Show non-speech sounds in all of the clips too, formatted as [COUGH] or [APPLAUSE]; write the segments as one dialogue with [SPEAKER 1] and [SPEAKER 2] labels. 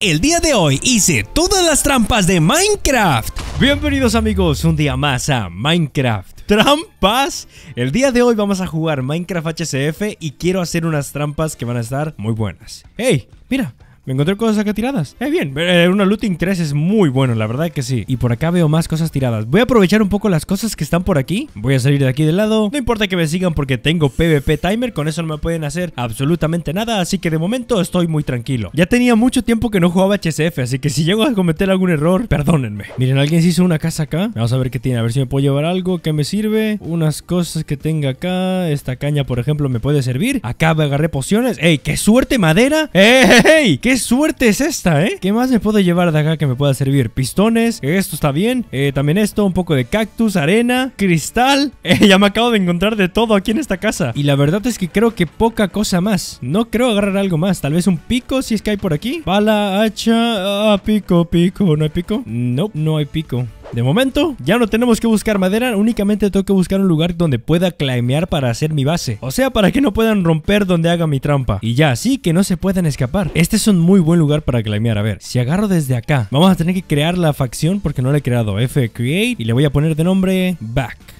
[SPEAKER 1] El día de hoy hice todas las trampas de Minecraft. Bienvenidos amigos un día más a Minecraft. ¿Trampas? El día de hoy vamos a jugar Minecraft HCF y quiero hacer unas trampas que van a estar muy buenas. ¡Hey! Mira, me encontré cosas acá tiradas. Eh, bien. Eh, una looting 3 es muy bueno, la verdad que sí. Y por acá veo más cosas tiradas. Voy a aprovechar un poco las cosas que están por aquí. Voy a salir de aquí de lado. No importa que me sigan porque tengo PvP timer. Con eso no me pueden hacer absolutamente nada. Así que de momento estoy muy tranquilo. Ya tenía mucho tiempo que no jugaba HSF. Así que si llego a cometer algún error, perdónenme. Miren, alguien se hizo una casa acá. Vamos a ver qué tiene. A ver si me puedo llevar algo. que me sirve? Unas cosas que tenga acá. Esta caña, por ejemplo, me puede servir. Acá me agarré pociones. ¡Ey, qué suerte, madera! ¡Ey, ey, ey! ¡Qué suerte es esta, ¿eh? ¿Qué más me puedo llevar de acá que me pueda servir? Pistones, esto está bien, eh, también esto, un poco de cactus, arena, cristal. [LAUGHS] Eh, ya me acabo de encontrar de todo aquí en esta casa. Y la verdad es que creo que poca cosa más. No creo agarrar algo más. Tal vez un pico, si es que hay por aquí. Pala, hacha, ah, pico, pico. ¿No hay pico? No, no hay pico. De momento, ya no tenemos que buscar madera, únicamente tengo que buscar un lugar donde pueda clamear para hacer mi base. O sea, para que no puedan romper donde haga mi trampa. Y ya, así que no se puedan escapar. Este es un muy buen lugar para clamear A ver, si agarro desde acá, vamos a tener que crear la facción porque no la he creado. F create y le voy a poner de nombre back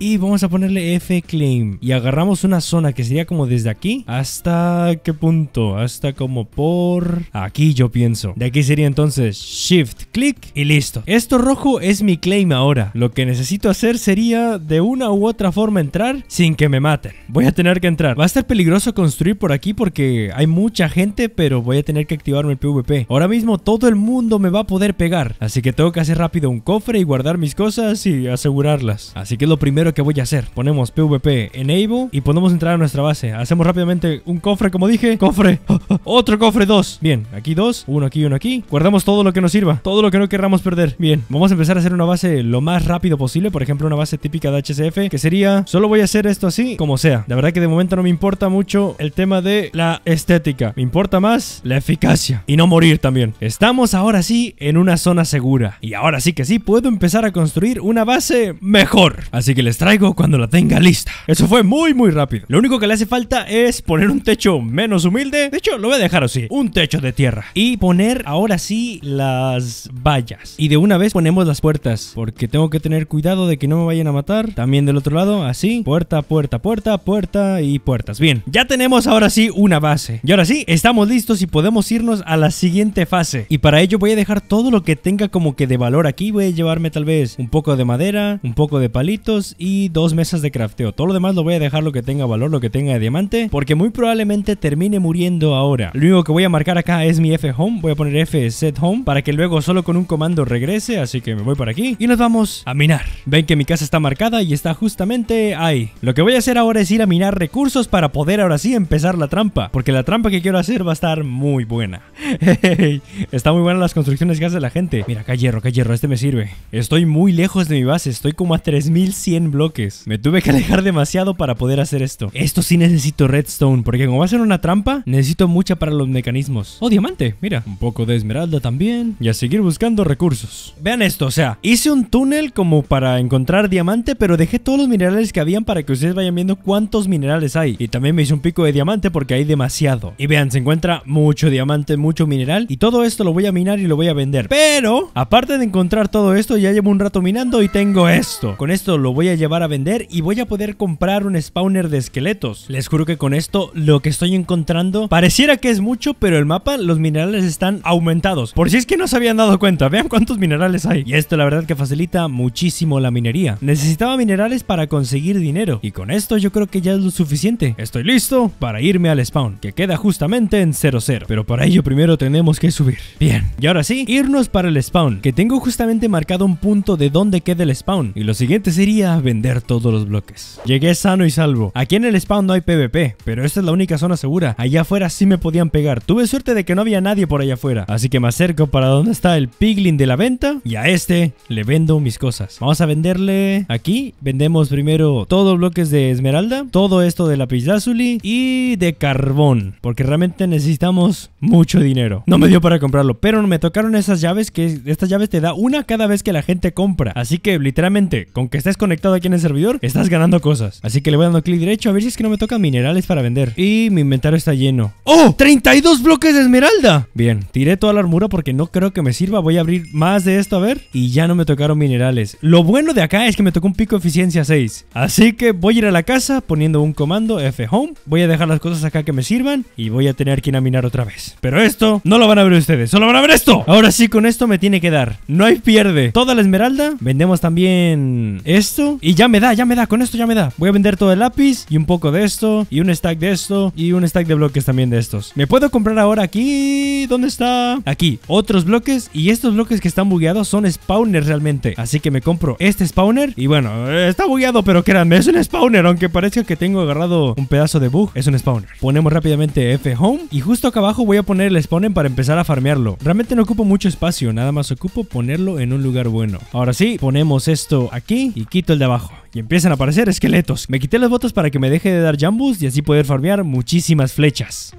[SPEAKER 1] y vamos a ponerle F claim y agarramos una zona que sería como desde aquí hasta qué punto hasta como por aquí yo pienso de aquí sería entonces shift Click y listo esto rojo es mi claim ahora lo que necesito hacer sería de una u otra forma entrar sin que me maten voy a tener que entrar va a estar peligroso construir por aquí porque hay mucha gente pero voy a tener que activarme el pvp ahora mismo todo el mundo me va a poder pegar así que tengo que hacer rápido un cofre y guardar mis cosas y asegurarlas así que lo primero que voy a hacer. Ponemos PvP Enable y podemos entrar a nuestra base. Hacemos rápidamente un cofre, como dije. Cofre. [LAUGHS] Otro cofre, dos. Bien, aquí dos. Uno aquí, uno aquí. Guardamos todo lo que nos sirva. Todo lo que no querramos perder. Bien, vamos a empezar a hacer una base lo más rápido posible. Por ejemplo, una base típica de HCF, que sería... Solo voy a hacer esto así, como sea. La verdad que de momento no me importa mucho el tema de la estética. Me importa más la eficacia. Y no morir también. Estamos ahora sí en una zona segura. Y ahora sí que sí, puedo empezar a construir una base mejor. Así que les traigo cuando la tenga lista. Eso fue muy, muy rápido. Lo único que le hace falta es poner un techo menos humilde. De hecho, lo voy a dejar así. Un techo de tierra. Y poner ahora sí las vallas. Y de una vez ponemos las puertas. Porque tengo que tener cuidado de que no me vayan a matar. También del otro lado, así. Puerta, puerta, puerta, puerta y puertas. Bien, ya tenemos ahora sí una base. Y ahora sí, estamos listos y podemos irnos a la siguiente fase. Y para ello voy a dejar todo lo que tenga como que de valor aquí. Voy a llevarme tal vez un poco de madera, un poco de palitos y y dos mesas de crafteo. Todo lo demás lo voy a dejar lo que tenga valor, lo que tenga de diamante, porque muy probablemente termine muriendo ahora. Lo único que voy a marcar acá es mi F home, voy a poner F set home para que luego solo con un comando regrese, así que me voy para aquí y nos vamos a minar. Ven que mi casa está marcada y está justamente ahí. Lo que voy a hacer ahora es ir a minar recursos para poder ahora sí empezar la trampa, porque la trampa que quiero hacer va a estar muy buena. [LAUGHS] está muy buena las construcciones que hace la gente. Mira, acá hierro, acá hierro, este me sirve. Estoy muy lejos de mi base, estoy como a 3100 bloques bloques. Me tuve que alejar demasiado para poder hacer esto. Esto sí necesito redstone, porque como va a ser una trampa, necesito mucha para los mecanismos. Oh, diamante, mira. Un poco de esmeralda también. Y a seguir buscando recursos. Vean esto, o sea, hice un túnel como para encontrar diamante, pero dejé todos los minerales que habían para que ustedes vayan viendo cuántos minerales hay. Y también me hice un pico de diamante porque hay demasiado. Y vean, se encuentra mucho diamante, mucho mineral. Y todo esto lo voy a minar y lo voy a vender. Pero, aparte de encontrar todo esto, ya llevo un rato minando y tengo esto. Con esto lo voy a llevar a vender y voy a poder comprar un spawner de esqueletos. Les juro que con esto lo que estoy encontrando pareciera que es mucho, pero el mapa, los minerales están aumentados. Por si es que no se habían dado cuenta, vean cuántos minerales hay. Y esto la verdad que facilita muchísimo la minería. Necesitaba minerales para conseguir dinero y con esto yo creo que ya es lo suficiente. Estoy listo para irme al spawn, que queda justamente en 00. Pero para ello primero tenemos que subir. Bien, y ahora sí, irnos para el spawn, que tengo justamente marcado un punto de donde queda el spawn. Y lo siguiente sería vender todos los bloques. Llegué sano y salvo. Aquí en el spawn no hay PvP, pero esta es la única zona segura. Allá afuera sí me podían pegar. Tuve suerte de que no había nadie por allá afuera. Así que me acerco para donde está el piglin de la venta y a este le vendo mis cosas. Vamos a venderle aquí. Vendemos primero todos los bloques de esmeralda, todo esto de lapislázuli y de carbón, porque realmente necesitamos mucho dinero. No me dio para comprarlo, pero me tocaron esas llaves que estas llaves te da una cada vez que la gente compra. Así que literalmente, con que estés conectado aquí en el servidor, estás ganando cosas. Así que le voy dando clic derecho a ver si es que no me tocan minerales para vender. Y mi inventario está lleno. ¡Oh! ¡32 bloques de esmeralda! Bien, tiré toda la armura porque no creo que me sirva. Voy a abrir más de esto a ver. Y ya no me tocaron minerales. Lo bueno de acá es que me tocó un pico de eficiencia 6. Así que voy a ir a la casa poniendo un comando F home. Voy a dejar las cosas acá que me sirvan y voy a tener que ir minar otra vez. Pero esto no lo van a ver ustedes, solo van a ver esto. Ahora sí, con esto me tiene que dar. No hay pierde. Toda la esmeralda. Vendemos también esto. Y ya me da, ya me da, con esto ya me da. Voy a vender todo el lápiz y un poco de esto, y un stack de esto, y un stack de bloques también de estos. Me puedo comprar ahora aquí, ¿dónde está? Aquí, otros bloques, y estos bloques que están bugueados son spawners realmente. Así que me compro este spawner, y bueno, está bugueado, pero créanme, es un spawner, aunque parezca que tengo agarrado un pedazo de bug, es un spawner. Ponemos rápidamente F home, y justo acá abajo voy a poner el spawner para empezar a farmearlo. Realmente no ocupo mucho espacio, nada más ocupo ponerlo en un lugar bueno. Ahora sí, ponemos esto aquí, y quito el de abajo y empiezan a aparecer esqueletos. Me quité las botas para que me deje de dar jambus y así poder farmear muchísimas flechas.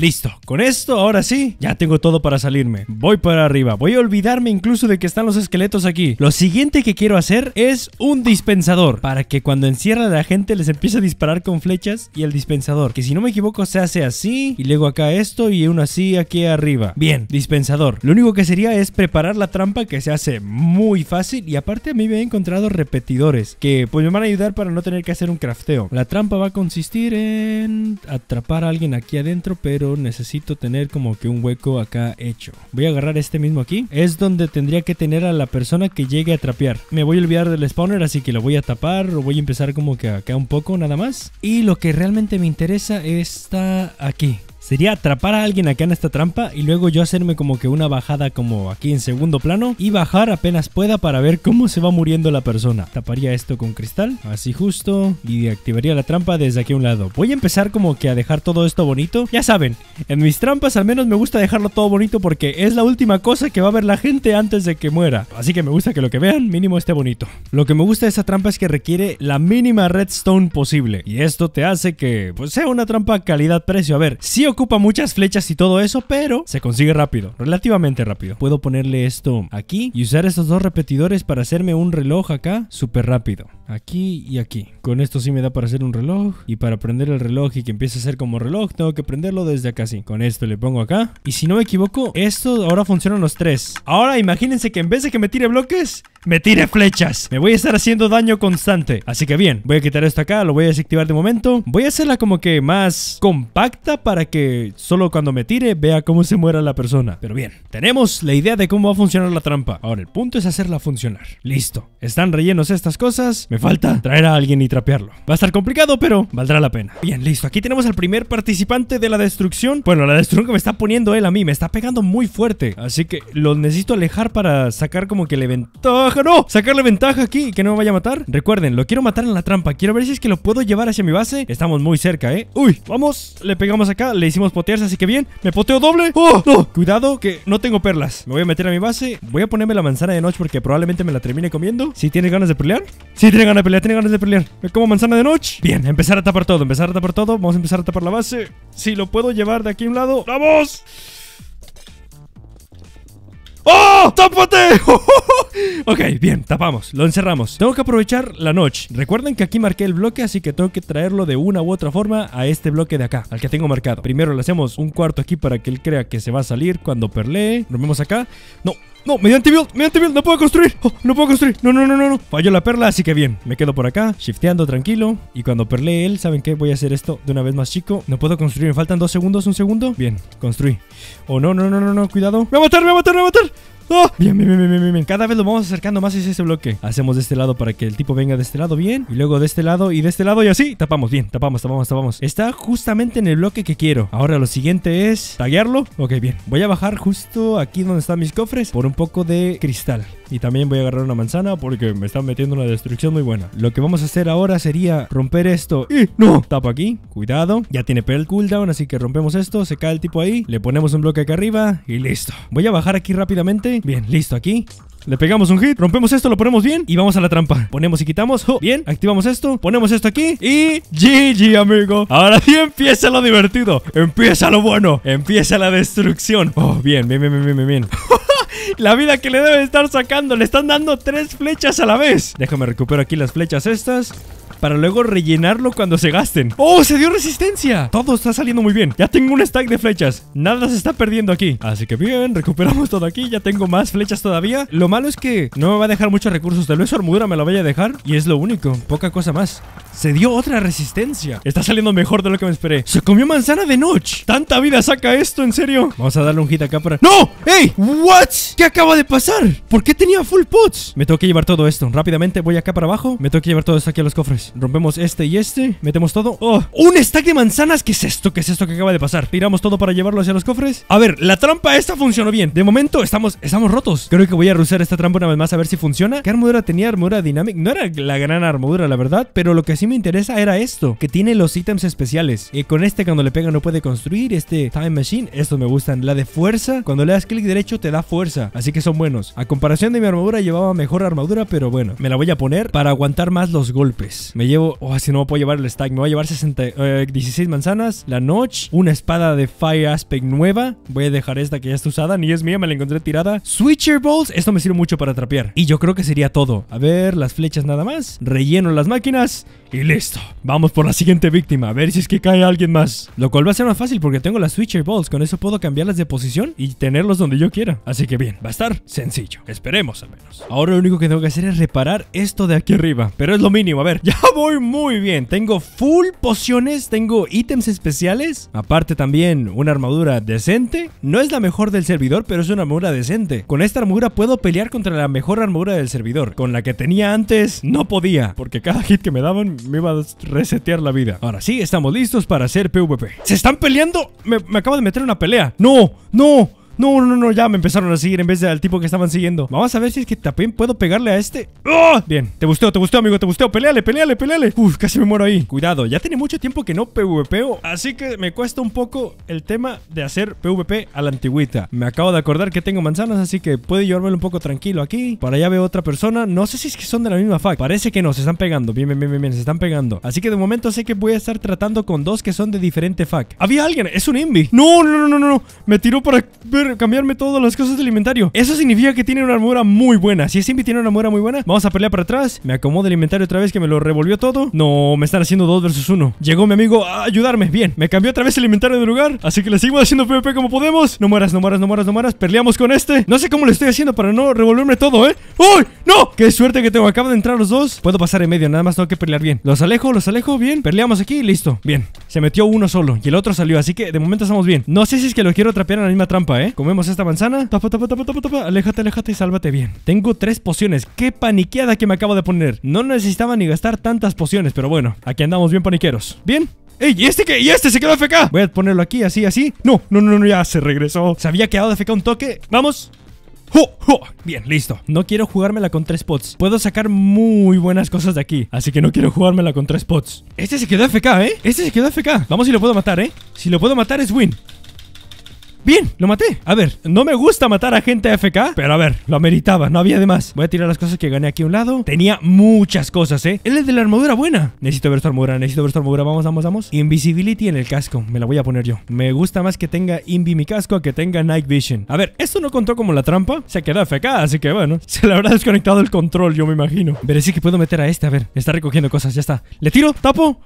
[SPEAKER 1] Listo, con esto ahora sí, ya tengo todo para salirme. Voy para arriba, voy a olvidarme incluso de que están los esqueletos aquí. Lo siguiente que quiero hacer es un dispensador, para que cuando encierra la gente les empiece a disparar con flechas y el dispensador, que si no me equivoco se hace así, y luego acá esto y uno así aquí arriba. Bien, dispensador. Lo único que sería es preparar la trampa que se hace muy fácil y aparte a mí me he encontrado repetidores, que pues me van a ayudar para no tener que hacer un crafteo. La trampa va a consistir en atrapar a alguien aquí adentro, pero necesito tener como que un hueco acá hecho. Voy a agarrar este mismo aquí. Es donde tendría que tener a la persona que llegue a trapear. Me voy a olvidar del spawner, así que lo voy a tapar o voy a empezar como que acá un poco nada más. Y lo que realmente me interesa está aquí sería atrapar a alguien acá en esta trampa y luego yo hacerme como que una bajada como aquí en segundo plano y bajar apenas pueda para ver cómo se va muriendo la persona. Taparía esto con cristal, así justo, y activaría la trampa desde aquí a un lado. Voy a empezar como que a dejar todo esto bonito. Ya saben, en mis trampas al menos me gusta dejarlo todo bonito porque es la última cosa que va a ver la gente antes de que muera. Así que me gusta que lo que vean mínimo esté bonito. Lo que me gusta de esta trampa es que requiere la mínima redstone posible. Y esto te hace que pues, sea una trampa calidad-precio. A ver, si o ocupa muchas flechas y todo eso, pero se consigue rápido, relativamente rápido. Puedo ponerle esto aquí y usar estos dos repetidores para hacerme un reloj acá súper rápido. Aquí y aquí. Con esto sí me da para hacer un reloj. Y para prender el reloj y que empiece a ser como reloj, tengo que prenderlo desde acá, sí. Con esto le pongo acá. Y si no me equivoco, esto ahora funcionan los tres. Ahora imagínense que en vez de que me tire bloques, me tire flechas. Me voy a estar haciendo daño constante. Así que bien, voy a quitar esto acá, lo voy a desactivar de momento. Voy a hacerla como que más compacta para que solo cuando me tire vea cómo se muera la persona. Pero bien, tenemos la idea de cómo va a funcionar la trampa. Ahora el punto es hacerla funcionar. Listo. Están rellenos estas cosas. Me falta traer a alguien y trapearlo. Va a estar complicado, pero valdrá la pena. Bien, listo. Aquí tenemos al primer participante de la destrucción. Bueno, la destrucción que me está poniendo él a mí. Me está pegando muy fuerte. Así que lo necesito alejar para sacar como que le ventaja. ¡No! Sacarle ventaja aquí que no me vaya a matar. Recuerden, lo quiero matar en la trampa. Quiero ver si es que lo puedo llevar hacia mi base. Estamos muy cerca, ¿eh? ¡Uy! Vamos. Le pegamos acá. Le hicimos potearse, así que bien. Me poteo doble. ¡Oh! No. Cuidado que no tengo perlas. Me voy a meter a mi base. Voy a ponerme la manzana de noche porque probablemente me la termine comiendo. Si ¿Sí tienes ganas de pelear. Si sí, tiene ganas de pelear, tiene ganas de pelear. Me como manzana de noche. Bien, empezar a tapar todo, empezar a tapar todo. Vamos a empezar a tapar la base. Si lo puedo llevar de aquí a un lado. ¡Vamos! ¡Oh! ¡Tápate! [LAUGHS] ok, bien, tapamos, lo encerramos. Tengo que aprovechar la noche. Recuerden que aquí marqué el bloque, así que tengo que traerlo de una u otra forma a este bloque de acá, al que tengo marcado. Primero le hacemos un cuarto aquí para que él crea que se va a salir cuando perlee. Nos vemos acá. No, no, mediante build, mediante build, no puedo construir. Oh, no puedo construir. No, no, no, no, no. Falló la perla, así que bien. Me quedo por acá, shifteando tranquilo. Y cuando perlé él, ¿saben qué? Voy a hacer esto de una vez más chico. No puedo construir, me faltan dos segundos, un segundo. Bien, construí. Oh, no, no, no, no, no, cuidado. Me va a matar, me va a matar, me va a matar. ¡Ah! Bien, bien, bien, bien, bien. Cada vez lo vamos acercando más hacia ese bloque. Hacemos de este lado para que el tipo venga de este lado, bien. Y luego de este lado y de este lado y así. Tapamos, bien, tapamos, tapamos, tapamos. Está justamente en el bloque que quiero. Ahora lo siguiente es taguearlo. Ok, bien. Voy a bajar justo aquí donde están mis cofres por un poco de cristal. Y también voy a agarrar una manzana porque me están metiendo una destrucción muy buena. Lo que vamos a hacer ahora sería romper esto. ¡Y no! Tapo aquí. Cuidado. Ya tiene el cooldown, así que rompemos esto. Se cae el tipo ahí. Le ponemos un bloque acá arriba y listo. Voy a bajar aquí rápidamente Bien, listo, aquí. Le pegamos un hit, rompemos esto, lo ponemos bien y vamos a la trampa. Ponemos y quitamos. bien, activamos esto, ponemos esto aquí y GG, amigo. Ahora sí empieza lo divertido, empieza lo bueno, empieza la destrucción. Oh, bien, bien, bien, bien, bien, bien. [LAUGHS] La vida que le debe estar sacando, le están dando tres flechas a la vez. Déjame recupero aquí las flechas estas para luego rellenarlo cuando se gasten. ¡Oh, se dio resistencia! Todo está saliendo muy bien. Ya tengo un stack de flechas. Nada se está perdiendo aquí. Así que bien, recuperamos todo aquí. Ya tengo más flechas todavía. Lo malo es que no me va a dejar muchos recursos. De vez su armadura me la vaya a dejar. Y es lo único. Poca cosa más. Se dio otra resistencia. Está saliendo mejor de lo que me esperé. Se comió manzana de noche. Tanta vida saca esto, en serio. Vamos a darle un hit acá para... ¡No! ¡Ey! ¿What? ¿Qué acaba de pasar? ¿Por qué tenía full pots? Me tengo que llevar todo esto. Rápidamente voy acá para abajo. Me tengo que llevar todo esto aquí a los cofres. Rompemos este y este. Metemos todo. ¡Oh! ¡Un stack de manzanas! ¿Qué es esto? ¿Qué es esto que acaba de pasar? Tiramos todo para llevarlo hacia los cofres. A ver, la trampa esta funcionó bien. De momento estamos, estamos rotos. Creo que voy a rusar esta trampa una vez más a ver si funciona. ¿Qué armadura tenía? Armadura dinámica? No era la gran armadura, la verdad. Pero lo que sí me interesa era esto. Que tiene los ítems especiales. Y con este cuando le pega no puede construir. Este Time Machine. Estos me gustan. La de fuerza. Cuando le das clic derecho te da fuerza. Así que son buenos. A comparación de mi armadura llevaba mejor armadura. Pero bueno, me la voy a poner para aguantar más los golpes. Me llevo, oh, si no puedo llevar el stack, me voy a llevar 16 eh, manzanas, la noche una espada de Fire Aspect nueva. Voy a dejar esta que ya está usada, ni es mía, me la encontré tirada. Switcher Balls, esto me sirve mucho para trapear. Y yo creo que sería todo. A ver, las flechas nada más. Relleno las máquinas. Y listo. Vamos por la siguiente víctima. A ver si es que cae alguien más. Lo cual va a ser más fácil porque tengo las Switcher Balls. Con eso puedo cambiarlas de posición y tenerlos donde yo quiera. Así que bien, va a estar sencillo. Esperemos al menos. Ahora lo único que tengo que hacer es reparar esto de aquí arriba. Pero es lo mínimo. A ver, [LAUGHS] ya voy muy bien. Tengo full pociones. Tengo ítems especiales. Aparte también una armadura decente. No es la mejor del servidor, pero es una armadura decente. Con esta armadura puedo pelear contra la mejor armadura del servidor. Con la que tenía antes no podía. Porque cada hit que me daban me iba a resetear la vida. Ahora sí, estamos listos para hacer PvP. ¡Se están peleando! Me, me acabo de meter una pelea. ¡No! ¡No! No, no, no, ya me empezaron a seguir en vez del tipo que estaban siguiendo. Vamos a ver si es que también puedo pegarle a este. ¡Oh! Bien, te gustó, te gustó, amigo, te gustó. Peleale, peleale, peleale. Uf, casi me muero ahí. Cuidado, ya tiene mucho tiempo que no PvPeo, así que me cuesta un poco el tema de hacer PvP a la antigüita. Me acabo de acordar que tengo manzanas, así que puede llevármelo un poco tranquilo aquí. Para allá veo otra persona. No sé si es que son de la misma fac. Parece que no, se están pegando. Bien, bien, bien, bien, se están pegando. Así que de momento sé que voy a estar tratando con dos que son de diferente fac. Había alguien, es un Invi. No, no, no, no, no. Me tiró para cambiarme todas las cosas del inventario. Eso significa que tiene una armadura muy buena. Si Simbi tiene una armadura muy buena, vamos a pelear para atrás. Me acomodo el inventario otra vez que me lo revolvió todo. No, me están haciendo dos versus uno. Llegó mi amigo a ayudarme. Bien, me cambió otra vez el inventario de lugar. Así que le sigo haciendo PvP como podemos. No mueras, no mueras, no mueras, no mueras. Peleamos con este. No sé cómo le estoy haciendo para no revolverme todo, ¿eh? ¡Uy! ¡No! ¡Qué suerte que tengo! Acabo de entrar los dos. Puedo pasar en medio, nada más tengo que pelear bien. Los alejo, los alejo, bien. Peleamos aquí, listo. Bien. Se metió uno solo y el otro salió, así que de momento estamos bien. No sé si es que lo quiero trapear en la misma trampa, ¿eh? Comemos esta manzana. Tapa, tapa, tapa, tapa, tapa. Aléjate, aléjate y sálvate bien. Tengo tres pociones. Qué paniqueada que me acabo de poner. No necesitaba ni gastar tantas pociones, pero bueno. Aquí andamos bien paniqueros. Bien, ¡Ey! ¿Y este qué? ¿Y este se quedó F.K. Voy a ponerlo aquí, así, así. No, no, no, no, ya se regresó. Se había quedado F.K. un toque. ¡Vamos! Bien, listo. No quiero jugármela con tres pots. Puedo sacar muy buenas cosas de aquí. Así que no quiero jugármela con tres pots. Este se quedó F.K. ¿eh? Este se quedó F.K. Vamos si lo puedo matar, ¿eh? Si lo puedo matar es win. Bien, lo maté. A ver, no me gusta matar a gente FK, pero a ver, lo ameritaba, no había de más. Voy a tirar las cosas que gané aquí a un lado. Tenía muchas cosas, ¿eh? Él es de la armadura buena. Necesito ver su armadura, necesito ver su armadura. Vamos, vamos, vamos. Invisibility en el casco, me la voy a poner yo. Me gusta más que tenga Invi mi casco a que tenga Night Vision. A ver, esto no contó como la trampa. Se quedó FK, así que bueno, [LAUGHS] se le habrá desconectado el control, yo me imagino. Veré sí que puedo meter a este, a ver. Está recogiendo cosas, ya está. ¿Le tiro? ¿Tapo?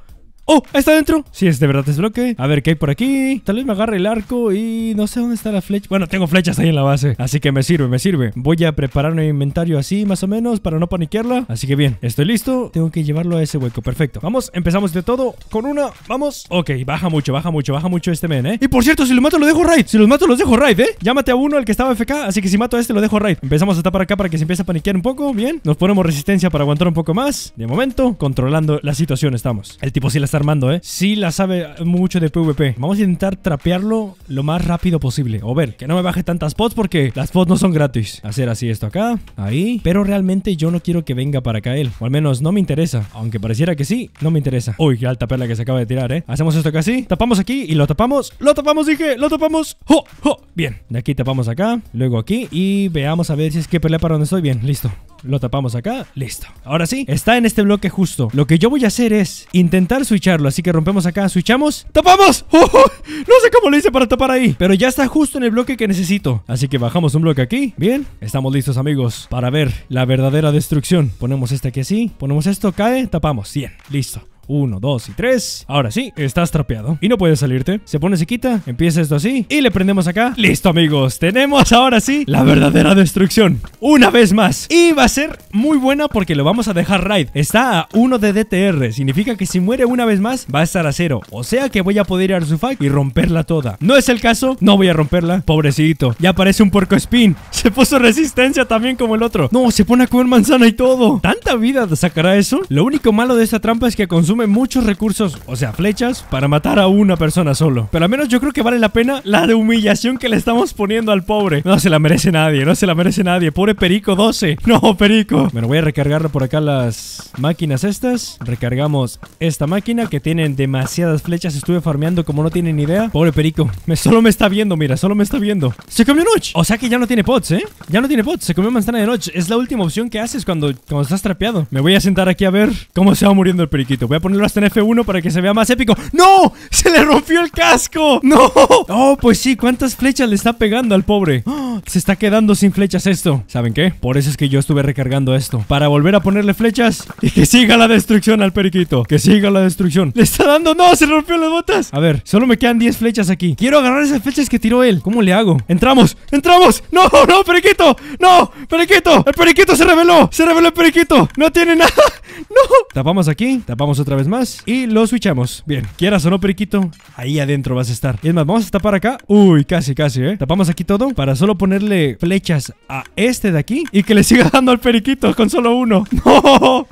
[SPEAKER 1] ¡Oh! está adentro. sí, es de verdad es bloque A ver, ¿qué hay por aquí? Tal vez me agarre el arco y no sé dónde está la flecha. Bueno, tengo flechas ahí en la base. Así que me sirve, me sirve. Voy a preparar mi inventario así, más o menos, para no paniquearla. Así que bien, estoy listo. Tengo que llevarlo a ese hueco. Perfecto. Vamos, empezamos de todo. Con una, vamos. Ok, baja mucho, baja mucho, baja mucho este men, ¿eh? Y por cierto, si lo mato, lo dejo raid. Si los mato, los dejo raid, ¿eh? Llámate a uno, al que estaba FK. Así que si mato a este, lo dejo raid. Empezamos hasta para acá para que se empiece a paniquear un poco. Bien. Nos ponemos resistencia para aguantar un poco más. De momento, controlando la situación estamos. El tipo sí la está Armando, ¿eh? Sí la sabe mucho de PvP. Vamos a intentar trapearlo lo más rápido posible. O ver, que no me baje tantas pots porque las pots no son gratis. Hacer así esto acá, ahí. Pero realmente yo no quiero que venga para acá él. O al menos no me interesa. Aunque pareciera que sí, no me interesa. Uy, qué alta perla que se acaba de tirar, ¿eh? Hacemos esto acá así. Tapamos aquí y lo tapamos. ¡Lo tapamos, dije! ¡Lo tapamos! ¡Jo! ¡Jo! Bien. De aquí tapamos acá. Luego aquí. Y veamos a ver si es que pelea para donde estoy. Bien, listo lo tapamos acá, listo. Ahora sí, está en este bloque justo. Lo que yo voy a hacer es intentar switcharlo, así que rompemos acá, switchamos, tapamos. [LAUGHS] No sé cómo lo hice para tapar ahí, pero ya está justo en el bloque que necesito. Así que bajamos un bloque aquí, bien. Estamos listos amigos para ver la verdadera destrucción. Ponemos este aquí así, ponemos esto, cae, tapamos, bien, listo. Uno, dos y tres. Ahora sí, estás trapeado. Y no puedes salirte. Se pone sequita, empieza esto así. Y le prendemos acá. Listo, amigos. Tenemos ahora sí la verdadera destrucción. Una vez más. Y va a ser muy buena porque lo vamos a dejar raid. Está a uno de DTR. Significa que si muere una vez más, va a estar a cero. O sea que voy a poder ir a fight y romperla toda. No es el caso, no voy a romperla. Pobrecito. Ya aparece un puerco spin. [LAUGHS] Se puso resistencia también como el otro. No, se pone a comer manzana y todo. ¿Tanta vida sacará eso? Lo único malo de esta trampa es que consume muchos recursos, o sea, flechas, para matar a una persona solo. Pero al menos yo creo que vale la pena la de humillación que le estamos poniendo al pobre. No se la merece nadie, no se la merece nadie. Pobre Perico 12. [LAUGHS] No, Perico. Bueno, voy a recargar por acá las máquinas estas. Recargamos esta máquina que tienen demasiadas flechas. Estuve farmeando como no tienen idea. Pobre Perico. solo me está viendo, mira, solo me está viendo. Se comió noche. O sea que ya no tiene pots, ¿eh? Ya no tiene pots. Se comió manzana de noche. Es la última opción que haces cuando, cuando estás trapeado. Me voy a sentar aquí a ver cómo se va muriendo el periquito. Voy a ponerlo hasta en F1 para que se vea más épico. ¡No! ¡Se le rompió el casco! ¡No! Oh, pues sí, ¿cuántas flechas le está pegando al pobre? ¡Oh! Se está quedando sin flechas esto. ¿Saben qué? Por eso es que yo estuve recargando esto. Para volver a ponerle flechas y que siga la destrucción al periquito. Que siga la destrucción. ¡Le está dando! ¡No! ¡Se rompió las botas! A ver, solo me quedan 10 flechas aquí. Quiero agarrar esas flechas que tiró él. ¿Cómo le hago? ¡Entramos! ¡Entramos! ¡No! ¡No, periquito! ¡No! ¡Periquito! ¡El periquito se reveló! ¡Se reveló el periquito! ¡No tiene nada! [LAUGHS] ¡No! Tapamos aquí. Tapamos otra vez más y lo switchamos. Bien, quieras o no, periquito, ahí adentro vas a estar. Y es más, vamos a tapar acá. Uy, casi, casi, ¿eh? Tapamos aquí todo para solo ponerle flechas a este de aquí y que le siga [LAUGHS] dando al periquito con solo uno. [LAUGHS] ¡No!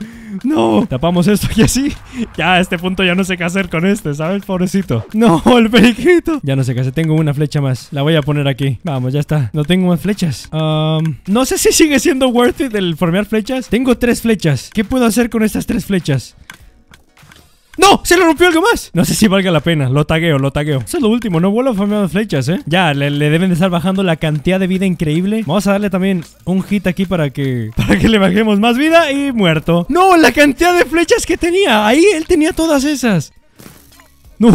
[SPEAKER 1] No, tapamos esto y así. Ya a este punto ya no sé qué hacer con este, ¿sabes? Pobrecito. No, [LAUGHS] el periquito. Ya no sé qué hacer. Tengo una flecha más. La voy a poner aquí. Vamos, ya está. No tengo más flechas. no sé si sigue siendo worth it el formear flechas. Tengo tres flechas. ¿Qué puedo hacer con estas tres flechas? ¡No! ¡Se le rompió algo más! No sé si valga la pena. Lo tagueo, lo tagueo. Eso es lo último. No vuelvo a formar flechas, ¿eh? Ya, le, deben de estar bajando la cantidad de vida increíble. Vamos a darle también un hit aquí para que... [LAUGHS] Para que le bajemos más vida y muerto. ¡No! ¡La cantidad de flechas que tenía! Ahí él tenía todas esas. No,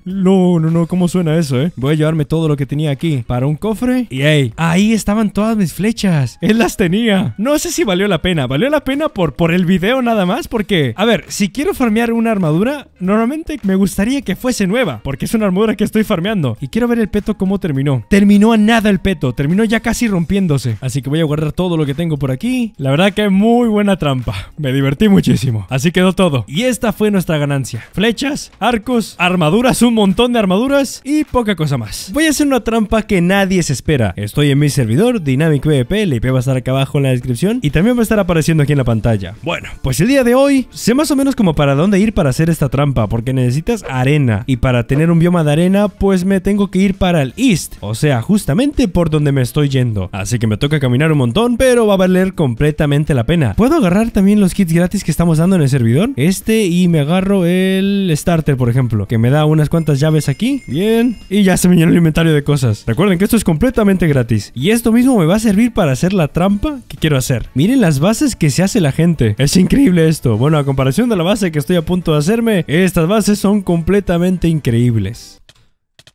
[SPEAKER 1] [LAUGHS] no, no, no, ¿cómo suena eso, eh? Voy a llevarme todo lo que tenía aquí para un cofre. Y ahí, ahí estaban todas mis flechas. Él las tenía. No sé si valió la pena. Valió la pena por, por el video nada más. Porque, a ver, si quiero farmear una armadura, normalmente me gustaría que fuese nueva. Porque es una armadura que estoy farmeando. Y quiero ver el peto cómo terminó. Terminó a nada el peto. Terminó ya casi rompiéndose. Así que voy a guardar todo lo que tengo por aquí. La verdad que muy buena trampa. Me divertí muchísimo. Así quedó todo. Y esta fue nuestra ganancia. Flechas, arco armaduras, un montón de armaduras y poca cosa más. Voy a hacer una trampa que nadie se espera. Estoy en mi servidor, Dynamic VP, el IP va a estar acá abajo en la descripción y también va a estar apareciendo aquí en la pantalla. Bueno, pues el día de hoy sé más o menos como para dónde ir para hacer esta trampa, porque necesitas arena y para tener un bioma de arena, pues me tengo que ir para el East, o sea, justamente por donde me estoy yendo. Así que me toca caminar un montón, pero va a valer completamente la pena. ¿Puedo agarrar también los kits gratis que estamos dando en el servidor? Este y me agarro el starter, por ejemplo que me da unas cuantas llaves aquí, bien, y ya se me llenó el inventario de cosas. Recuerden que esto es completamente gratis, y esto mismo me va a servir para hacer la trampa que quiero hacer. Miren las bases que se hace la gente, es increíble esto. Bueno, a comparación de la base que estoy a punto de hacerme, estas bases son completamente increíbles.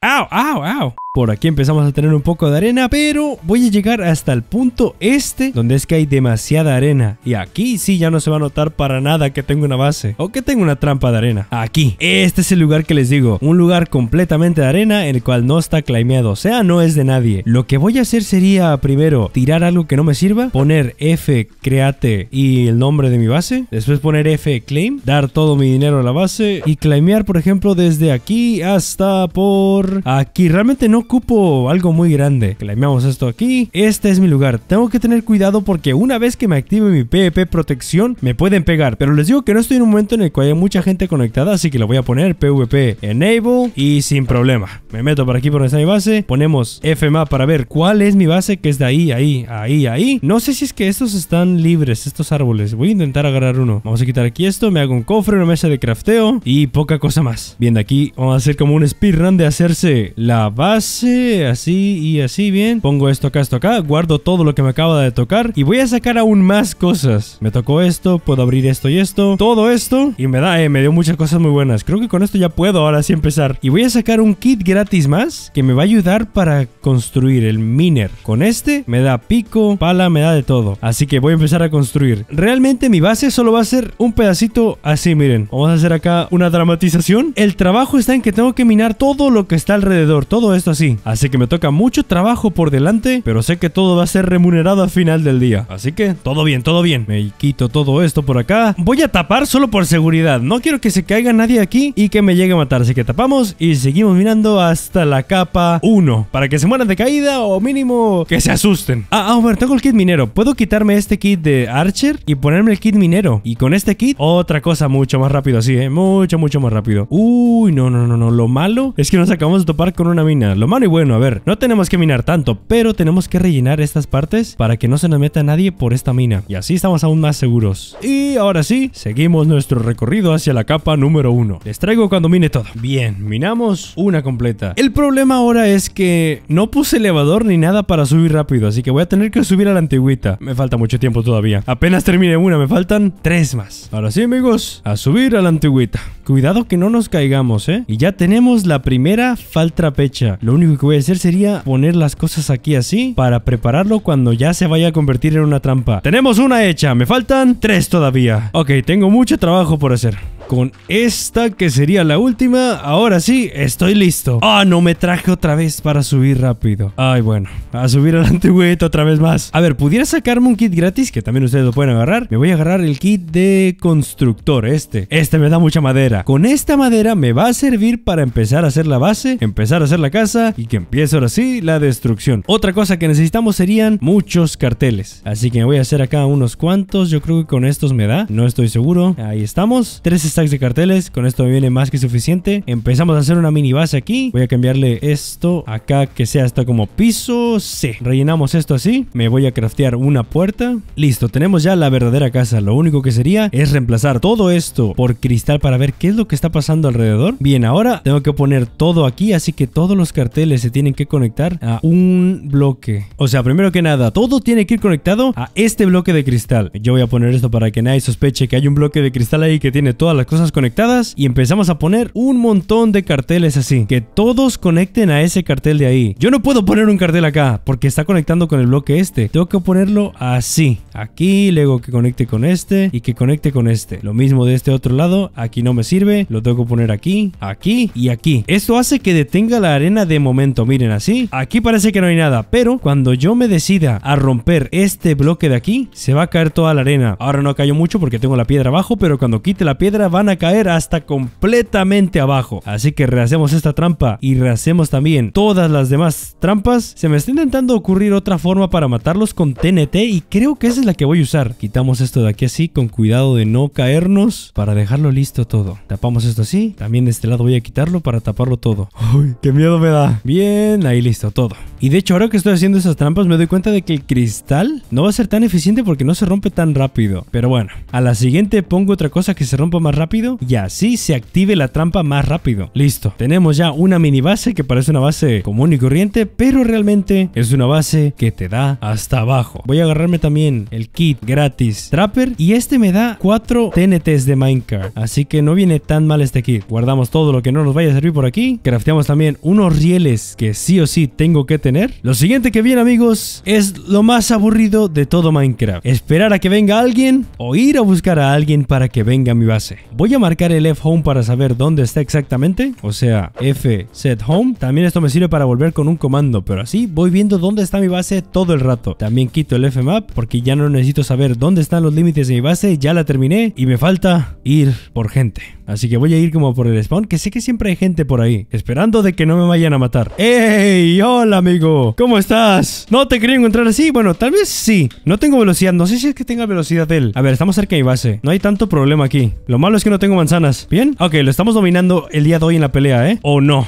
[SPEAKER 1] ¡Au, au, au! Por aquí empezamos a tener un poco de arena, pero voy a llegar hasta el punto este, donde es que hay demasiada arena. Y aquí sí ya no se va a notar para nada que tengo una base o que tengo una trampa de arena. Aquí, este es el lugar que les digo, un lugar completamente de arena en el cual no está claimeado, o sea, no es de nadie. Lo que voy a hacer sería primero tirar algo que no me sirva, poner F create y el nombre de mi base, después poner F claim, dar todo mi dinero a la base y claimear, por ejemplo, desde aquí hasta por Aquí realmente no ocupo algo muy grande. Claimamos esto aquí. Este es mi lugar. Tengo que tener cuidado porque una vez que me active mi PvP protección, me pueden pegar. Pero les digo que no estoy en un momento en el cual haya mucha gente conectada, así que lo voy a poner PvP Enable y sin problema. Me meto por aquí por donde está mi base. Ponemos FMA para ver cuál es mi base, que es de ahí, ahí, ahí, ahí. No sé si es que estos están libres, estos árboles. Voy a intentar agarrar uno. Vamos a quitar aquí esto. Me hago un cofre, una mesa de crafteo y poca cosa más. Bien, de aquí vamos a hacer como un speedrun de hacer la base, así y así bien. Pongo esto acá, esto acá, guardo todo lo que me acaba de tocar y voy a sacar aún más cosas. Me tocó esto, puedo abrir esto y esto, todo esto y me da, eh, me dio muchas cosas muy buenas. Creo que con esto ya puedo ahora sí empezar. Y voy a sacar un kit gratis más que me va a ayudar para construir el miner. Con este me da pico, pala, me da de todo. Así que voy a empezar a construir. Realmente mi base solo va a ser un pedacito así, miren. Vamos a hacer acá una dramatización. El trabajo está en que tengo que minar todo lo que está alrededor, todo esto así. Así que me toca mucho trabajo por delante, pero sé que todo va a ser remunerado al final del día. Así que todo bien, todo bien. Me quito todo esto por acá. Voy a tapar solo por seguridad. No quiero que se caiga nadie aquí y que me llegue a matar. Así que tapamos y seguimos mirando hasta la capa 1. Para que se mueran de caída o mínimo que se asusten. Ah, ah, tengo el kit minero. Puedo quitarme este kit de Archer y ponerme el kit minero. Y con este kit, otra cosa mucho más rápido así, ¿eh? Mucho, mucho más rápido. Uy, no, no, no, no. Lo malo es que nos acabamos topar con una mina. Lo malo y bueno, a ver, no tenemos que minar tanto, pero tenemos que rellenar estas partes para que no se nos meta nadie por esta mina. Y así estamos aún más seguros. Y ahora sí, seguimos nuestro recorrido hacia la capa número uno Les traigo cuando mine todo. Bien, minamos una completa. El problema ahora es que no puse elevador ni nada para subir rápido, así que voy a tener que subir a la antigüita. Me falta mucho tiempo todavía. Apenas termine una, me faltan tres más. Ahora sí, amigos, a subir a la antigüita. Cuidado que no nos caigamos, ¿eh? Y ya tenemos la primera falta pecha. Lo único que voy a hacer sería poner las cosas aquí así para prepararlo cuando ya se vaya a convertir en una trampa. Tenemos una hecha, me faltan tres todavía. Ok, tengo mucho trabajo por hacer con esta que sería la última. Ahora sí, estoy listo. Ah, no me traje otra vez para subir rápido. Ay, bueno, a subir al la [LAUGHS] otra vez más. A ver, pudiera sacarme un kit gratis, que también ustedes lo pueden agarrar. Me voy a agarrar el kit de constructor, este. Este me da mucha madera. Con esta madera me va a servir para empezar a hacer la base, empezar a hacer la casa y que empiece ahora sí la destrucción. Otra cosa que necesitamos serían muchos carteles. Así que me voy a hacer acá unos cuantos. Yo creo que con estos me da. No estoy seguro. Ahí estamos. Tres de carteles. Con esto me viene más que suficiente. Empezamos a hacer una mini base aquí. Voy a cambiarle esto acá que sea hasta como piso C. Rellenamos esto así. Me voy a craftear una puerta. Listo, tenemos ya la verdadera casa. Lo único que sería es reemplazar todo esto por cristal para ver qué es lo que está pasando alrededor. Bien, ahora tengo que poner todo aquí. Así que todos los carteles se tienen que conectar a un bloque. O sea, primero que nada, todo tiene que ir conectado a este bloque de cristal. Yo voy a poner esto para que nadie sospeche que hay un bloque de cristal ahí que tiene todas las cosas conectadas y empezamos a poner un montón de carteles así, que todos conecten a ese cartel de ahí. Yo no puedo poner un cartel acá porque está conectando con el bloque este. Tengo que ponerlo así, aquí, luego que conecte con este y que conecte con este. Lo mismo de este otro lado, aquí no me sirve, lo tengo que poner aquí, aquí y aquí. Esto hace que detenga la arena de momento, miren así. Aquí parece que no hay nada, pero cuando yo me decida a romper este bloque de aquí, se va a caer toda la arena. Ahora no cayó mucho porque tengo la piedra abajo, pero cuando quite la piedra va van a caer hasta completamente abajo. Así que rehacemos esta trampa y rehacemos también todas las demás trampas. Se me está intentando ocurrir otra forma para matarlos con TNT y creo que esa es la que voy a usar. Quitamos esto de aquí así con cuidado de no caernos para dejarlo listo todo. Tapamos esto así. También de este lado voy a quitarlo para taparlo todo. Uy, qué miedo me da. Bien, ahí listo todo. Y de hecho, ahora que estoy haciendo esas trampas, me doy cuenta de que el cristal no va a ser tan eficiente porque no se rompe tan rápido. Pero bueno, a la siguiente pongo otra cosa que se rompa más rápido y así se active la trampa más rápido. Listo, tenemos ya una mini base que parece una base común y corriente, pero realmente es una base que te da hasta abajo. Voy a agarrarme también el kit gratis Trapper y este me da 4 TNTs de Minecraft, así que no viene tan mal este kit. Guardamos todo lo que no nos vaya a servir por aquí. Crafteamos también unos rieles que sí o sí tengo que tener lo siguiente que viene amigos es lo más aburrido de todo Minecraft. Esperar a que venga alguien o ir a buscar a alguien para que venga a mi base. Voy a marcar el F home para saber dónde está exactamente, o sea F set home. También esto me sirve para volver con un comando, pero así voy viendo dónde está mi base todo el rato. También quito el F map porque ya no necesito saber dónde están los límites de mi base, ya la terminé y me falta ir por gente. Así que voy a ir como por el spawn, que sé que siempre hay gente por ahí, esperando de que no me vayan a matar. ¡Ey! ¡Hola amigos! ¿Cómo estás? No te quería encontrar así. Bueno, tal vez sí. No tengo velocidad. No sé si es que tenga velocidad él. A ver, estamos cerca de mi base. No hay tanto problema aquí. Lo malo es que no tengo manzanas. ¿Bien? Ok, lo estamos dominando el día de hoy en la pelea, ¿eh? ¿O no?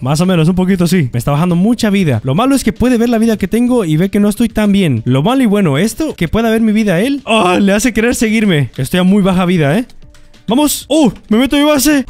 [SPEAKER 1] Más o menos, un poquito sí. Me está bajando mucha vida. Lo malo es que puede ver la vida que tengo y ve que no estoy tan bien. Lo malo y bueno, esto, que pueda ver mi vida él. ¡Oh! Le hace querer seguirme. Estoy a muy baja vida, ¿eh? ¡Vamos! ¡Oh! ¡Me meto a mi base!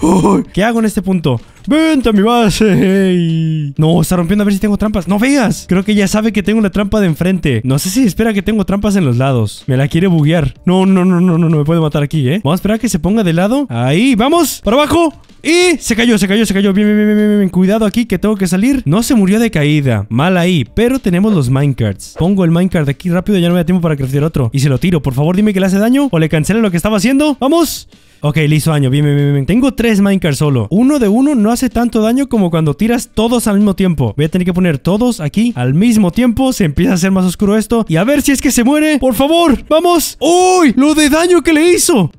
[SPEAKER 1] ¿Qué hago en este punto? Vente a mi base. No, está rompiendo a ver si tengo trampas. No veas. Creo que ya sabe que tengo la trampa de enfrente. No sé si espera que tengo trampas en los lados. Me la quiere buguear. No, no, no, no, no, no me puede matar aquí, ¿eh? Vamos a esperar que se ponga de lado. Ahí, vamos. Para abajo. Y se cayó, se cayó, se cayó. Bien, bien, bien, bien, bien. Cuidado aquí que tengo que salir. No se murió de caída. Mal ahí. Pero tenemos los minecarts. Pongo el minecart aquí rápido. Ya no me da tiempo para crecer otro. Y se lo tiro. Por favor, dime que le hace daño o le cancela lo que estaba haciendo. Vamos. Ok, le hizo daño. Bien, bien, bien, Tengo tres minecarts solo. Uno de uno no hace tanto daño como cuando tiras todos al mismo tiempo. Voy a tener que poner todos aquí al mismo tiempo. Se empieza a hacer más oscuro esto. Y a ver si es que se muere. Por favor, vamos. ¡Uy! Lo de daño que le hizo.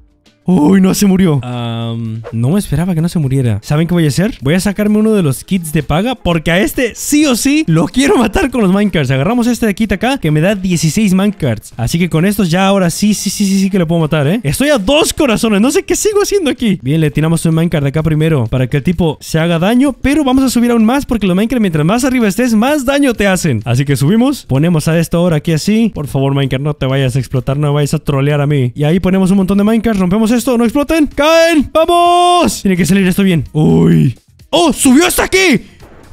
[SPEAKER 1] Uy, no se murió. no me esperaba que no se muriera. ¿Saben qué voy a hacer? Voy a sacarme uno de los kits de paga porque a este sí o sí lo quiero matar con los minecarts. Agarramos este de kit acá que me da 16 minecarts. Así que con estos ya ahora sí, sí, sí, sí, sí que lo puedo matar, ¿eh? Estoy a dos corazones. No sé qué sigo haciendo aquí. Bien, le tiramos un minecart acá primero para que el tipo se haga daño, pero vamos a subir aún más porque los minecarts mientras más arriba estés, más daño te hacen. Así que subimos, ponemos a esto ahora aquí así. Por favor, minecart, no te vayas a explotar, no me vayas a trolear a mí. Y ahí ponemos un montón de minecarts, rompemos esto, no exploten. ¡Caen! ¡Vamos! Tiene que salir esto bien. ¡Uy! ¡Oh! ¡Subió hasta aquí!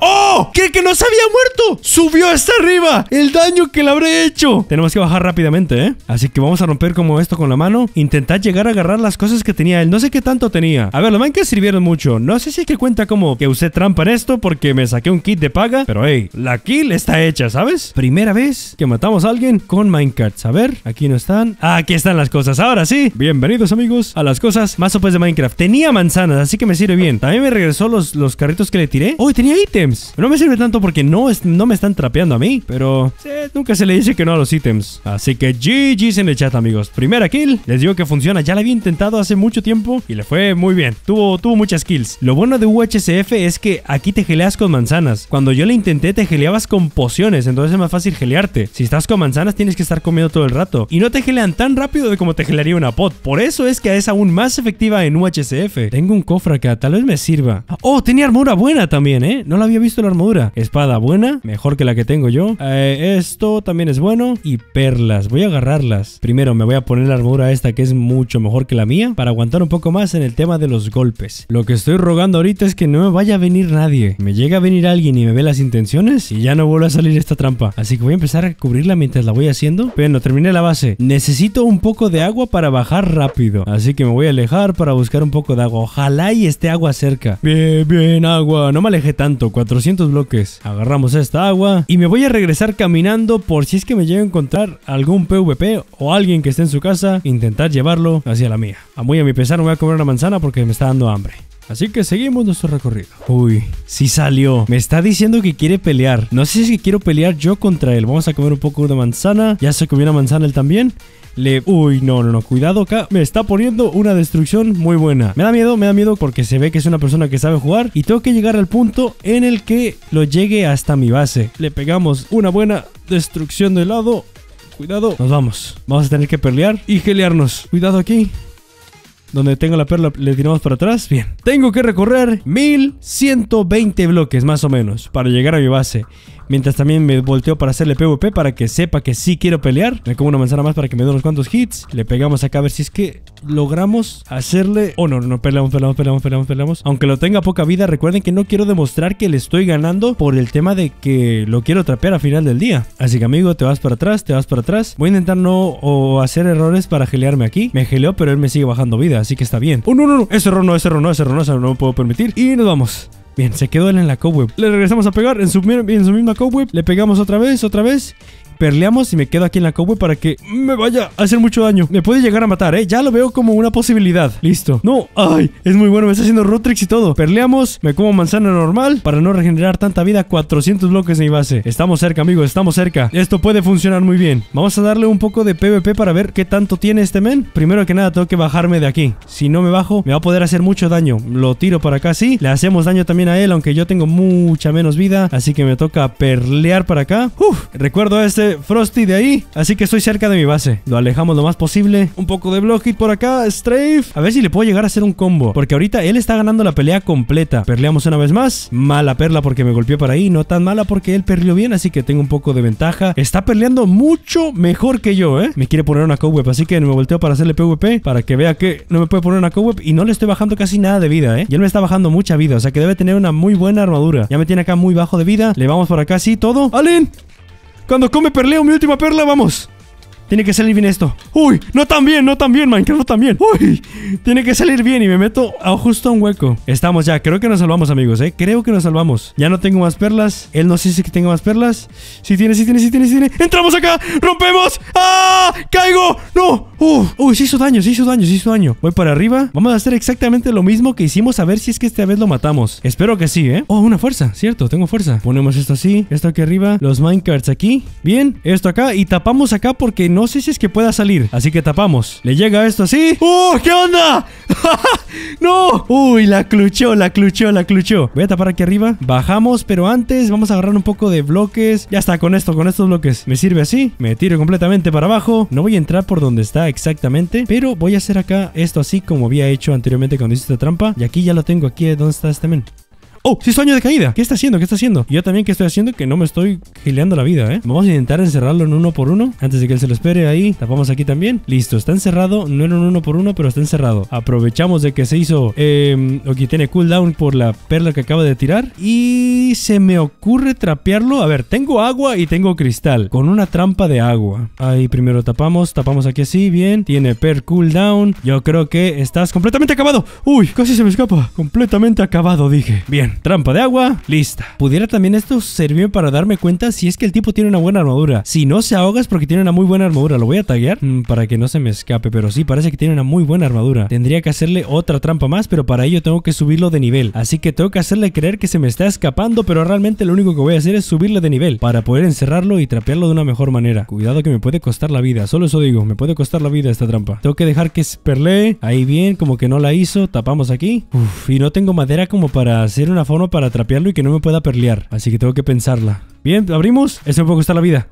[SPEAKER 1] ¡Oh! que no se había muerto? Subió hasta arriba. El daño que le habré hecho. Tenemos que bajar rápidamente, ¿eh? Así que vamos a romper como esto con la mano. Intentar llegar a agarrar las cosas que tenía él. No sé qué tanto tenía. A ver, los Minecraft sirvieron mucho. No sé si es que cuenta como que usé trampa en esto porque me saqué un kit de paga. Pero hey, la kill está hecha, ¿sabes? Primera vez que matamos a alguien con Minecraft. A ver, aquí no están. Ah, aquí están las cosas. Ahora sí. Bienvenidos, amigos, a las cosas más sopes de Minecraft. Tenía manzanas, así que me sirve bien. También me regresó los, los carritos que le tiré. ¡Oh, tenía ítem! No me sirve tanto porque no, es, no me están trapeando a mí, pero nunca se le dice que no a los ítems. Así que GG's en el chat, amigos. Primera kill, les digo que funciona, ya la había intentado hace mucho tiempo y le fue muy bien. Tuvo, tuvo muchas kills. Lo bueno de UHCF es que aquí te geleas con manzanas. Cuando yo la intenté, te geleabas con pociones, entonces es más fácil gelearte. Si estás con manzanas, tienes que estar comiendo todo el rato. Y no te gelean tan rápido de como te gelearía una pot. Por eso es que es aún más efectiva en UHCF. Tengo un cofre acá, tal vez me sirva. Oh, tenía armadura buena también, ¿eh? No la había visto la armadura. Espada buena, mejor que la que tengo yo. Eh, esto también es bueno. Y perlas, voy a agarrarlas. Primero me voy a poner la armadura esta que es mucho mejor que la mía. Para aguantar un poco más en el tema de los golpes. Lo que estoy rogando ahorita es que no me vaya a venir nadie. Me llega a venir alguien y me ve las intenciones y ya no vuelve a salir esta trampa. Así que voy a empezar a cubrirla mientras la voy haciendo. Bueno, terminé la base. Necesito un poco de agua para bajar rápido. Así que me voy a alejar para buscar un poco de agua. Ojalá y esté agua cerca. Bien, bien, agua. No me alejé tanto. 400 bloques. Agarramos esta agua y me voy a regresar caminando por si es que me llega a encontrar algún PvP o alguien que esté en su casa, intentar llevarlo hacia la mía. A muy a mi pesar, no voy a comer una manzana porque me está dando hambre. Así que seguimos nuestro recorrido. Uy, sí salió. Me está diciendo que quiere pelear. No sé si quiero pelear yo contra él. Vamos a comer un poco de manzana. Ya se comió una manzana él también. Le... Uy, no, no, no. Cuidado acá. Me está poniendo una destrucción muy buena. Me da miedo, me da miedo porque se ve que es una persona que sabe jugar. Y tengo que llegar al punto en el que lo llegue hasta mi base. Le pegamos una buena destrucción de lado. Cuidado. Nos vamos. Vamos a tener que pelear y gelearnos. Cuidado aquí donde tengo la perla, le tiramos para atrás. Bien. Tengo que recorrer 1120 bloques, más o menos, para llegar a mi base. Mientras también me volteo para hacerle PvP para que sepa que sí quiero pelear. Me como una manzana más para que me dé unos cuantos hits. Le pegamos acá a ver si es que logramos hacerle... Oh, no, no, peleamos, peleamos, peleamos, peleamos, peleamos. Aunque lo tenga poca vida, recuerden que no quiero demostrar que le estoy ganando por el tema de que lo quiero trapear a final del día. Así que, amigo, te vas para atrás, te vas para atrás. Voy a intentar no hacer errores para gelearme aquí. Me geleó, pero él me sigue bajando vida, así que está bien. Oh, no, no, no, ese error no, ese error no, ese error no, ese no, lo puedo permitir. Y nos vamos. Bien, se quedó en la cobweb. Le regresamos a pegar en su, en su misma cobweb. Le pegamos otra vez, otra vez perleamos y me quedo aquí en la cowboy para que me vaya a hacer mucho daño. Me puede llegar a matar, ¿eh? Ya lo veo como una posibilidad. Listo. No, ay, es muy bueno. Me está haciendo Rotrix y todo. Perleamos, me como manzana normal para no regenerar tanta vida. 400 bloques en mi base. Estamos cerca, amigo estamos cerca. Esto puede funcionar muy bien. Vamos a darle un poco de PvP para ver qué tanto tiene este men. Primero que nada, tengo que bajarme de aquí. Si no me bajo, me va a poder hacer mucho daño. Lo tiro para acá, sí. Le hacemos daño también a él, aunque yo tengo mucha menos vida. Así que me toca perlear para acá. Uf, recuerdo este Frosty de ahí. Así que estoy cerca de mi base. Lo alejamos lo más posible. Un poco de block hit por acá. Strafe. A ver si le puedo llegar a hacer un combo. Porque ahorita él está ganando la pelea completa. Perleamos una vez más. Mala perla porque me golpeó para ahí. No tan mala porque él perleó bien. Así que tengo un poco de ventaja. Está perleando mucho mejor que yo, ¿eh? Me quiere poner una cowweb. Así que me volteo para hacerle PvP. Para que vea que no me puede poner una cowweb. Y no le estoy bajando casi nada de vida, ¿eh? Y él me está bajando mucha vida. O sea que debe tener una muy buena armadura. Ya me tiene acá muy bajo de vida. Le vamos por acá sí, todo. ¡Alin! Cuando come perleo mi última perla, vamos. Tiene que salir bien esto. ¡Uy! No tan bien, no tan bien, Minecraft, no tan bien. ¡Uy! Tiene que salir bien y me meto a justo a un hueco. Estamos ya. Creo que nos salvamos, amigos, ¿eh? Creo que nos salvamos. Ya no tengo más perlas. Él no sé si tengo más perlas. sí tiene, sí tiene, sí tiene, si tiene. ¡Entramos acá! ¡Rompemos! ¡Ah! ¡Caigo! ¡No! ¡Uh! ¡Uy! Se hizo daño, se hizo daño, se hizo daño. Voy para arriba. Vamos a hacer exactamente lo mismo que hicimos a ver si es que esta vez lo matamos. Espero que sí, ¿eh? Oh, una fuerza. Cierto, tengo fuerza. Ponemos esto así, esto aquí arriba, los minecarts aquí. Bien, esto acá y tapamos acá porque no no sé si es que pueda salir. Así que tapamos. Le llega esto así. ¡Uh! ¿Qué onda? [LAUGHS] ¡No! ¡Uy! La cluchó, la cluchó, la cluchó. Voy a tapar aquí arriba. Bajamos, pero antes vamos a agarrar un poco de bloques. Ya está, con esto, con estos bloques. Me sirve así. Me tiro completamente para abajo. No voy a entrar por donde está exactamente, pero voy a hacer acá esto así como había hecho anteriormente cuando hice esta trampa. Y aquí ya lo tengo. Aquí, ¿dónde está este men? ¡Oh! ¡Sí sueño de caída! ¿Qué está haciendo? ¿Qué está haciendo? Yo también, ¿qué estoy haciendo? Que no me estoy gileando la vida, ¿eh? Vamos a intentar encerrarlo en uno por uno. Antes de que él se lo espere ahí. Tapamos aquí también. Listo, está encerrado. No en uno por uno, pero está encerrado. Aprovechamos de que se hizo... Eh, em, ok, tiene cooldown por la perla que acaba de tirar. Y se me ocurre trapearlo. A ver, tengo agua y tengo cristal. Con una trampa de agua. Ahí primero tapamos. Tapamos aquí así, bien. Tiene per cooldown. Yo creo que estás completamente acabado. ¡Uy! Casi se me escapa. Completamente acabado, dije. Bien trampa de agua, lista. Pudiera también esto servirme para darme cuenta si es que el tipo tiene una buena armadura. Si no se ahogas porque tiene una muy buena armadura, lo voy a taguear mm, para que no se me escape, pero sí, parece que tiene una muy buena armadura. Tendría que hacerle otra trampa más, pero para ello tengo que subirlo de nivel. Así que tengo que hacerle creer que se me está escapando, pero realmente lo único que voy a hacer es subirle de nivel para poder encerrarlo y trapearlo de una mejor manera. Cuidado que me puede costar la vida, solo eso digo, me puede costar la vida esta trampa. Tengo que dejar que se perlee, ahí bien, como que no la hizo, tapamos aquí. Uf, y no tengo madera como para hacer una Fono para trapearlo y que no me pueda perlear. Así que tengo que pensarla. Bien, abrimos. Eso me poco la vida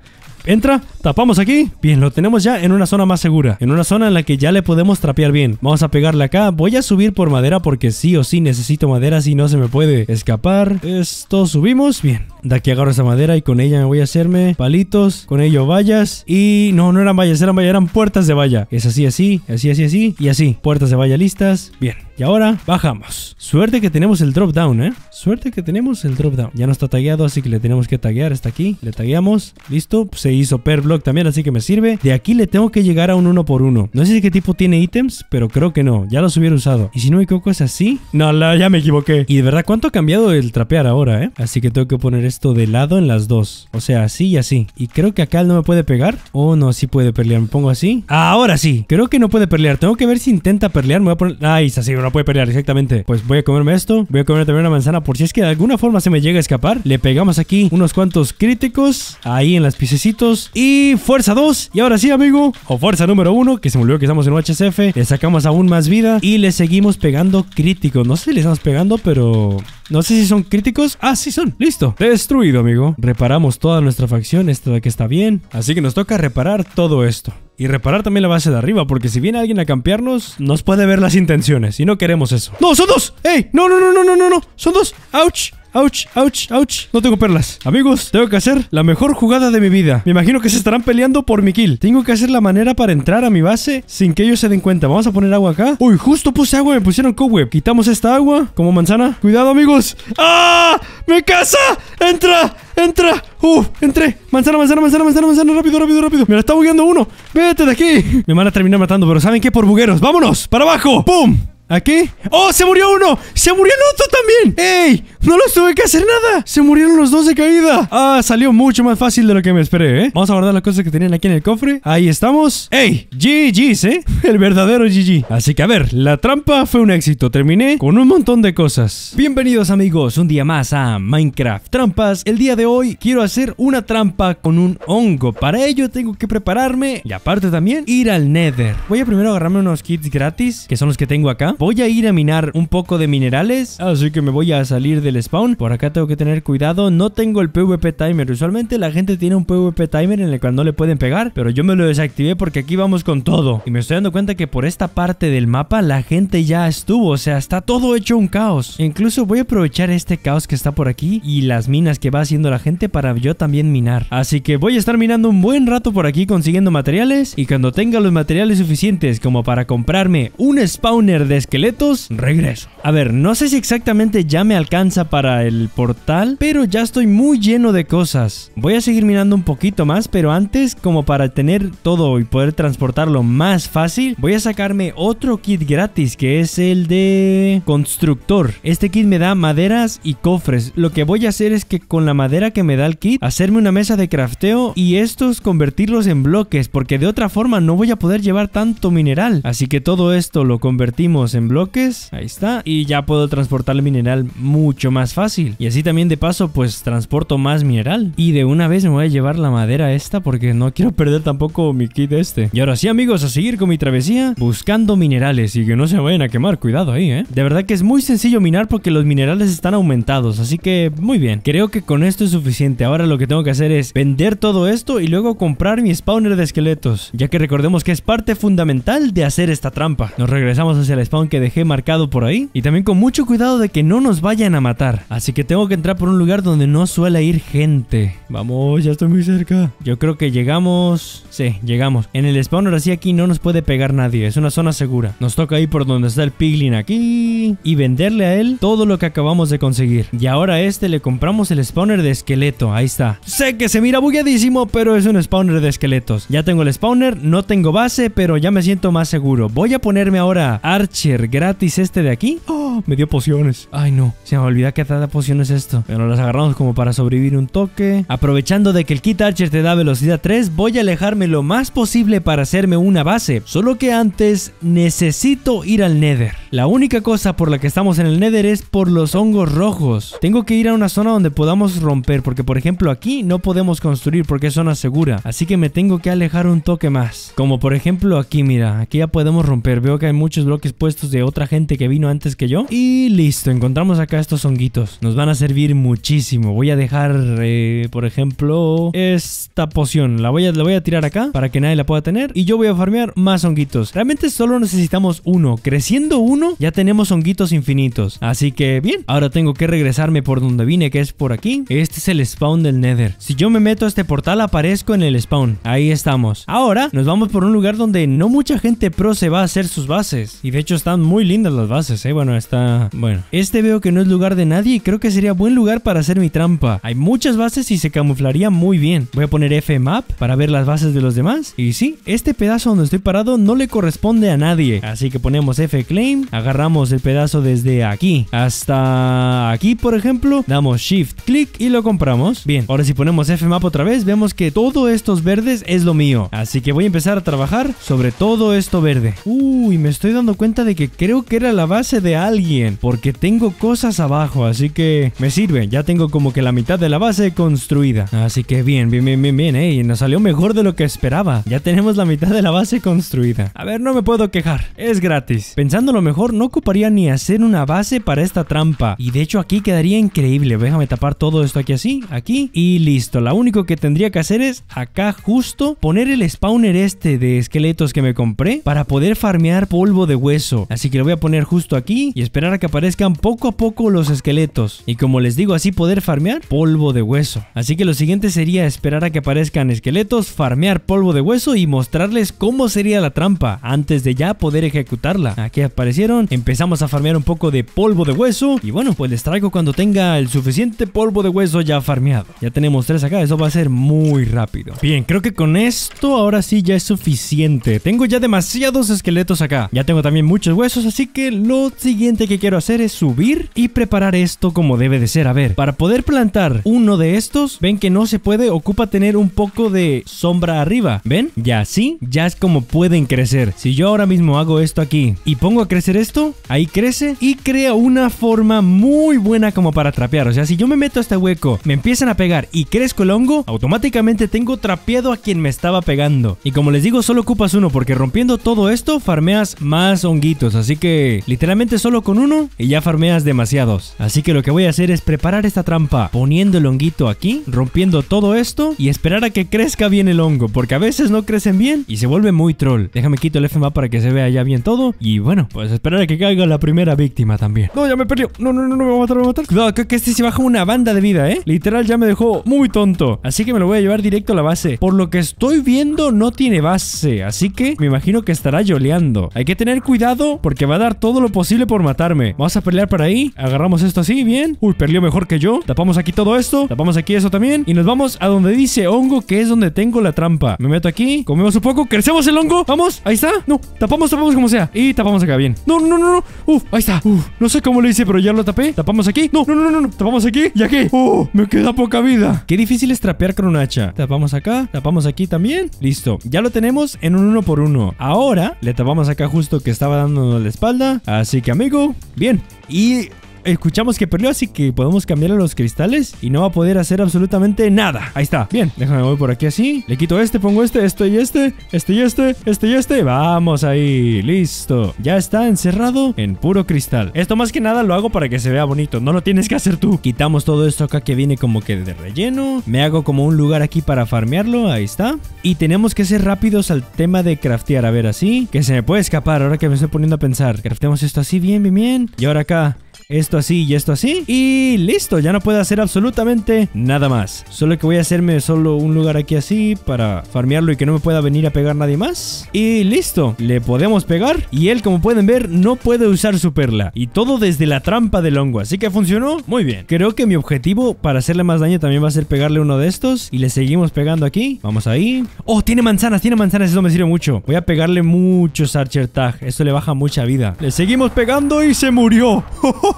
[SPEAKER 1] entra, tapamos aquí, bien, lo tenemos ya en una zona más segura, en una zona en la que ya le podemos trapear bien. Vamos a pegarle acá, voy a subir por madera porque sí o sí necesito madera si no se me puede escapar. Esto subimos, bien. De aquí agarro esa madera y con ella me voy a hacerme palitos, con ello vallas y no, no eran vallas, eran vallas, eran puertas de valla. Es así, así, así, así, así y así, puertas de valla listas, bien. Y ahora bajamos. Suerte que tenemos el drop down, ¿eh? Suerte que tenemos el drop down. Ya no está tagueado, así que le tenemos que taguear Está aquí. Le tagueamos. Listo. Se hizo per block también, así que me sirve. De aquí le tengo que llegar a un uno por uno. No sé si qué tipo tiene ítems, pero creo que no. Ya los hubiera usado. Y si no me equivoco, es así. No, ya me equivoqué. Y de verdad, ¿cuánto ha cambiado el trapear ahora, eh? Así que tengo que poner esto de lado en las dos. O sea, así y así. Y creo que acá él no me puede pegar. Oh, no, sí puede pelear. Me pongo así. Ah, ahora sí. Creo que no puede pelear. Tengo que ver si intenta pelear. Me voy a poner... Ay, No puede pelear, exactamente. Pues voy a comerme esto. Voy a comer también una manzana por si es que de alguna forma se me llega a escapar. Le pegamos aquí unos cuantos críticos, ahí en las piececitos. Y fuerza 2, y ahora sí, amigo, o fuerza número uno. que se me olvidó que estamos en HSF Le sacamos aún más vida y le seguimos pegando críticos. No sé si le estamos pegando, pero... No sé si son críticos. Ah, sí son. Listo. Destruido, amigo. Reparamos toda nuestra facción. Esta de que está bien. Así que nos toca reparar todo esto. Y reparar también la base de arriba, porque si viene alguien a campearnos, nos puede ver las intenciones. Y no queremos eso. ¡No, son dos! ¡Ey! ¡No, no, no, no, no, no! no! ¡Son dos! ¡Auch! ¡Auch! ¡Auch! ¡Auch! No tengo perlas. Amigos, tengo que hacer la mejor jugada de mi vida. Me imagino que se estarán peleando por mi kill. Tengo que hacer la manera para entrar a mi base sin que ellos se den cuenta. Vamos a poner agua acá. Uy, justo puse agua me pusieron cobweb. Quitamos esta agua como manzana. Cuidado, amigos. ¡Ah! ¡Me casa! ¡Entra! ¡Entra! ¡Uf! ¡Entré! ¡Manzana, manzana, manzana, manzana, manzana! ¡Rápido, rápido, rápido! ¡Me la está bugueando uno! ¡Vete de aquí! Me van a terminar matando, pero ¿saben qué? Por bugueros. ¡Vámonos! ¡Para abajo! ¡Pum! ¿Aquí? ¡Oh, se murió uno! ¡Se murió el otro también! ¡Ey! No los tuve que hacer nada. Se murieron los dos de caída. Ah, salió mucho más fácil de lo que me esperé, ¿eh? Vamos a guardar las cosas que tenían aquí en el cofre. Ahí estamos. ¡Ey! GG's, ¿eh? [LAUGHS] El verdadero GG. Así que a ver, la trampa fue un éxito. Terminé con un montón de cosas. Bienvenidos amigos, un día más a Minecraft Trampas. El día de hoy quiero hacer una trampa con un hongo. Para ello tengo que prepararme y aparte también ir al Nether. Voy a primero agarrarme unos kits gratis, que son los que tengo acá. Voy a ir a minar un poco de minerales, así que me voy a salir del spawn. Por acá tengo que tener cuidado, no tengo el PvP timer. Usualmente la gente tiene un PvP timer en el cual no le pueden pegar, pero yo me lo desactivé porque aquí vamos con todo. Y me estoy dando cuenta que por esta parte del mapa la gente ya estuvo, o sea, está todo hecho un caos. Incluso voy a aprovechar este caos que está por aquí y las minas que va haciendo la gente para yo también minar. Así que voy a estar minando un buen rato por aquí consiguiendo materiales y cuando tenga los materiales suficientes como para comprarme un spawner de esqueletos, regreso. A ver, no sé si exactamente ya me alcanza para el portal, pero ya estoy muy lleno de cosas. Voy a seguir mirando un poquito más, pero antes, como para tener todo y poder transportarlo más fácil, voy a sacarme otro kit gratis, que es el de constructor. Este kit me da maderas y cofres. Lo que voy a hacer es que con la madera que me da el kit, hacerme una mesa de crafteo y estos convertirlos en bloques, porque de otra forma no voy a poder llevar tanto mineral. Así que todo esto lo convertimos en en bloques, ahí está, y ya puedo transportar el mineral mucho más fácil. Y así también de paso, pues transporto más mineral. Y de una vez me voy a llevar la madera esta porque no quiero perder tampoco mi kit este. Y ahora sí, amigos, a seguir con mi travesía buscando minerales y que no se vayan a quemar, cuidado ahí, ¿eh? De verdad que es muy sencillo minar porque los minerales están aumentados, así que muy bien. Creo que con esto es suficiente. Ahora lo que tengo que hacer es vender todo esto y luego comprar mi spawner de esqueletos, ya que recordemos que es parte fundamental de hacer esta trampa. Nos regresamos hacia el spawn que dejé marcado por ahí y también con mucho cuidado de que no nos vayan a matar. Así que tengo que entrar por un lugar donde no suele ir gente. Vamos, ya estoy muy cerca. Yo creo que llegamos... Sí, llegamos. En el spawner así aquí no nos puede pegar nadie, es una zona segura. Nos toca ir por donde está el piglin aquí y venderle a él todo lo que acabamos de conseguir. Y ahora a este le compramos el spawner de esqueleto, ahí está. Sé que se mira bugueadísimo, pero es un spawner de esqueletos. Ya tengo el spawner, no tengo base, pero ya me siento más seguro. Voy a ponerme ahora Archer gratis este de aquí? me dio pociones. Ay, no, se me olvida que atada poción es esto. Pero las agarramos como para sobrevivir un toque. Aprovechando de que el kit Archer te da velocidad 3, voy a alejarme lo más posible para hacerme una base. Solo que antes necesito ir al Nether. La única cosa por la que estamos en el Nether es por los hongos rojos. Tengo que ir a una zona donde podamos romper, porque por ejemplo aquí no podemos construir porque es zona segura. Así que me tengo que alejar un toque más. Como por ejemplo aquí, mira, aquí ya podemos romper. Veo que hay muchos bloques puestos de otra gente que vino antes que yo. Y listo, encontramos acá estos honguitos. Nos van a servir muchísimo. Voy a dejar, eh, por ejemplo, esta poción. La voy, a, voy a tirar acá para que nadie la pueda tener. Y yo voy a farmear más honguitos. Realmente solo necesitamos uno. Creciendo uno, ya tenemos honguitos infinitos. Así que bien, ahora tengo que regresarme por donde vine, que es por aquí. Este es el spawn del nether. Si yo me meto a este portal, aparezco en el spawn. Ahí estamos. Ahora nos vamos por un lugar donde no mucha gente pro se va a hacer sus bases. Y de hecho están muy lindas las bases, ¿eh? Bueno, está bueno, este veo que no es lugar de nadie y creo que sería buen lugar para hacer mi trampa. Hay muchas bases y se camuflaría muy bien. Voy a poner F map para ver las bases de los demás. Y sí, este pedazo donde estoy parado no le corresponde a nadie. Así que ponemos F claim, agarramos el pedazo desde aquí hasta aquí, por ejemplo. Damos shift clic y lo compramos. Bien, ahora si ponemos F map otra vez, vemos que todo estos verdes es lo mío. Así que voy a empezar a trabajar sobre todo esto verde. Uy, me estoy dando cuenta de que creo que era la base de alguien porque tengo cosas abajo, así que me sirve. Ya tengo como que la mitad de la base construida. Así que bien, bien, bien, bien, bien, Y nos salió mejor de lo que esperaba. Ya tenemos la mitad de la base construida. A ver, no me puedo quejar, es gratis. pensando lo mejor, no ocuparía ni hacer una base para esta trampa. Y de hecho aquí quedaría increíble. Déjame tapar todo esto aquí así, aquí y listo. Lo único que tendría que hacer es acá justo poner el spawner este de esqueletos que me compré para poder farmear polvo de hueso. Así que lo voy a poner justo aquí y esperar a que aparezcan poco a poco los esqueletos y como les digo así poder farmear polvo de hueso. Así que lo siguiente sería esperar a que aparezcan esqueletos, farmear polvo de hueso y mostrarles cómo sería la trampa antes de ya poder ejecutarla. Aquí aparecieron, empezamos a farmear un poco de polvo de hueso y bueno pues les traigo cuando tenga el suficiente polvo de hueso ya farmeado. Ya tenemos tres acá, eso va a ser muy rápido. Bien, creo que con esto ahora sí ya es suficiente. Tengo ya demasiados esqueletos acá. Ya tengo también muchos huesos, así que lo siguiente que quiero hacer es subir y preparar esto como debe de ser. A ver, para poder plantar uno de estos, ven que no se puede, ocupa tener un poco de sombra arriba. ¿Ven? Ya así, ya es como pueden crecer. Si yo ahora mismo hago esto aquí y pongo a crecer esto, ahí crece y crea una forma muy buena como para trapear. O sea, si yo me meto a este hueco, me empiezan a pegar y crezco el hongo, automáticamente tengo trapeado a quien me estaba pegando. Y como les digo, solo ocupas uno porque rompiendo todo esto, farmeas más honguitos. Así que literalmente solo con uno y ya farmeas demasiados. Así que lo que voy a hacer es preparar esta trampa poniendo el honguito aquí, rompiendo todo esto y esperar a que crezca bien el hongo, porque a veces no crecen bien y se vuelve muy troll. Déjame quito el FMA para que se vea ya bien todo y bueno, pues esperar a que caiga la primera víctima también. No, ya me perdió. No, no, no, no me va a matar, me va a matar. Cuidado, acá que este se baja una banda de vida, ¿eh? Literal ya me dejó muy tonto. Así que me lo voy a llevar directo a la base. Por lo que estoy viendo, no tiene base, así que me imagino que estará yoleando. Hay que tener cuidado porque va a dar todo lo posible por matar Vamos a pelear por ahí? Agarramos esto así, bien. Uy, peleó mejor que yo. Tapamos aquí todo esto. Tapamos aquí eso también. Y nos vamos a donde dice hongo, que es donde tengo la trampa. Me meto aquí. Comemos un poco. Crecemos el hongo. Vamos. Ahí está. No. Tapamos, tapamos como sea. Y tapamos acá, bien. No, no, no, no. Uf, ahí está. Uf, no sé cómo lo hice, pero ya lo tapé. Tapamos aquí. No, no, no, no. Tapamos aquí. ¿Y aquí? Oh, me queda poca vida. Qué difícil es trapear con un hacha. Tapamos acá. Tapamos aquí también. Listo. Ya lo tenemos en un uno por uno. Ahora le tapamos acá justo que estaba dándonos la espalda. Así que, amigo, bien. Y Escuchamos que perdió, así que podemos cambiarle los cristales y no va a poder hacer absolutamente nada. Ahí está. Bien, déjame voy por aquí así. Le quito este, pongo este, este y este, este y este, este y este. Vamos ahí. Listo. Ya está encerrado en puro cristal. Esto más que nada lo hago para que se vea bonito. No lo tienes que hacer tú. Quitamos todo esto acá que viene como que de relleno. Me hago como un lugar aquí para farmearlo. Ahí está. Y tenemos que ser rápidos al tema de craftear. A ver, así. Que se me puede escapar ahora que me estoy poniendo a pensar. Craftemos esto así bien, bien, bien. Y ahora acá esto así y esto así. Y listo, ya no puedo hacer absolutamente nada más. Solo que voy a hacerme solo un lugar aquí así para farmearlo y que no me pueda venir a pegar nadie más. Y listo, le podemos pegar. Y él, como pueden ver, no puede usar su perla. Y todo desde la trampa del hongo. Así que funcionó muy bien. Creo que mi objetivo para hacerle más daño también va a ser pegarle uno de estos. Y le seguimos pegando aquí. Vamos ahí. Oh, tiene manzanas, tiene manzanas. Eso me sirve mucho. Voy a pegarle muchos Archer Tag. Esto le baja mucha vida. Le seguimos pegando y se murió. [LAUGHS]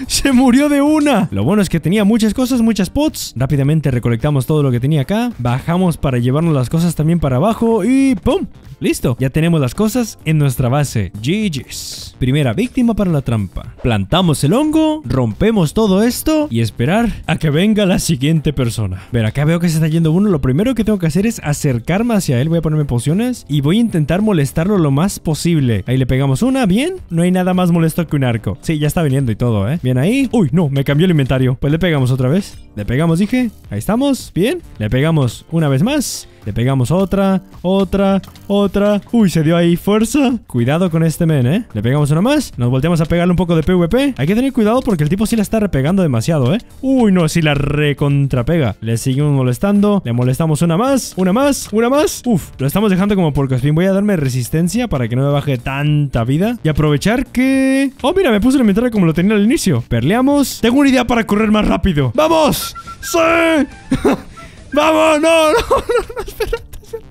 [SPEAKER 1] [LAUGHS] ¡Se murió de una! Lo bueno es que tenía muchas cosas, muchas pots. Rápidamente recolectamos todo lo que tenía acá. Bajamos para llevarnos las cosas también para abajo y ¡pum! Listo, ya tenemos las cosas en nuestra base. GG's. Primera víctima para la trampa. Plantamos el hongo, rompemos todo esto y esperar a que venga la siguiente persona. Ver, acá veo que se está yendo uno. Lo primero que tengo que hacer es acercarme hacia él. Voy a ponerme pociones y voy a intentar molestarlo lo más posible. Ahí le pegamos una, bien. No hay nada más molesto que un arco. Sí, ya está viniendo y todo, ¿eh? Bien ahí. Uy, no, me cambió el inventario. Pues le pegamos otra vez. Le pegamos, dije. Ahí estamos. Bien. Le pegamos una vez más. Le pegamos otra, otra, otra. Uy, se dio ahí fuerza. Cuidado con este men, ¿eh? Le pegamos una más. Nos volteamos a pegarle un poco de PvP. Hay que tener cuidado porque el tipo sí la está repegando demasiado, ¿eh? Uy, no, sí la recontrapega. Le seguimos molestando. Le molestamos una más, una más, una más. Uf, lo estamos dejando como por cospin. Voy a darme resistencia para que no me baje tanta vida. Y aprovechar que... Oh, mira, me puse el inventario como lo tenía al inicio. Perleamos. Tengo una idea para correr más rápido. ¡Vamos! ¡Sí! [LAUGHS] ¡Vamos! ¡No! ¡No! ¡No! no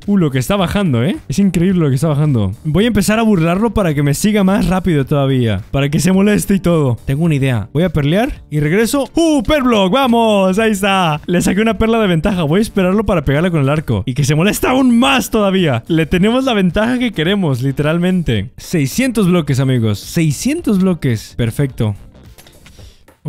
[SPEAKER 1] Uh, lo que está bajando, ¿eh? Es increíble lo que está bajando. Voy a empezar a burlarlo para que me siga más rápido todavía. Para que se moleste y todo. Tengo una idea. Voy a perlear y regreso. ¡Uh, Perblock! ¡Vamos! ¡Ahí está! Le saqué una perla de ventaja. Voy a esperarlo para pegarle con el arco. Y que se molesta aún más todavía. Le tenemos la ventaja que queremos, literalmente. 600 bloques, amigos. 600 bloques. Perfecto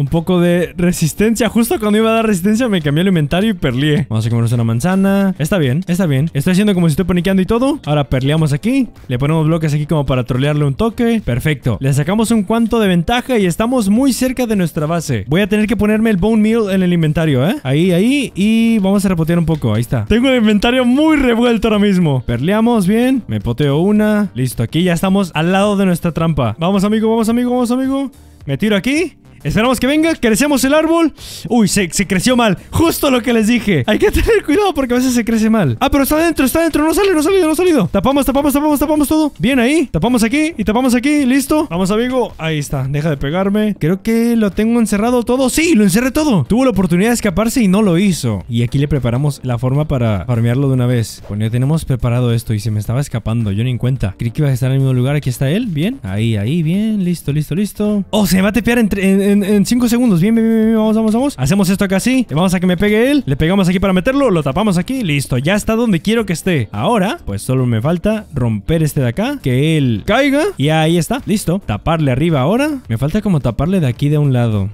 [SPEAKER 1] un poco de resistencia. Justo cuando iba a dar resistencia me cambié el inventario y perlié. Eh. Vamos a comernos una manzana. Está bien, está bien. Estoy haciendo como si estoy paniqueando y todo. Ahora perleamos aquí. Le ponemos bloques aquí como para trolearle un toque. Perfecto. Le sacamos un cuanto de ventaja y estamos muy cerca de nuestra base. Voy a tener que ponerme el bone meal en el inventario, ¿eh? Ahí, ahí. Y vamos a repotear un poco. Ahí está. Tengo el inventario muy revuelto ahora mismo. Perleamos bien. Me poteo una. Listo. Aquí ya estamos al lado de nuestra trampa. Vamos, amigo. Vamos, amigo. Vamos, amigo. Me tiro aquí Esperamos que venga, crecemos el árbol. Uy, se, creció mal. Justo lo que les dije. Hay que [LAUGHS] tener cuidado porque a veces se crece mal. Ah, pero está adentro, está adentro. No sale, no ha salido, no ha salido. Tapamos, tapamos, tapamos, tapamos todo. Bien ahí. Tapamos aquí y tapamos aquí. Listo. Vamos, amigo. Ahí está. Deja de pegarme. Creo que lo tengo encerrado todo. Sí, lo encerré todo. Tuvo la oportunidad de escaparse y no lo hizo. Y aquí le preparamos la forma para farmearlo de una vez. Bueno, ya tenemos preparado esto y se me estaba escapando. Yo ni en cuenta. Creí que iba a estar en el mismo lugar. Aquí está él. Bien. Ahí, ahí. Bien. Listo, listo, listo. Oh, se me va a tepear entre en, 5 cinco segundos. Bien, bien, bien, Vamos, vamos, vamos. Hacemos esto acá así. Vamos a que me pegue él. Le pegamos aquí para meterlo. Lo tapamos aquí. Listo. Ya está donde quiero que esté. Ahora, pues solo me falta romper este de acá. Que él caiga. Y ahí está. Listo. Taparle arriba ahora. Me falta como taparle de aquí de un lado.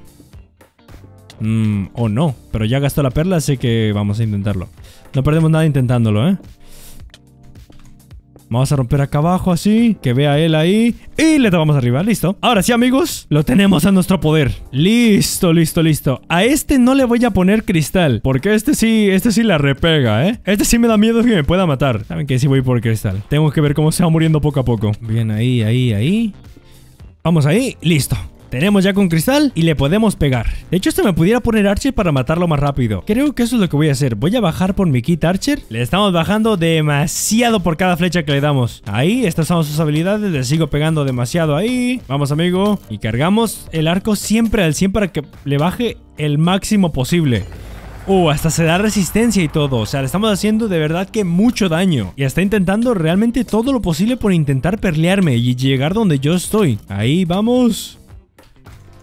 [SPEAKER 1] Mmm, o no. Pero ya gastó la perla, así que vamos a intentarlo. No perdemos nada intentándolo, ¿eh? Vamos a romper acá abajo así, que vea él ahí y le tomamos arriba, listo. Ahora sí amigos, lo tenemos a nuestro poder. Listo, listo, listo. A este no le voy a poner cristal, porque este sí, este sí la repega, ¿eh? Este sí me da miedo que me pueda matar. Saben que sí voy por cristal. Tengo que ver cómo se va muriendo poco a poco. Bien, ahí, ahí, ahí. Vamos ahí, listo. Tenemos ya con cristal y le podemos pegar. De hecho, esto me pudiera poner Archer para matarlo más rápido. Creo que eso es lo que voy a hacer. Voy a bajar por mi kit Archer. Le estamos bajando demasiado por cada flecha que le damos. Ahí, estas son sus habilidades. Le sigo pegando demasiado ahí. Vamos, amigo. Y cargamos el arco siempre al 100 para que le baje el máximo posible. Uh, hasta se da resistencia y todo. O sea, le estamos haciendo de verdad que mucho daño. Y está intentando realmente todo lo posible por intentar perlearme y llegar donde yo estoy. Ahí, vamos.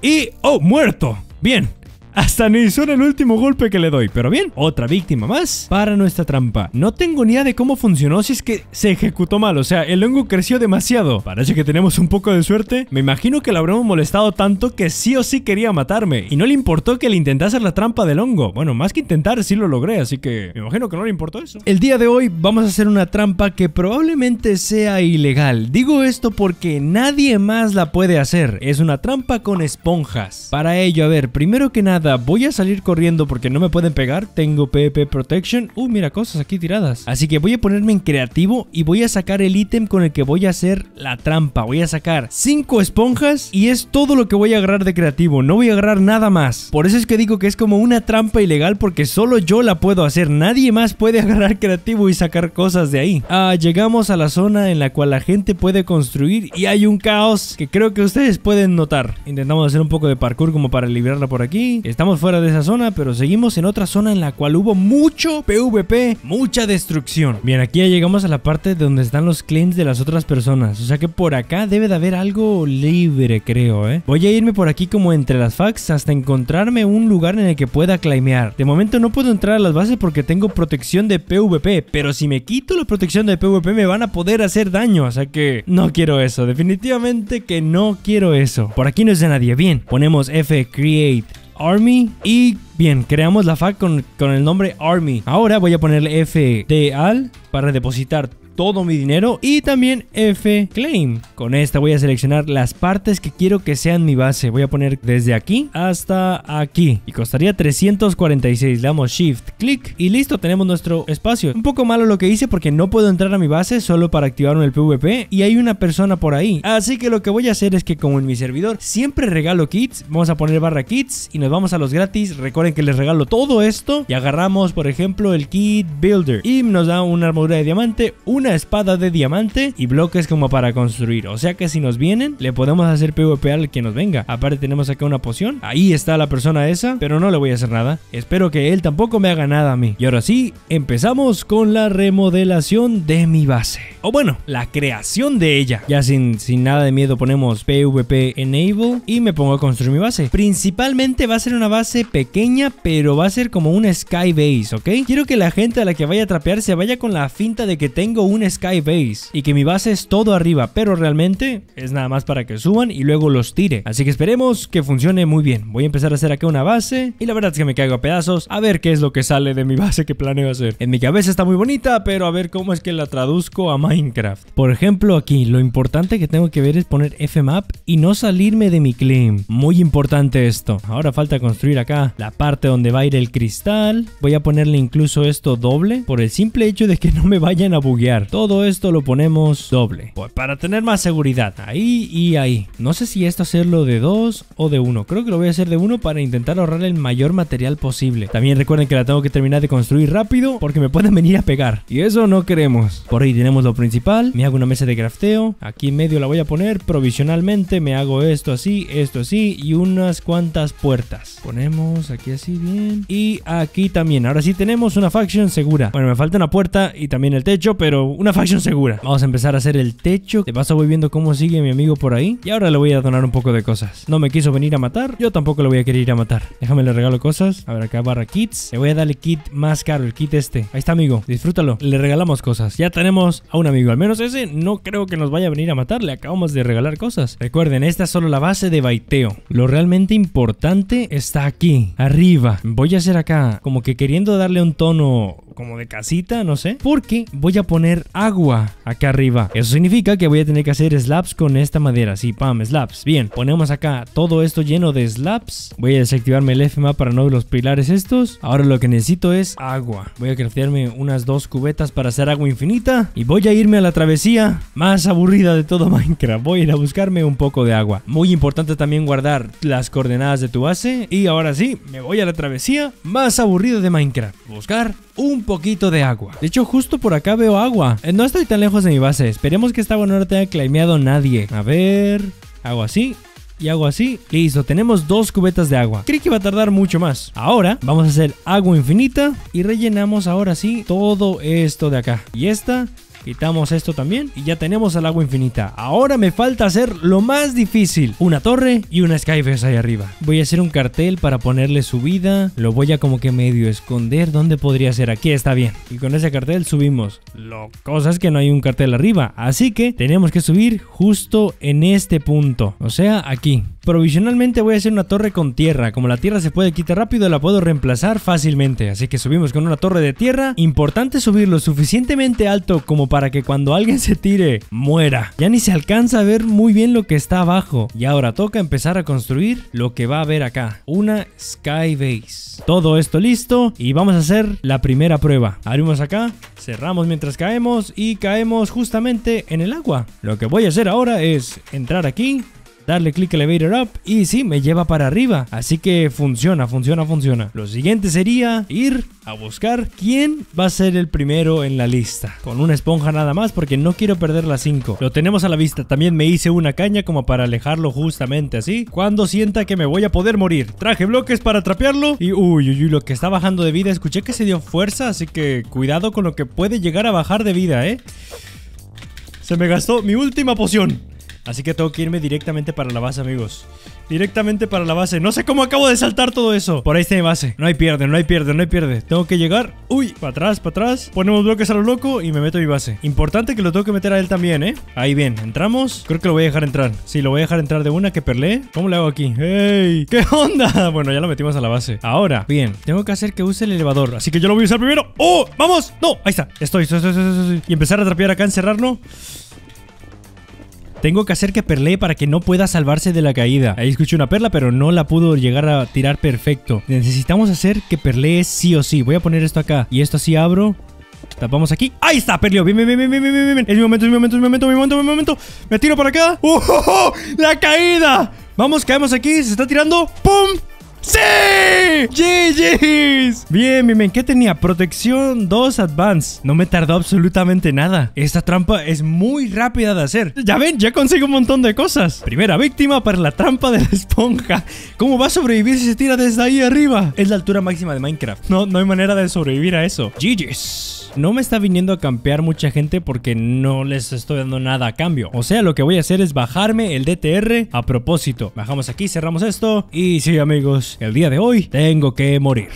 [SPEAKER 1] Y, oh, muerto. Bien, hasta ni suena el último golpe que le doy. Pero bien, otra víctima más para nuestra trampa. No tengo ni idea de cómo funcionó si es que se ejecutó mal. O sea, el hongo creció demasiado. Parece que tenemos un poco de suerte. Me imagino que la habremos molestado tanto que sí o sí quería matarme. Y no le importó que le intentase la trampa del hongo. Bueno, más que intentar, sí lo logré. Así que me imagino que no le importó eso. El día de hoy vamos a hacer una trampa que probablemente sea ilegal. Digo esto porque nadie más la puede hacer. Es una trampa con esponjas. Para ello, a ver, primero que nada voy a salir corriendo porque no me pueden pegar. Tengo PP Protection. Uh, mira, cosas aquí tiradas. Así que voy a ponerme en creativo y voy a sacar el ítem con el que voy a hacer la trampa. Voy a sacar cinco esponjas y es todo lo que voy a agarrar de creativo. No voy a agarrar nada más. Por eso es que digo que es como una trampa ilegal porque solo yo la puedo hacer. Nadie más puede [LAUGHS] agarrar creativo y sacar cosas de ahí. Ah, llegamos a la zona en la cual la gente puede construir y hay un caos que creo que ustedes pueden notar. Intentamos hacer un poco de parkour como para librarla por aquí. Estamos fuera de esa zona, pero seguimos en otra zona en la cual hubo mucho PvP, mucha destrucción. Bien, aquí ya llegamos a la parte donde están los claims de las otras personas. O sea que por acá debe de haber algo libre, creo, ¿eh? Voy a irme por aquí como entre las fax hasta encontrarme un lugar en el que pueda claimear. De momento no puedo entrar a las bases porque tengo protección de PvP, pero si me quito la protección de PvP me van a poder hacer daño. O sea que no quiero eso, definitivamente que no quiero eso. Por aquí no es de nadie. Bien, ponemos F create Army. Y bien, creamos la fac con, el nombre Army. Ahora voy a ponerle F al para depositar todo mi dinero y también F claim. Con esta voy a seleccionar las partes que quiero que sean mi base. Voy a poner desde aquí hasta aquí y costaría 346. Le damos shift, clic y listo, tenemos nuestro espacio. Un poco malo lo que hice porque no puedo entrar a mi base solo para activar el PvP y hay una persona por ahí. Así que lo que voy a hacer es que como en mi servidor siempre regalo kits, vamos a poner barra kits y nos vamos a los gratis. Recuerden que les regalo todo esto y agarramos por ejemplo el kit builder y nos da una armadura de diamante, una una espada de diamante y bloques como para construir. O sea que si nos vienen, le podemos hacer PvP al que nos venga. Aparte tenemos acá una poción. Ahí está la persona esa, pero no le voy a hacer nada. Espero que él tampoco me haga nada a mí. Y ahora sí, empezamos con la remodelación de mi base. O bueno, la creación de ella. Ya sin, sin nada de miedo ponemos PvP Enable y me pongo a construir mi base. Principalmente va a ser una base pequeña, pero va a ser como una Sky Base, ¿ok? Quiero que la gente a la que vaya a trapear se vaya con la finta de que tengo un un sky base y que mi base es todo arriba, pero realmente es nada más para que suban y luego los tire. Así que esperemos que funcione muy bien. Voy a empezar a hacer acá una base y la verdad es que me caigo a pedazos a ver qué es lo que sale de mi [LAUGHS] base que planeo hacer. En mi cabeza está muy bonita, pero a ver cómo es que la traduzco a Minecraft. Por ejemplo aquí, lo importante que tengo que ver es poner fmap y no salirme de mi claim. Muy importante esto. Ahora falta construir acá la parte donde va a ir el cristal. Voy a ponerle incluso esto doble por el simple hecho de que [LAUGHS] no me vayan a buguear. Todo esto lo ponemos doble, pues para tener más seguridad. Ahí y ahí. No sé si esto hacerlo de dos o de uno. Creo que lo voy a hacer de uno para intentar ahorrar el mayor material posible. También recuerden que la tengo que terminar de construir rápido porque me pueden venir a pegar. Y eso no queremos. Por ahí tenemos lo principal. Me hago una mesa de crafteo. Aquí en medio la voy a poner provisionalmente. Me hago esto así, esto así y unas cuantas puertas. Ponemos aquí así bien. Y aquí también. Ahora sí tenemos una faction segura. Bueno, me falta una puerta y también el techo, pero una facción segura. Vamos a empezar a hacer el techo. De paso voy viendo cómo sigue mi amigo por ahí. Y ahora le voy a donar un poco de cosas. No me quiso venir a matar. Yo tampoco le voy a querer ir a matar. Déjame le regalo cosas. A ver, acá barra kits. Le voy a darle kit más caro, el kit este. Ahí está, amigo. Disfrútalo. Le regalamos cosas. Ya tenemos a un amigo. Al menos ese no creo que nos vaya a venir a matar. Le acabamos de regalar cosas. Recuerden, esta es solo la base de baiteo. Lo realmente importante está aquí, arriba. Voy a hacer acá, como que queriendo darle un tono como de casita, no sé. Porque voy a poner agua acá arriba. Eso significa que voy a tener que hacer slabs con esta madera. Sí, pam, slabs. Bien, ponemos acá todo esto lleno de slabs. Voy a desactivarme el FMA para no ver los pilares estos. Ahora lo que necesito es agua. Voy a craftearme unas dos cubetas para hacer agua infinita. Y voy a irme a la travesía más aburrida de todo [LAUGHS] Minecraft. Voy a ir a buscarme un poco de agua. Muy importante también guardar las coordenadas de tu base. Y ahora sí, me voy a la travesía más aburrida de Minecraft. Buscar un poquito de agua. De hecho, justo por acá veo agua. Eh, no estoy tan lejos de mi base. Esperemos que esta agua no la tenga claimeado nadie. A ver... Hago así y hago así. Listo, tenemos dos cubetas de agua. Creí que iba a tardar mucho más. Ahora vamos a hacer agua infinita y rellenamos ahora sí todo esto de acá. Y esta Quitamos esto también y ya tenemos al agua infinita. Ahora me falta hacer lo más difícil. Una torre y una Skyface ahí arriba. Voy a hacer un cartel para ponerle subida. Lo voy a como que medio esconder. ¿Dónde podría ser? Aquí está bien. Y con ese cartel subimos. Lo cosa es que no hay un cartel arriba. Así que tenemos que subir justo en este punto. O sea, aquí. Provisionalmente voy a hacer una torre con tierra. Como la tierra se puede quitar rápido, la puedo reemplazar fácilmente. Así que subimos con una torre de tierra. Importante subir lo suficientemente alto como para que cuando alguien se tire, muera. Ya ni se alcanza a ver muy bien lo que está abajo. Y ahora toca empezar a construir lo que va a haber acá. Una sky base. Todo esto listo y vamos a hacer la primera prueba. Abrimos acá, cerramos mientras caemos y caemos justamente en el agua. Lo que voy a hacer ahora es entrar aquí darle clic elevator up y sí, me lleva para arriba. Así que funciona, funciona, funciona. Lo siguiente sería ir a buscar quién va a ser el primero en la lista. Con una esponja nada más porque no quiero perder las 5. Lo tenemos a la vista. También me hice una caña como para alejarlo justamente así. Cuando sienta que me voy a poder morir. Traje bloques para trapearlo y uy, uy, uy, lo que está bajando de vida. Escuché que se dio fuerza, así que cuidado con lo que puede llegar a bajar de vida, ¿eh? Se me gastó mi última poción. Así que tengo que irme directamente para la base, amigos. Directamente para la base. No sé cómo acabo de saltar todo eso. Por ahí está mi base. No hay pierde, no hay pierde, no hay pierde. Tengo que llegar. Uy, para atrás, para atrás. Ponemos bloques a lo loco y me meto a mi base. Importante que lo tengo que meter a él también, ¿eh? Ahí bien, entramos. Creo que lo voy a dejar entrar. Sí, lo voy a dejar entrar de una que perlé. ¿Cómo le hago aquí? ¡Ey! ¿Qué onda? [LAUGHS] Bueno, ya lo metimos a la base. Ahora, bien, tengo que hacer que use el elevador. Así que yo lo voy a usar primero. ¡Oh! ¡Vamos! ¡No! Ahí está. Estoy, estoy, estoy, estoy. Y empezar a trapear acá, encerrarlo. Tengo que hacer que perlee para que no pueda salvarse de la caída. Ahí escuché una perla, pero no la pudo llegar a tirar perfecto. Necesitamos hacer que perlee sí o sí. Voy a poner esto acá. Y esto así abro. Tapamos aquí. ¡Ahí está! Perleo. Bien, bien, bien, bien, bien, bien, Es mi momento, es mi momento, es mi momento, es mi momento. Me tiro para acá. ¡Oh, oh, oh! ¡La caída! Vamos, caemos aquí. Se está tirando. ¡Pum! ¡Sí! ¡GG's! Bien, bien, bien. ¿Qué tenía? Protección 2 Advance. No me tardó absolutamente nada. Esta trampa es muy rápida de hacer. Ya ven, ya consigo un montón de cosas. Primera víctima para la trampa de la esponja. ¿Cómo va a sobrevivir si se tira desde ahí arriba? Es la altura máxima de Minecraft. No, no hay manera de sobrevivir a eso. GG's. No me está viniendo a campear mucha gente porque no les estoy dando nada a cambio. O sea, lo que voy a hacer es bajarme el DTR a propósito. Bajamos aquí, cerramos esto. Y sí, amigos, el día de hoy tengo que morir.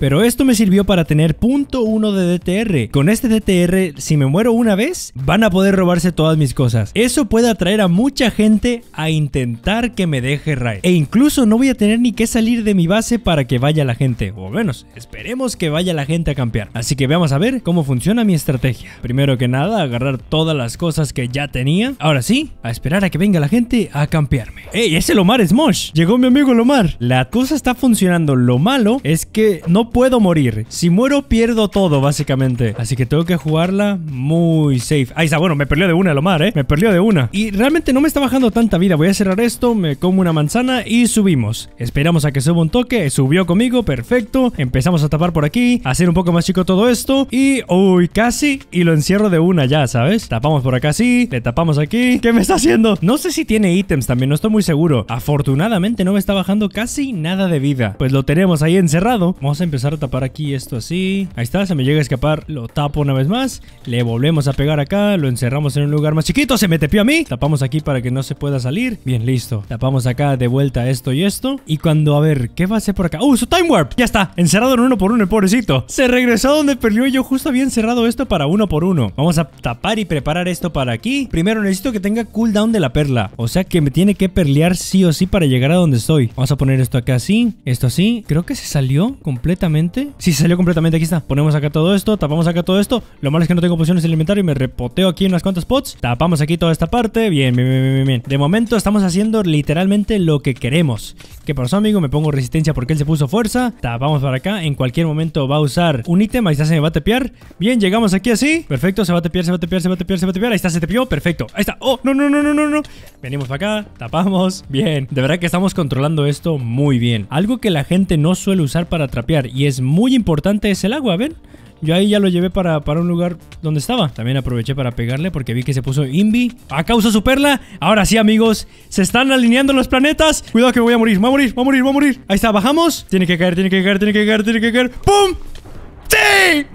[SPEAKER 1] Pero esto me sirvió para tener punto uno de DTR. Con este DTR, si me muero una vez, van a poder robarse todas mis cosas. Eso puede atraer a mucha gente a intentar que me deje raid. E incluso no voy a tener ni que salir de mi base para que vaya la gente. O menos, esperemos que vaya la gente a campear. Así que veamos a ver cómo funciona mi estrategia. Primero que nada, agarrar todas las cosas que ya tenía. Ahora sí, a esperar a que venga la gente a campearme. ¡Ey, ese Lomar es Mosh! Llegó mi amigo Lomar. La cosa está funcionando. Lo malo es que no puedo morir. Si muero, pierdo todo, básicamente. Así que tengo que jugarla muy safe. Ahí está, bueno, me perdió de una Omar, ¿eh? Me perdió de una. Y realmente no me está bajando tanta vida. Voy a cerrar esto, me como una manzana y subimos. Esperamos a que suba un toque. Subió conmigo, perfecto. Empezamos a tapar por aquí, hacer un poco más chico todo esto. Y, uy, casi. Y lo encierro de una ya, ¿sabes? Tapamos por acá así, le tapamos aquí. ¿Qué me está haciendo? No sé si tiene ítems también, no estoy muy seguro. Afortunadamente no me está bajando casi nada de vida. Pues lo tenemos ahí encerrado. Vamos a empezar empezar a tapar aquí esto así. Ahí está, se me llega a escapar. Lo tapo una vez más. Le volvemos a pegar acá. Lo encerramos en un lugar más chiquito. Se me tepió a mí. Tapamos aquí para que no se pueda salir. Bien, listo. Tapamos acá de vuelta esto y esto. Y cuando, a ver, ¿qué va a hacer por acá? ¡Uh, su time warp! Ya está. Encerrado en uno por uno, el pobrecito. Se regresó donde perdió. Yo justo había encerrado esto para uno por uno. Vamos a tapar y preparar esto para aquí. Primero necesito que tenga cooldown de la perla. O sea que me tiene que perlear sí o sí para llegar a donde estoy. Vamos a poner esto acá así. Esto así. Creo que se salió completamente si Sí, salió completamente. Aquí está. Ponemos acá todo esto, tapamos acá todo esto. Lo malo es que no tengo pociones en el inventario y me repoteo aquí unas cuantas pots. Tapamos aquí toda esta parte. Bien, bien, bien, bien, bien. De momento estamos haciendo literalmente lo que queremos. Que por pasó, amigo? Me pongo resistencia porque él se puso fuerza. Tapamos para acá. En cualquier momento va a usar un ítem. Ahí está, se me va a tepear. Bien, llegamos aquí así. Perfecto, se va a tepear, se va a tepear, se va a tepear, se va a tepear. Ahí está, se tepeó, Perfecto. Ahí está. Oh, no, no, no, no, no, no. Venimos para acá. Tapamos. Bien. De verdad que estamos controlando esto muy bien. Algo que la gente no suele usar para trapear y es muy importante ese el agua, ¿ven? Yo ahí ya lo llevé para, para, un lugar donde estaba. También aproveché para pegarle porque vi que se puso Invi. ¡A causa su perla. Ahora sí, amigos. Se están alineando los planetas. Cuidado que voy a morir. voy a morir, Voy a morir, voy a morir. Ahí está, bajamos. Tiene que caer, tiene que caer, tiene que caer, tiene que caer. ¡Pum!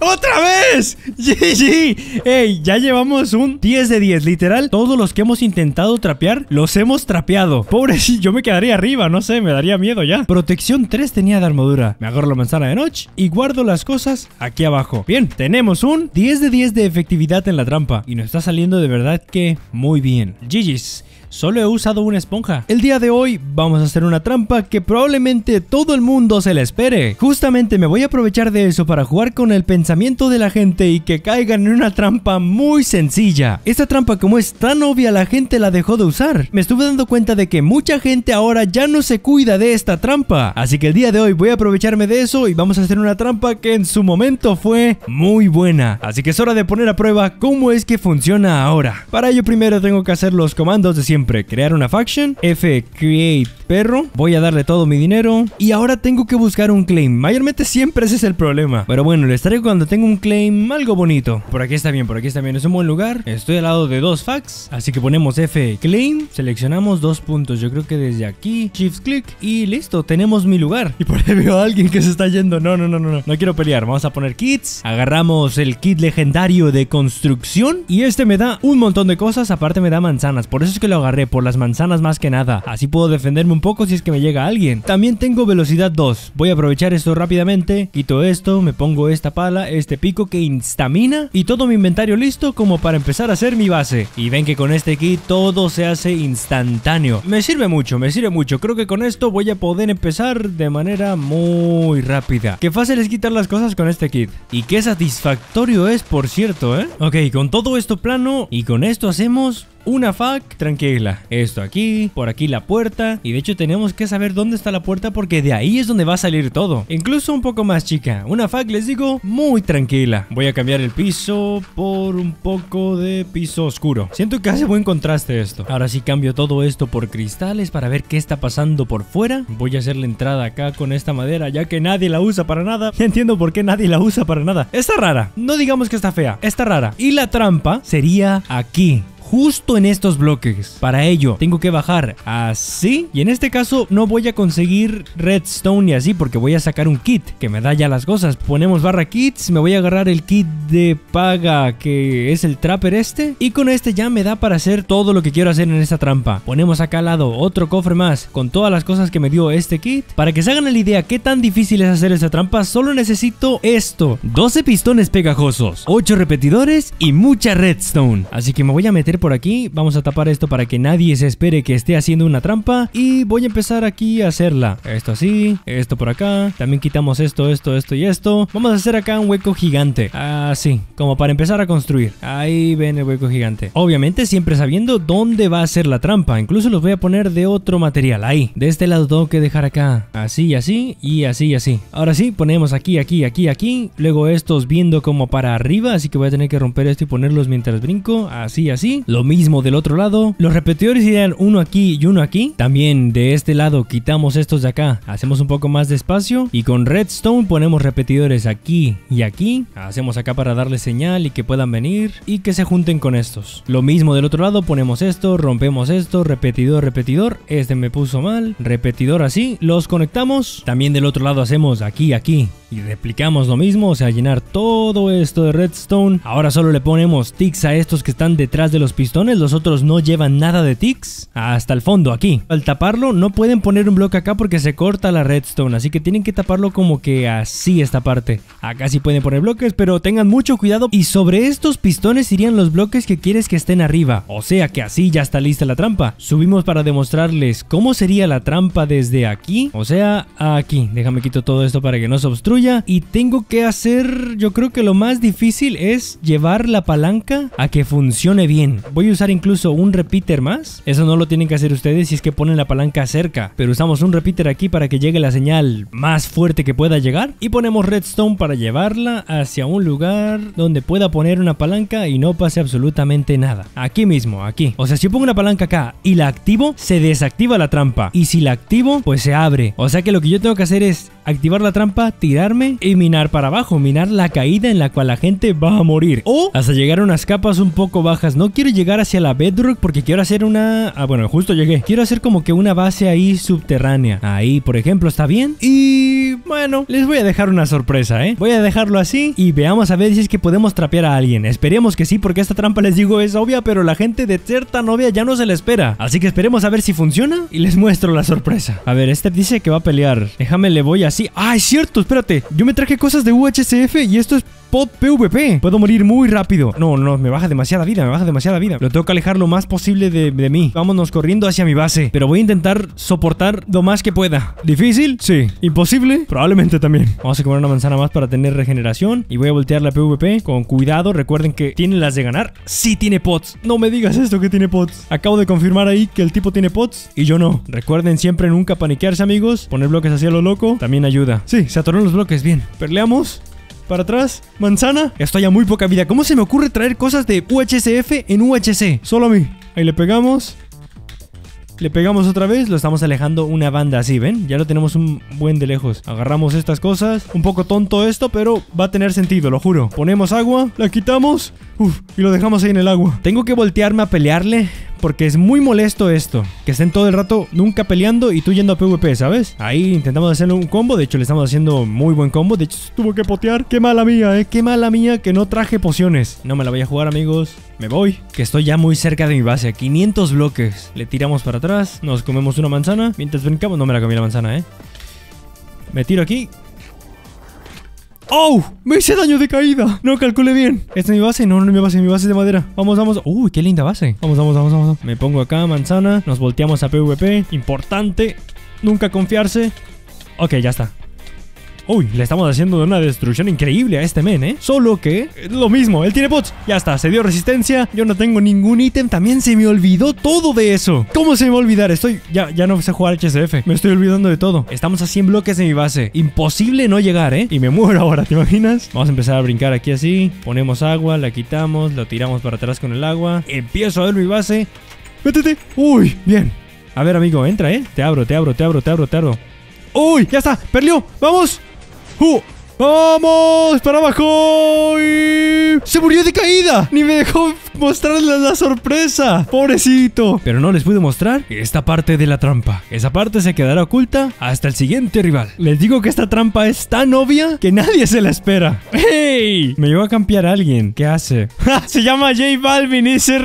[SPEAKER 1] ¡Otra vez! GG. [LAUGHS] Ey, ya llevamos un 10 de 10. Literal, todos los que hemos intentado trapear, los hemos trapeado. Pobre, [LAUGHS] yo me quedaría arriba, no sé, me daría miedo ya. Protección 3 tenía de armadura. Me agarro la manzana de noche y guardo las cosas aquí abajo. Bien, tenemos un 10 de 10 de efectividad en la trampa. Y nos está saliendo de verdad que muy bien. GG's solo he usado una esponja. El día de hoy vamos a hacer una trampa que probablemente todo el mundo se la espere. Justamente me voy a aprovechar de eso para jugar con el pensamiento de la gente y que caigan en una trampa muy sencilla. Esta trampa como es tan obvia la gente la dejó de usar. Me estuve dando cuenta de que mucha gente ahora ya no se cuida de esta trampa. Así que el día de hoy voy a aprovecharme de eso y vamos a hacer una trampa que en su momento fue muy buena. Así que es hora de poner a prueba cómo es que funciona ahora. Para ello primero tengo que hacer los comandos de siempre crear una faction, F create perro, voy a darle todo mi dinero y ahora tengo que buscar un claim. Mayormente siempre ese es el problema, pero bueno, les traigo cuando tengo un claim algo bonito. Por aquí está bien, por aquí está bien, es un buen lugar. Estoy al lado de dos facts, así que ponemos F claim, seleccionamos dos puntos, yo creo que desde aquí, shift click y listo, tenemos mi lugar. Y por ahí veo a alguien que se está yendo. No, no, no, no, no, no quiero pelear. Vamos a poner kits. Agarramos el kit legendario de construcción y este me da un montón de cosas, aparte me da manzanas, por eso es que lo agarramos por las manzanas más que nada, así puedo defenderme un poco si es que me llega alguien. También tengo velocidad 2, voy a aprovechar esto rápidamente, quito esto, me pongo esta pala, este pico que instamina y todo mi inventario listo como para empezar a hacer mi base. Y ven que con este kit todo se hace instantáneo. Me sirve mucho, me sirve mucho, creo que con esto voy a poder empezar de manera muy rápida. Qué fácil es quitar las cosas con este kit. Y qué satisfactorio es, por cierto, ¿eh? Ok, con todo esto plano y con esto hacemos una fac, tranquila. Esto aquí, por aquí la puerta. Y de hecho tenemos que saber dónde está la puerta porque de ahí es donde va a salir todo. Incluso un poco más chica. Una fac, les digo, muy tranquila. Voy a cambiar el piso por un poco de piso oscuro. Siento que hace buen contraste esto. Ahora sí cambio todo esto por cristales para ver qué está pasando por fuera. Voy a hacer la entrada acá con esta madera ya que nadie la usa para nada. [LAUGHS] Ya entiendo por qué nadie la usa para nada. Está rara. No digamos que está fea. Está rara. Y la trampa sería aquí justo en estos bloques. Para ello, tengo que bajar así. Y en este caso no voy a conseguir redstone ni así porque voy a sacar un kit que me da ya las cosas. Ponemos barra kits, me voy a agarrar el kit de paga que es el trapper este. Y con este ya me da para hacer todo lo que quiero hacer en esta trampa. Ponemos acá al lado otro cofre más con todas las cosas que me dio este kit. Para que se hagan la idea qué tan difícil es hacer esta trampa, solo necesito esto. 12 pistones pegajosos, 8 repetidores y mucha redstone. Así que me voy a meter por aquí, vamos a tapar esto para que nadie se espere que esté haciendo una trampa y voy a empezar aquí a hacerla. Esto así, esto por acá, también quitamos esto, esto, esto y esto. Vamos a hacer acá un hueco gigante, así, ah, como para empezar a construir. Ahí ven el hueco gigante. Obviamente siempre sabiendo dónde va a ser la trampa, incluso los voy a poner de otro material, ahí. De este lado tengo que dejar acá, así, así y así así. Ahora sí, ponemos aquí, aquí, aquí, aquí, luego estos viendo como para arriba, así que voy a tener que romper esto y ponerlos mientras brinco, así, así. Lo mismo del otro lado. Los repetidores irían uno aquí y uno aquí. También de este lado quitamos estos de acá. Hacemos un poco más de espacio. Y con redstone ponemos repetidores aquí y aquí. Hacemos acá para darle señal y que puedan venir. Y que se junten con estos. Lo mismo del otro lado. Ponemos esto, rompemos esto. Repetidor, repetidor. Este me puso mal. Repetidor así. Los conectamos. También del otro lado hacemos aquí, aquí. Y replicamos lo mismo. O sea, llenar todo esto de redstone. Ahora solo le ponemos ticks a estos que están detrás de los pistones, los otros no llevan nada de tics hasta el fondo aquí. Al taparlo no pueden poner un bloque acá porque se corta la redstone, así que tienen que taparlo como que así esta parte. Acá sí pueden poner bloques, pero tengan mucho cuidado y sobre estos pistones irían los bloques que quieres que estén arriba, o sea que así ya está lista la trampa. Subimos para demostrarles cómo sería la trampa desde aquí, o sea, aquí. Déjame quito todo esto para que no se obstruya y tengo que hacer, yo creo que lo más difícil es llevar la palanca a que funcione bien. Voy a usar incluso un repeater más. Eso no lo tienen que hacer ustedes si es que ponen la palanca cerca. Pero usamos un repeater aquí para que llegue la señal más fuerte que pueda llegar. Y ponemos redstone para llevarla hacia un lugar donde pueda poner una palanca y no pase absolutamente nada. Aquí mismo, aquí. O sea, si yo pongo una palanca acá y la activo, se desactiva la trampa. Y si la activo, pues se abre. O sea que lo que yo tengo que hacer es activar la trampa, tirarme y minar para abajo, minar la caída en la cual la gente va a morir. O hasta llegar a unas capas un poco bajas. No quiero llegar hacia la bedrock porque quiero hacer una... Ah, bueno, justo llegué. Quiero hacer como que una base ahí subterránea. Ahí, por ejemplo, está bien. Y bueno, les voy a dejar una sorpresa, ¿eh? Voy a dejarlo así y veamos a ver si es que podemos trapear a alguien. Esperemos que sí, porque esta trampa, les digo, es obvia, pero la gente de cierta novia ya no se la espera. Así que esperemos a ver si funciona y les muestro la sorpresa. A ver, este dice que va a pelear. Déjame, le voy a sí, Ah, es cierto, espérate. Yo me traje cosas de UHCF y esto es Pod PvP. Puedo morir muy rápido. No, no, me baja demasiada vida, me baja demasiada vida. Lo tengo que alejar lo más posible de, mí. Vámonos corriendo hacia mi base. Pero voy a intentar soportar lo más que pueda. ¿Difícil? Sí. ¿Imposible? Probablemente también. Vamos a comer una manzana más para tener regeneración. Y voy a voltear la PvP con cuidado. Recuerden que tiene las de ganar. Sí tiene pots. No me digas esto que tiene pots. Acabo de confirmar ahí que el tipo tiene pots y yo no. Recuerden siempre nunca paniquearse, amigos. Poner bloques hacia lo loco también ayuda. Sí, se atoraron los bloques. Bien. Perleamos para atrás, manzana. Esto ya muy poca vida. ¿Cómo se me ocurre traer cosas de UHCF en UHC? Solo a mí. Ahí le pegamos. Le pegamos otra vez, lo estamos alejando una banda así, ¿ven? Ya lo tenemos un buen de lejos. Agarramos estas cosas. Un poco tonto esto, pero va a tener sentido, lo juro. Ponemos agua, la quitamos. Uf, y lo dejamos ahí en el agua. Tengo que voltearme a pelearle porque es muy molesto esto, que estén todo el rato nunca peleando y tú yendo a PvP, ¿sabes? Ahí intentamos hacerle un combo, de hecho le estamos haciendo muy buen combo, de hecho tuvo que potear, qué mala mía, ¿eh? Qué mala mía que no traje pociones. No me la voy a jugar amigos, me voy, que estoy ya muy cerca de mi base, 500 bloques. Le tiramos para atrás, nos comemos una manzana, mientras brincamos, no me la comí la manzana, ¿eh? Me tiro aquí, ¡Oh! Me hice daño de caída. No calculé bien. ¿Esta es mi base? No, no es mi base. Mi base de madera. Vamos, vamos. ¡Uy, qué linda base! Vamos, vamos, vamos, vamos. Me pongo acá, manzana. Nos volteamos a PvP. Importante. Nunca confiarse. Ok, ya está. Uy, le estamos haciendo una destrucción increíble a este men, ¿eh? Solo que... Lo mismo, él tiene bots. Ya está, se dio resistencia. Yo no tengo ningún ítem. También se me olvidó todo de eso. ¿Cómo se me va a olvidar? Estoy... Ya, ya no sé jugar HSF. Me estoy olvidando de todo. Estamos a 100 bloques de mi base. Imposible no llegar, ¿eh? Y me muero ahora, ¿te imaginas? Vamos a empezar a brincar aquí así. Ponemos agua, la quitamos, Lo tiramos para atrás con el agua. Empiezo a ver mi base. ¡Métete! ¡Uy! Bien. A ver, amigo, entra, ¿eh? Te abro, te abro, te abro, te abro, te abro. ¡Uy! ¡Ya está! ¡Perlió! ¡Vamos! 후 ¡Vamos! ¡Para abajo! ¡Se murió de caída! ¡Ni me dejó mostrarle la sorpresa! ¡Pobrecito! Pero no les pude mostrar esta parte de la trampa. Esa parte se quedará oculta hasta el siguiente rival. Les digo que esta trampa es tan obvia que nadie se la espera. ¡Hey! Me llegó a campear a alguien. ¿Qué hace? [LAUGHS] Se llama J Balvin y se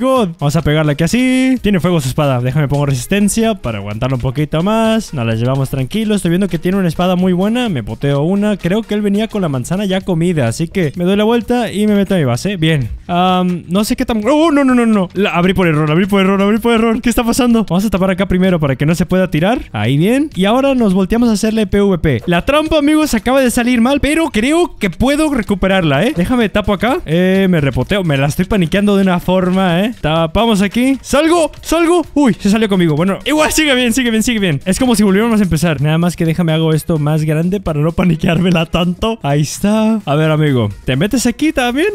[SPEAKER 1] Vamos a pegarla aquí así. Tiene fuego su espada. Déjame pongo resistencia para aguantarlo un poquito más. Nos la llevamos tranquilo. Estoy viendo que tiene una espada muy buena. Me boteo una. Creo que él venía con la manzana ya comida, así que me doy la vuelta y me meto a mi base. Bien. no sé qué tan... ¡Oh, no, no, no, no! abrí por error, abrí por error, abrí por error. ¿Qué está pasando? Vamos a tapar acá primero para que no se pueda tirar. Ahí bien. Y ahora nos volteamos a hacerle PvP. La trampa, amigos, acaba de salir mal, pero creo que puedo recuperarla, ¿eh? Déjame tapo acá. Eh, me repoteo. Me la estoy paniqueando de una forma, ¿eh? Tapamos aquí. ¡Salgo! ¡Salgo! ¡Uy! Se salió conmigo. Bueno, igual sigue bien, sigue bien, sigue bien. Es como si volviéramos a empezar. Nada más que déjame hago esto más grande para no paniquearme la tanto. Ahí está. A ver, amigo. ¿Te metes aquí también?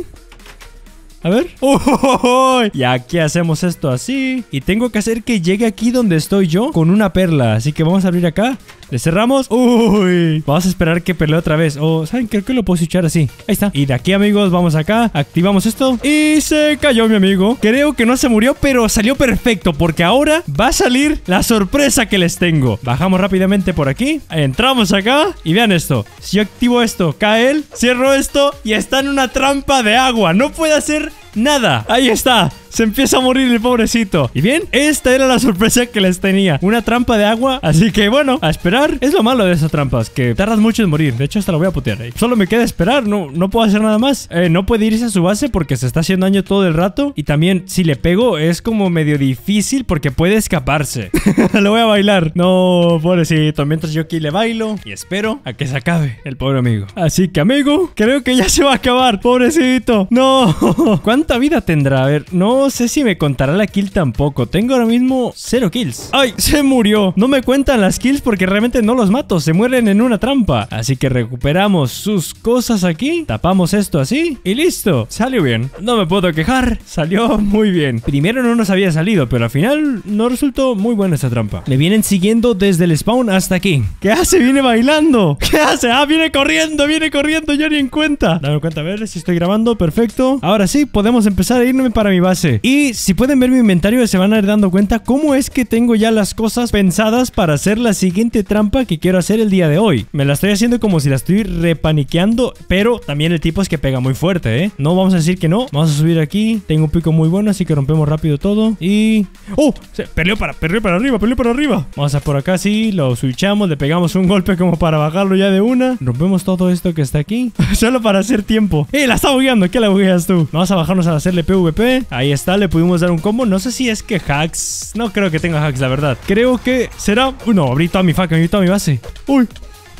[SPEAKER 1] A ver. Oh, [LAUGHS] y aquí hacemos esto así. Y tengo que hacer que llegue aquí donde estoy yo con una perla. Así que vamos a abrir acá. Le cerramos. Uy. Vamos a esperar que pelee otra vez. O, oh, ¿saben? Creo que lo puedo echar así. Ahí está. Y de aquí, amigos, vamos acá. Activamos esto. Y se cayó mi amigo. Creo que no se murió, pero salió perfecto. Porque ahora va a salir la sorpresa que les tengo. Bajamos rápidamente por aquí. Entramos acá. Y vean esto. Si yo activo esto, cae él. Cierro esto. Y está en una trampa de agua. No puede ser nada. Ahí está. Se empieza a morir el pobrecito. Y bien, esta era la sorpresa que les tenía. Una trampa de agua. Así que bueno, a esperar. Es lo malo de esas trampas, que tardas mucho en morir. De hecho, hasta lo voy a putear ahí. Solo me queda esperar. No, no puedo hacer nada más. Eh, no puede irse a su base porque se está haciendo daño todo el rato. Y también, si le pego, es como medio difícil porque puede escaparse. [LAUGHS] lo voy a bailar. No, pobrecito. Mientras yo aquí le bailo y espero a que se acabe el pobre amigo. Así que, amigo, creo que ya se va a acabar. Pobrecito. No. [LAUGHS] ¿Cuándo ¿Cuánta vida tendrá? A ver, no sé si me contará la kill tampoco. Tengo ahora mismo cero kills. ¡Ay! [LAUGHS] Se murió. No me cuentan las kills porque realmente no los mato. Se mueren en una trampa. Así que recuperamos sus cosas aquí. Tapamos esto así. Y listo. Salió bien. No me puedo quejar. Salió [LAUGHS] muy bien. Primero no nos había salido, pero al final no resultó muy buena esta trampa. Me vienen siguiendo desde el spawn hasta aquí. ¿Qué hace? Viene bailando. [LAUGHS] ¿Qué hace? Ah, viene corriendo, viene corriendo. Yo ni en cuenta. Dame cuenta, a ver si estoy grabando. Perfecto. Ahora sí, podemos vamos a empezar a irme para mi base. Y si pueden ver mi inventario, se van a ir dando cuenta cómo es que tengo ya las cosas pensadas para hacer la siguiente trampa que quiero hacer el día de hoy. Me la estoy haciendo como si la estoy repaniqueando, pero también el tipo es que pega muy fuerte, ¿eh? No vamos a decir que no. Vamos a subir aquí. Tengo un pico muy bueno, así que rompemos rápido todo. Y... ¡Oh! Se para, para arriba, Perdió para arriba. Vamos a por acá, sí. Lo switchamos, le pegamos un golpe como para bajarlo ya de una. Rompemos todo esto que está aquí. [LAUGHS] Solo para hacer tiempo. ¡Eh! La está bugueando. ¿Qué la bugueas tú? Vamos a bajarnos a hacerle PvP. Ahí está, le pudimos dar un combo. No sé si es que hacks. No creo que tenga hacks, la verdad. Creo que será... uno no, mi faca, abrí toda mi base. Uy,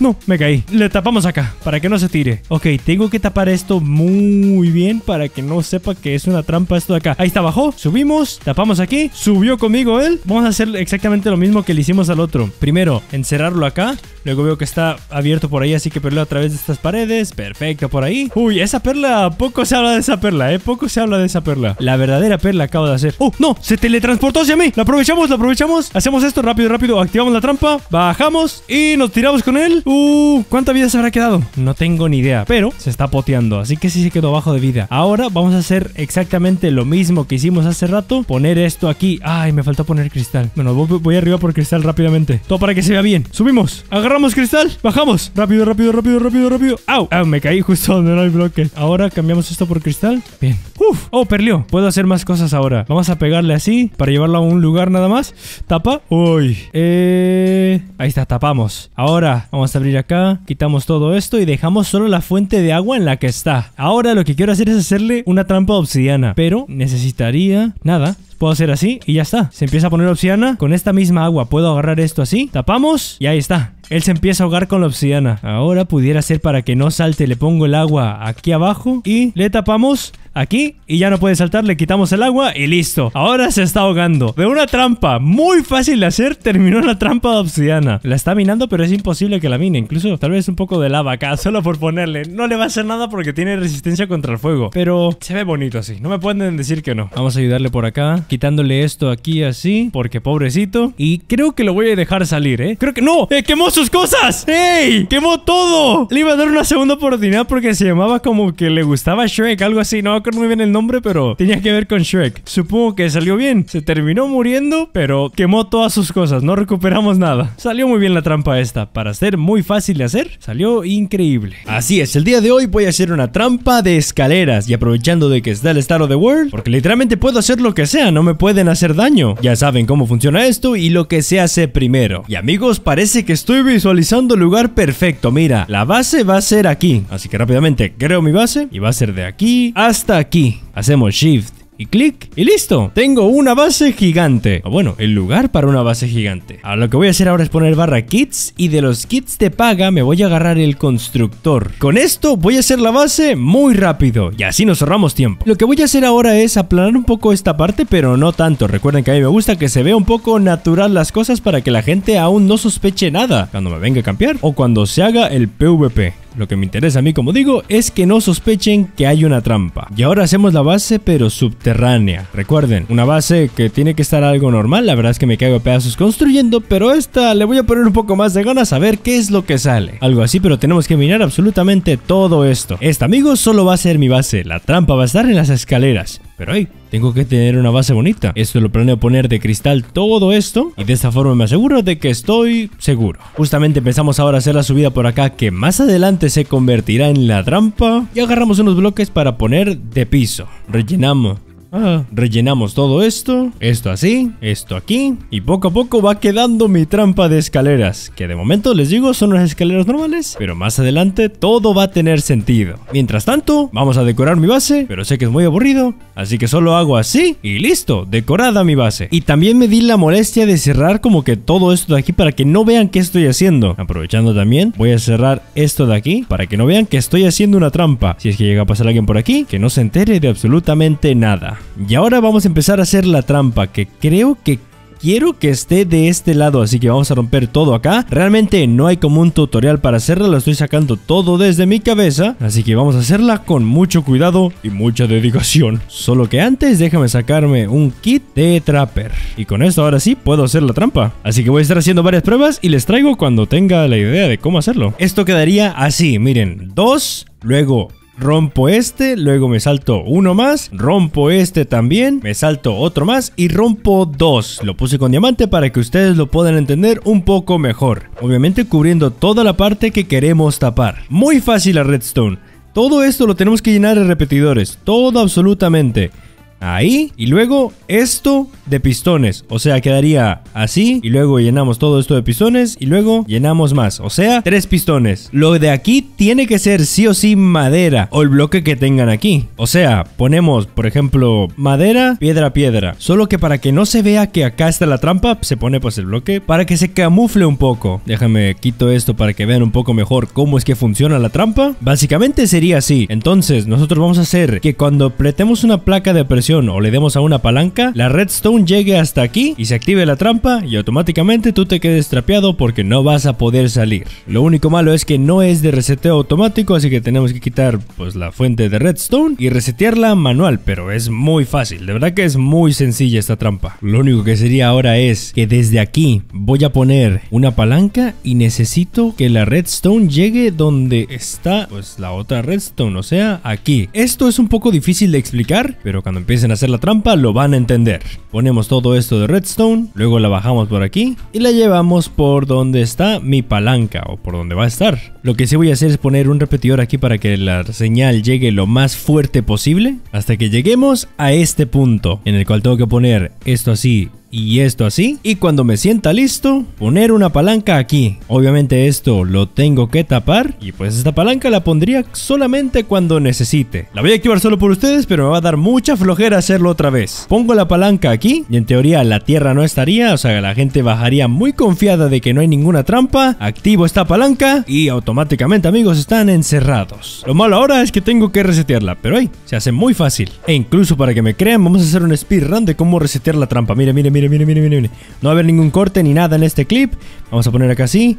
[SPEAKER 1] no, me caí. Le tapamos acá para que no se tire. Ok, tengo que tapar esto muy bien para que no sepa que es una trampa esto de acá. Ahí está, bajó. Subimos, tapamos aquí. Subió conmigo él. Vamos a hacer exactamente lo mismo que le hicimos al otro. Primero, encerrarlo acá. Luego veo que está abierto por ahí, así que perleo a través de estas paredes. Perfecto, por ahí. Uy, esa perla, poco se habla de esa perla, ¿eh? Poco se habla de esa perla. La verdadera perla acabo de hacer. ¡Oh, no! Se teletransportó hacia mí. La aprovechamos, la aprovechamos. Hacemos esto rápido, rápido. Activamos la trampa. Bajamos y nos tiramos con él. Uh, ¿cuánta vida se habrá quedado? No tengo ni idea, pero se está poteando, así que sí se quedó Abajo de vida. Ahora vamos a hacer exactamente lo mismo que hicimos hace rato, poner esto aquí. Ay, me faltó poner cristal. Bueno, voy arriba por cristal rápidamente. Todo para que se vea bien. Subimos, agarramos cristal, bajamos. Rápido, rápido, rápido, rápido, rápido. ¡Au! Me caí justo donde no hay bloque. Ahora cambiamos esto por cristal. Bien. ¡Uf! ¡Oh, perlió! Puedo hacer más cosas ahora. Vamos a pegarle así para llevarlo a un lugar nada más. Tapa. ¡Uy! Eh, ahí está, tapamos. Ahora vamos a abrir acá, quitamos todo esto y dejamos solo la fuente de agua en la que está. Ahora lo que quiero hacer es hacerle una trampa obsidiana, pero necesitaría nada, Puedo hacer así y ya está. Se empieza a poner obsidiana. Con esta misma agua puedo agarrar esto así. Tapamos y ahí está. Él se empieza a ahogar con la obsidiana. Ahora pudiera ser para que no salte. Le pongo el agua aquí abajo y le tapamos aquí y ya no puede saltar, le quitamos el agua y listo. Ahora se está ahogando. De una trampa muy fácil de hacer, terminó la trampa de obsidiana. La está minando, pero es imposible que la mine. Incluso tal vez un poco de lava acá, [LAUGHS] solo por ponerle. No le va a hacer nada porque tiene resistencia contra el fuego. Pero se ve bonito así. No me pueden decir que no. Vamos a ayudarle por acá, quitándole esto aquí así, porque pobrecito. Y creo que lo voy a dejar salir, ¿eh? Creo que... ¡No! ¡Eh, quemó sus cosas! ¡Ey! ¡Quemó todo! Le iba a dar una segunda oportunidad porque se llamaba como que le gustaba Shrek, algo así. No me muy bien el nombre, pero tenía que ver con Shrek. Supongo que salió bien. Se terminó muriendo, pero quemó todas sus cosas. No recuperamos nada. Salió muy bien la trampa esta. Para ser muy fácil de hacer, salió increíble. Así es, el día de hoy voy a hacer una trampa de escaleras. Y aprovechando de que está el estado of the World, porque literalmente puedo hacer lo que sea, no me pueden hacer daño. Ya saben cómo funciona esto y lo que se hace primero. Y amigos, parece que estoy visualizando el lugar perfecto, mira, la base va a ser aquí, así que rápidamente creo mi base y va a ser de aquí hasta aquí. Hacemos Shift y clic y listo. Tengo una base gigante. O ah, bueno, el lugar para una base gigante. Ahora lo que voy a hacer ahora es poner barra kits y de los kits de paga me voy a agarrar el constructor. Con esto voy a hacer la base muy rápido y así nos ahorramos tiempo. Lo que voy a hacer ahora es aplanar un poco esta parte pero no tanto. Recuerden que a mí me gusta que se vea un poco natural las cosas para que la gente aún no sospeche nada cuando me venga a cambiar o cuando se haga el PvP. Lo que me interesa a mí, como digo, es que no sospechen que hay una trampa. Y ahora hacemos la base, pero subterránea. Recuerden, una base que tiene que estar algo normal. La verdad es que me cago a pedazos construyendo, pero esta le voy a poner un poco más de ganas a ver qué es lo que sale. Algo así, pero tenemos que mirar absolutamente todo esto. Esta, amigo solo va a ser mi base. La trampa va a estar en las escaleras. Pero hey, tengo que tener una base bonita. Esto lo planeo poner de cristal todo esto y de esta forma me aseguro de que estoy seguro. Justamente empezamos ahora a hacer la subida por acá que más adelante se convertirá en la trampa y agarramos unos bloques para poner de piso. Rellenamos Ah. Rellenamos todo esto, esto así, esto aquí, y poco a poco va quedando mi trampa de escaleras, que de momento les digo son unas escaleras normales, pero más adelante todo va a tener sentido. Mientras tanto, vamos a decorar mi base, pero sé que es muy aburrido, así que solo hago así y listo, decorada mi base. Y también me di la molestia de cerrar como que todo esto de aquí para que no vean qué estoy haciendo. Aprovechando también, voy a cerrar esto de aquí para que no vean que estoy haciendo una trampa. Si es que llega a pasar alguien por aquí, que no se entere de absolutamente nada. Y ahora vamos a empezar a hacer la trampa, que creo que quiero que esté de este lado, así que vamos a romper todo acá. Realmente no hay como un tutorial para hacerla, lo estoy sacando todo desde mi cabeza, así que vamos a hacerla con mucho cuidado y mucha dedicación. Solo que antes déjame sacarme un kit de trapper. Y con esto ahora sí puedo hacer la trampa. Así que voy a estar haciendo varias pruebas y les traigo cuando tenga la idea de cómo hacerlo. Esto quedaría así, miren, dos, luego rompo este, luego me salto uno más, rompo este también, me salto otro más y rompo dos. Lo puse con diamante para que ustedes lo puedan entender un poco mejor. Obviamente cubriendo toda la parte que queremos tapar. Muy fácil la redstone. Todo esto lo tenemos que llenar de repetidores, todo absolutamente. Ahí, y luego esto de pistones. O sea, quedaría así y luego llenamos todo esto de pistones y luego llenamos más. O sea, tres pistones. Lo de aquí tiene que ser sí o sí madera o el bloque que tengan aquí. O sea, ponemos, por ejemplo, madera, piedra, piedra. Solo que para que no se vea que acá está la trampa, se pone pues el bloque para que se camufle un poco. Déjame quito esto para que vean un poco mejor cómo es que funciona la trampa. Básicamente sería así. Entonces, nosotros vamos a hacer que cuando apretemos una placa de presión o le demos a una palanca, la redstone llegue hasta aquí y se active la trampa y automáticamente tú te quedes trapeado porque no vas a poder salir. Lo único malo es que no es de reseteo automático, así que tenemos que quitar pues la fuente de redstone y resetearla manual, pero es muy fácil, de verdad que es muy sencilla esta trampa. Lo único que sería ahora es que desde aquí voy a poner una palanca y necesito que la redstone llegue donde está pues la otra redstone, o sea, aquí. Esto es un poco difícil de explicar, pero cuando empiecen a hacer la trampa lo van a entender. Tenemos todo esto de redstone, luego la bajamos por aquí y la llevamos por donde está mi palanca o por donde va a estar. Lo que sí voy a hacer es poner un repetidor aquí para que la señal llegue lo más fuerte posible hasta que lleguemos a este punto en el cual tengo que poner esto así y esto así. Y cuando me sienta listo, poner una palanca aquí. Obviamente esto lo tengo que tapar y pues esta palanca la pondría solamente cuando necesite. La voy a activar solo por ustedes, pero me va a dar mucha flojera hacerlo otra vez. Pongo la palanca aquí y en teoría la tierra no estaría, o sea, la gente bajaría muy confiada de que no hay ninguna trampa. Activo esta palanca y automáticamente, amigos, están encerrados. Lo malo ahora es que tengo que resetearla, pero ahí se hace muy fácil. E incluso para que me crean, vamos a hacer un speedrun de cómo resetear la trampa. Mire, mire, mire no va a haber ningún corte ni nada en este clip. Vamos a poner acá así.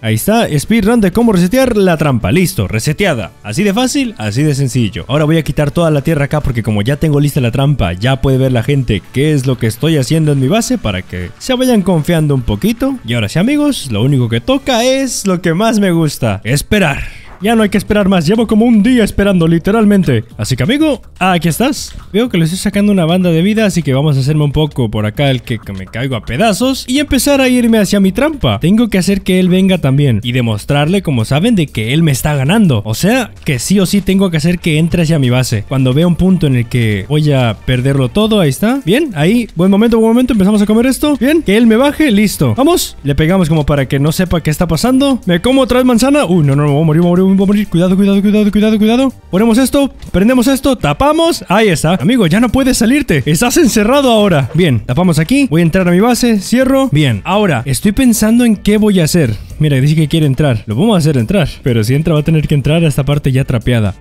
[SPEAKER 1] Ahí está, speedrun de cómo resetear la trampa, listo, reseteada. Así de fácil, así de sencillo. Ahora voy a quitar toda la tierra acá porque como ya tengo lista la trampa, ya puede ver la gente qué es lo que estoy haciendo en mi base para que se vayan confiando un poquito. Y ahora sí amigos, lo único que toca es lo que más me gusta, esperar. Ya no hay que esperar más, llevo como un día esperando, literalmente. Así que amigo, aquí estás. Veo que le estoy sacando una banda de vida, así que vamos a hacerme un poco por acá el que me caigo a pedazos y empezar a irme hacia mi trampa. Tengo que hacer que él venga también y demostrarle, como saben, de que él me está ganando. O sea, que sí o sí tengo que hacer que entre hacia mi base. Cuando vea un punto en el que voy a perderlo todo, ahí está. Bien, ahí, buen momento, buen momento, empezamos a comer esto. Bien, que él me baje, listo. Vamos, le pegamos como para que no sepa qué está pasando. Me como otra vez manzana. Uy, no, no, no, morí, morí, voy a morir. Cuidado, cuidado, cuidado, cuidado, cuidado. Ponemos esto, prendemos esto, tapamos. Ahí está. Amigo, ya no puedes salirte. Estás encerrado ahora. Bien, tapamos aquí. Voy a entrar a mi base, cierro. Bien, ahora estoy pensando en qué voy a hacer. Mira, dice que quiere entrar. Lo vamos a hacer entrar. Pero si entra va a tener que entrar a esta parte ya trapeada.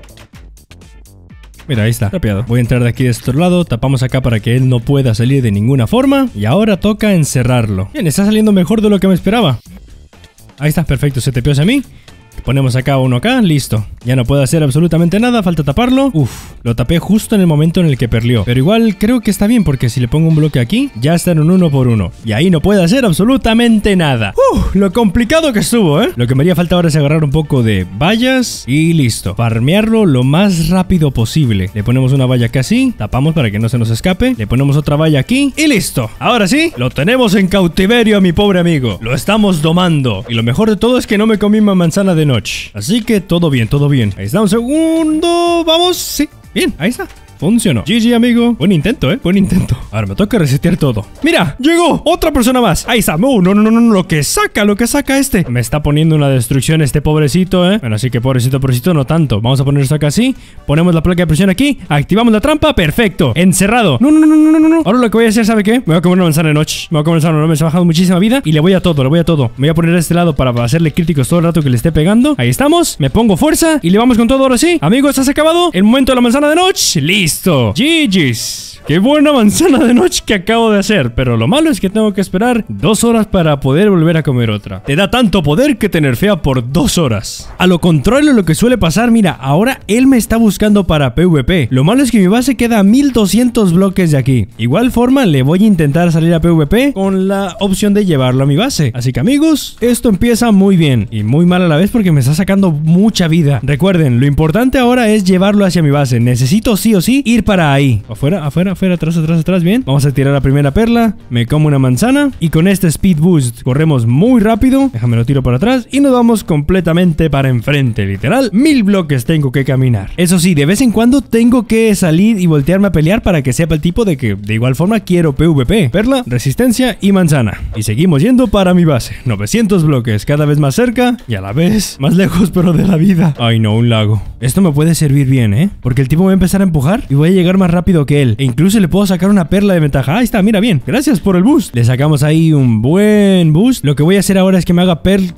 [SPEAKER 1] Mira, ahí está, trapeado. Voy a entrar de aquí de este otro lado, tapamos acá para que él no pueda salir de ninguna forma. Y ahora toca encerrarlo. Bien, está saliendo mejor de lo que me esperaba. Ahí está, perfecto, se te a mí. Ponemos acá uno acá, listo. Ya no puedo hacer absolutamente nada, falta taparlo. Uf, lo tapé justo en el momento en el que perlió. Pero igual creo que está bien porque si le pongo un bloque aquí, ya está en un uno por uno. Y ahí no puede hacer absolutamente nada. Uf, lo complicado que estuvo, ¿eh? Lo que me haría falta ahora es agarrar un poco de vallas y listo. Farmearlo lo más rápido posible. Le ponemos una valla acá así, tapamos para que no se nos escape. Le ponemos otra valla aquí y listo. Ahora sí, lo tenemos en cautiverio, a mi pobre amigo. Lo estamos domando. Y lo mejor de todo es que no me comí una manzana de Así que todo bien, todo bien. Ahí está, un segundo. Vamos, sí. Bien, ahí está. Funcionó. GG, amigo. Buen intento, ¿eh? Buen intento. Ahora me toca resistir todo. ¡Mira! ¡Llegó! ¡Otra persona más! ¡Ahí está! ¡No, no, no, no! Lo que saca, lo que saca este. Me está poniendo una destrucción este pobrecito, ¿eh? Bueno, así que pobrecito, pobrecito, no tanto. Vamos a poner esto acá así. Ponemos la placa de presión aquí. Activamos la trampa. ¡Perfecto! Encerrado. No, no, no, no, no, no. Ahora lo que voy a hacer, ¿sabe qué? Me voy a comer una manzana de noche. Me voy a comer una manzana Me ha bajado muchísima vida. Y le voy a todo, le voy a todo. Me voy a poner a este lado para hacerle críticos todo el rato que le esté pegando. Ahí estamos. Me pongo fuerza. Y le vamos con todo ahora sí. Amigos, ¿estás acabado? El momento de la manzana de noche. ¡Listo! listo. GG's. Qué buena manzana de noche que acabo de hacer, pero lo malo es que tengo que esperar dos horas para poder volver a comer otra. Te da tanto poder que tener fea por dos horas. A lo contrario de lo que suele pasar, mira, ahora él me está buscando para PvP. Lo malo es que mi base queda a 1200 bloques de aquí. Igual forma, le voy a intentar salir a PvP con la opción de llevarlo a mi base. Así que amigos, esto empieza muy bien y muy mal a la vez porque me está sacando mucha vida. Recuerden, lo importante ahora es llevarlo hacia mi base. Necesito sí o sí ir para ahí. Afuera, afuera, afuera, atrás, atrás, atrás, bien. Vamos a tirar la primera perla, me como una manzana y con este speed boost corremos muy rápido. Déjame lo tiro para atrás y nos vamos completamente para enfrente, literal. Mil bloques tengo que caminar. Eso sí, de vez en cuando tengo que salir y voltearme a pelear para que sepa el tipo de que de igual forma quiero PvP, perla, resistencia y manzana. Y seguimos yendo para mi base. 900 bloques, cada vez más cerca y a la vez más lejos pero de la vida. Ay no, un lago. Esto me puede servir bien, ¿eh? Porque el tipo va a empezar a empujar y voy a llegar más rápido que él. E incluso le puedo sacar una perla de ventaja. Ahí está, mira bien. Gracias por el boost. Le sacamos ahí un buen boost. Lo que voy a hacer ahora es que me haga perl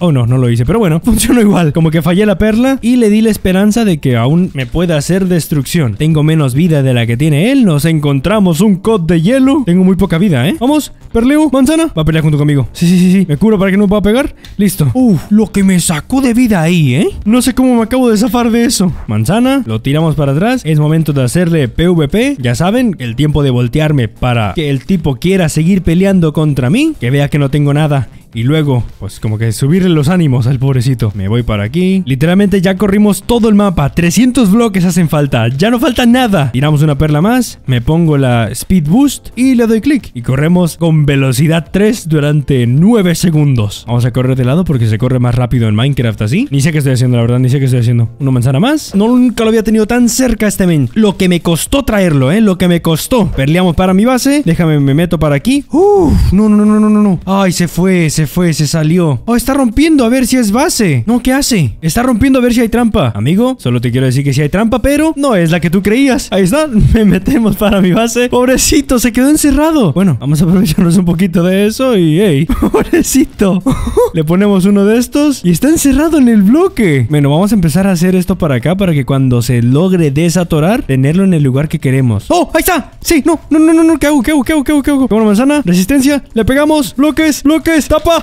[SPEAKER 1] o Oh, no, no lo hice. Pero bueno, [LAUGHS] funcionó igual. Como que fallé la perla y le di la esperanza de que aún me pueda hacer destrucción. Tengo menos vida de la que tiene él. Nos encontramos un cod de hielo. Tengo muy poca vida, ¿eh? Vamos, perleu, manzana. Va a pelear junto conmigo. Sí, sí, sí, sí. Me curo para que no me pueda pegar. Listo. Uf, lo que me sacó de vida ahí, ¿eh? No sé cómo me acabo de zafar de eso. Manzana, lo tiramos para atrás. Es momento de hacerle PvP. Ya saben, el tiempo de voltearme para que el tipo quiera seguir peleando contra mí. Que vea que no tengo nada y luego, pues como que subirle los ánimos al pobrecito. Me voy para aquí. Literalmente ya corrimos todo el mapa. 300 bloques hacen falta. Ya no falta nada. Tiramos una perla más. Me pongo la speed boost y le doy clic. Y corremos con velocidad 3 durante 9 segundos. Vamos a correr de lado porque se corre más rápido en Minecraft así. Ni sé qué estoy haciendo, la verdad. Ni sé qué estoy haciendo. Una manzana más. No, nunca lo había tenido tan cerca este men. Lo que me costó traerlo, ¿eh? Lo que me costó. Perleamos para mi base. Déjame, me meto para aquí. Uf, no, no, no, no, no. no. Ay, se fue, se se fue, se salió. Oh, está rompiendo a ver si es base. No, ¿qué hace? Está rompiendo a ver si hay trampa. Amigo, solo te quiero decir que si sí hay trampa, pero no es la que tú creías. Ahí está, [LAUGHS] me metemos para mi base. Pobrecito, se quedó encerrado. Bueno, vamos a aprovecharnos un poquito de eso y, hey, [LAUGHS] pobrecito. [LAUGHS] Le ponemos uno de estos y está encerrado en el bloque. Bueno, vamos a empezar a hacer esto para acá para que cuando se logre desatorar, tenerlo en el lugar que queremos. ¡Oh, ahí está! Sí, no, no, no, no, no. ¿Qué hago? ¿Qué hago? ¿Qué hago? ¿Qué hago? ¿Qué hago? ¿Cómo la manzana? resistencia le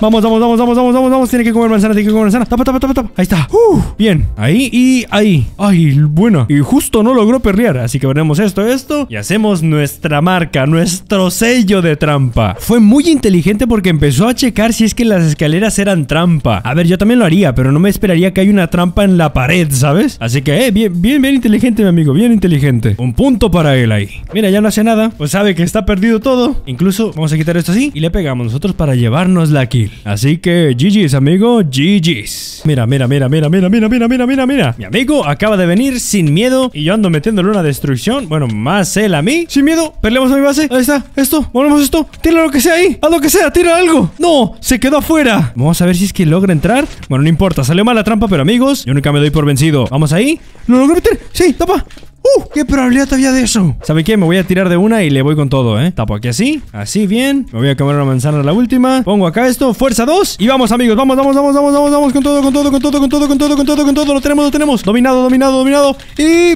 [SPEAKER 1] Vamos, vamos, vamos, vamos, vamos, vamos, vamos. Tiene que comer manzana, tiene que comer manzana. Tapa, tapa, tapa, tapa. Ahí está. bien. Ahí y ahí. Ay, bueno. Y justo no logró perrear. Así que ponemos esto, esto. Y hacemos nuestra marca, nuestro sello de trampa. Fue muy inteligente porque empezó a checar si es que las escaleras eran trampa. A ver, yo también lo haría, pero no me esperaría que haya una trampa en la pared, ¿sabes? Así que, eh, bien, bien, bien inteligente, mi amigo. Bien inteligente. Un punto para él ahí. Mira, ya no hace nada. Pues sabe que está perdido todo. Incluso vamos a quitar esto así y le pegamos nosotros para llevarnos aquí. Así que GG's, amigo, GG's. Mira, mira, mira, mira, mira, mira, mira, mira, mira, mira. Mi amigo acaba de venir sin miedo y yo ando metiéndole una destrucción. Bueno, más él a mí. Sin miedo, peleamos a mi base. Ahí está, esto, volvemos esto. Tira lo que sea ahí, haz lo que sea, tira algo. No, se quedó afuera. Vamos a ver si es que logra entrar. Bueno, no importa, salió mal la trampa, pero amigos, yo nunca me doy por vencido. Vamos ahí. Lo logro meter. Sí, tapa. ¡Uh! ¿Qué probabilidad había de eso? ¿Sabe qué? Me voy a tirar de una y le voy con todo, ¿eh? Tapo aquí así, así bien. Me voy a comer una manzana la última. Pongo acá esto, fuerza 2. Y vamos, amigos, vamos, vamos, vamos, vamos, vamos, vamos. Con todo, con todo, con todo, con todo, con todo, con todo, con todo. Lo tenemos, lo tenemos. Dominado, dominado, dominado. Y...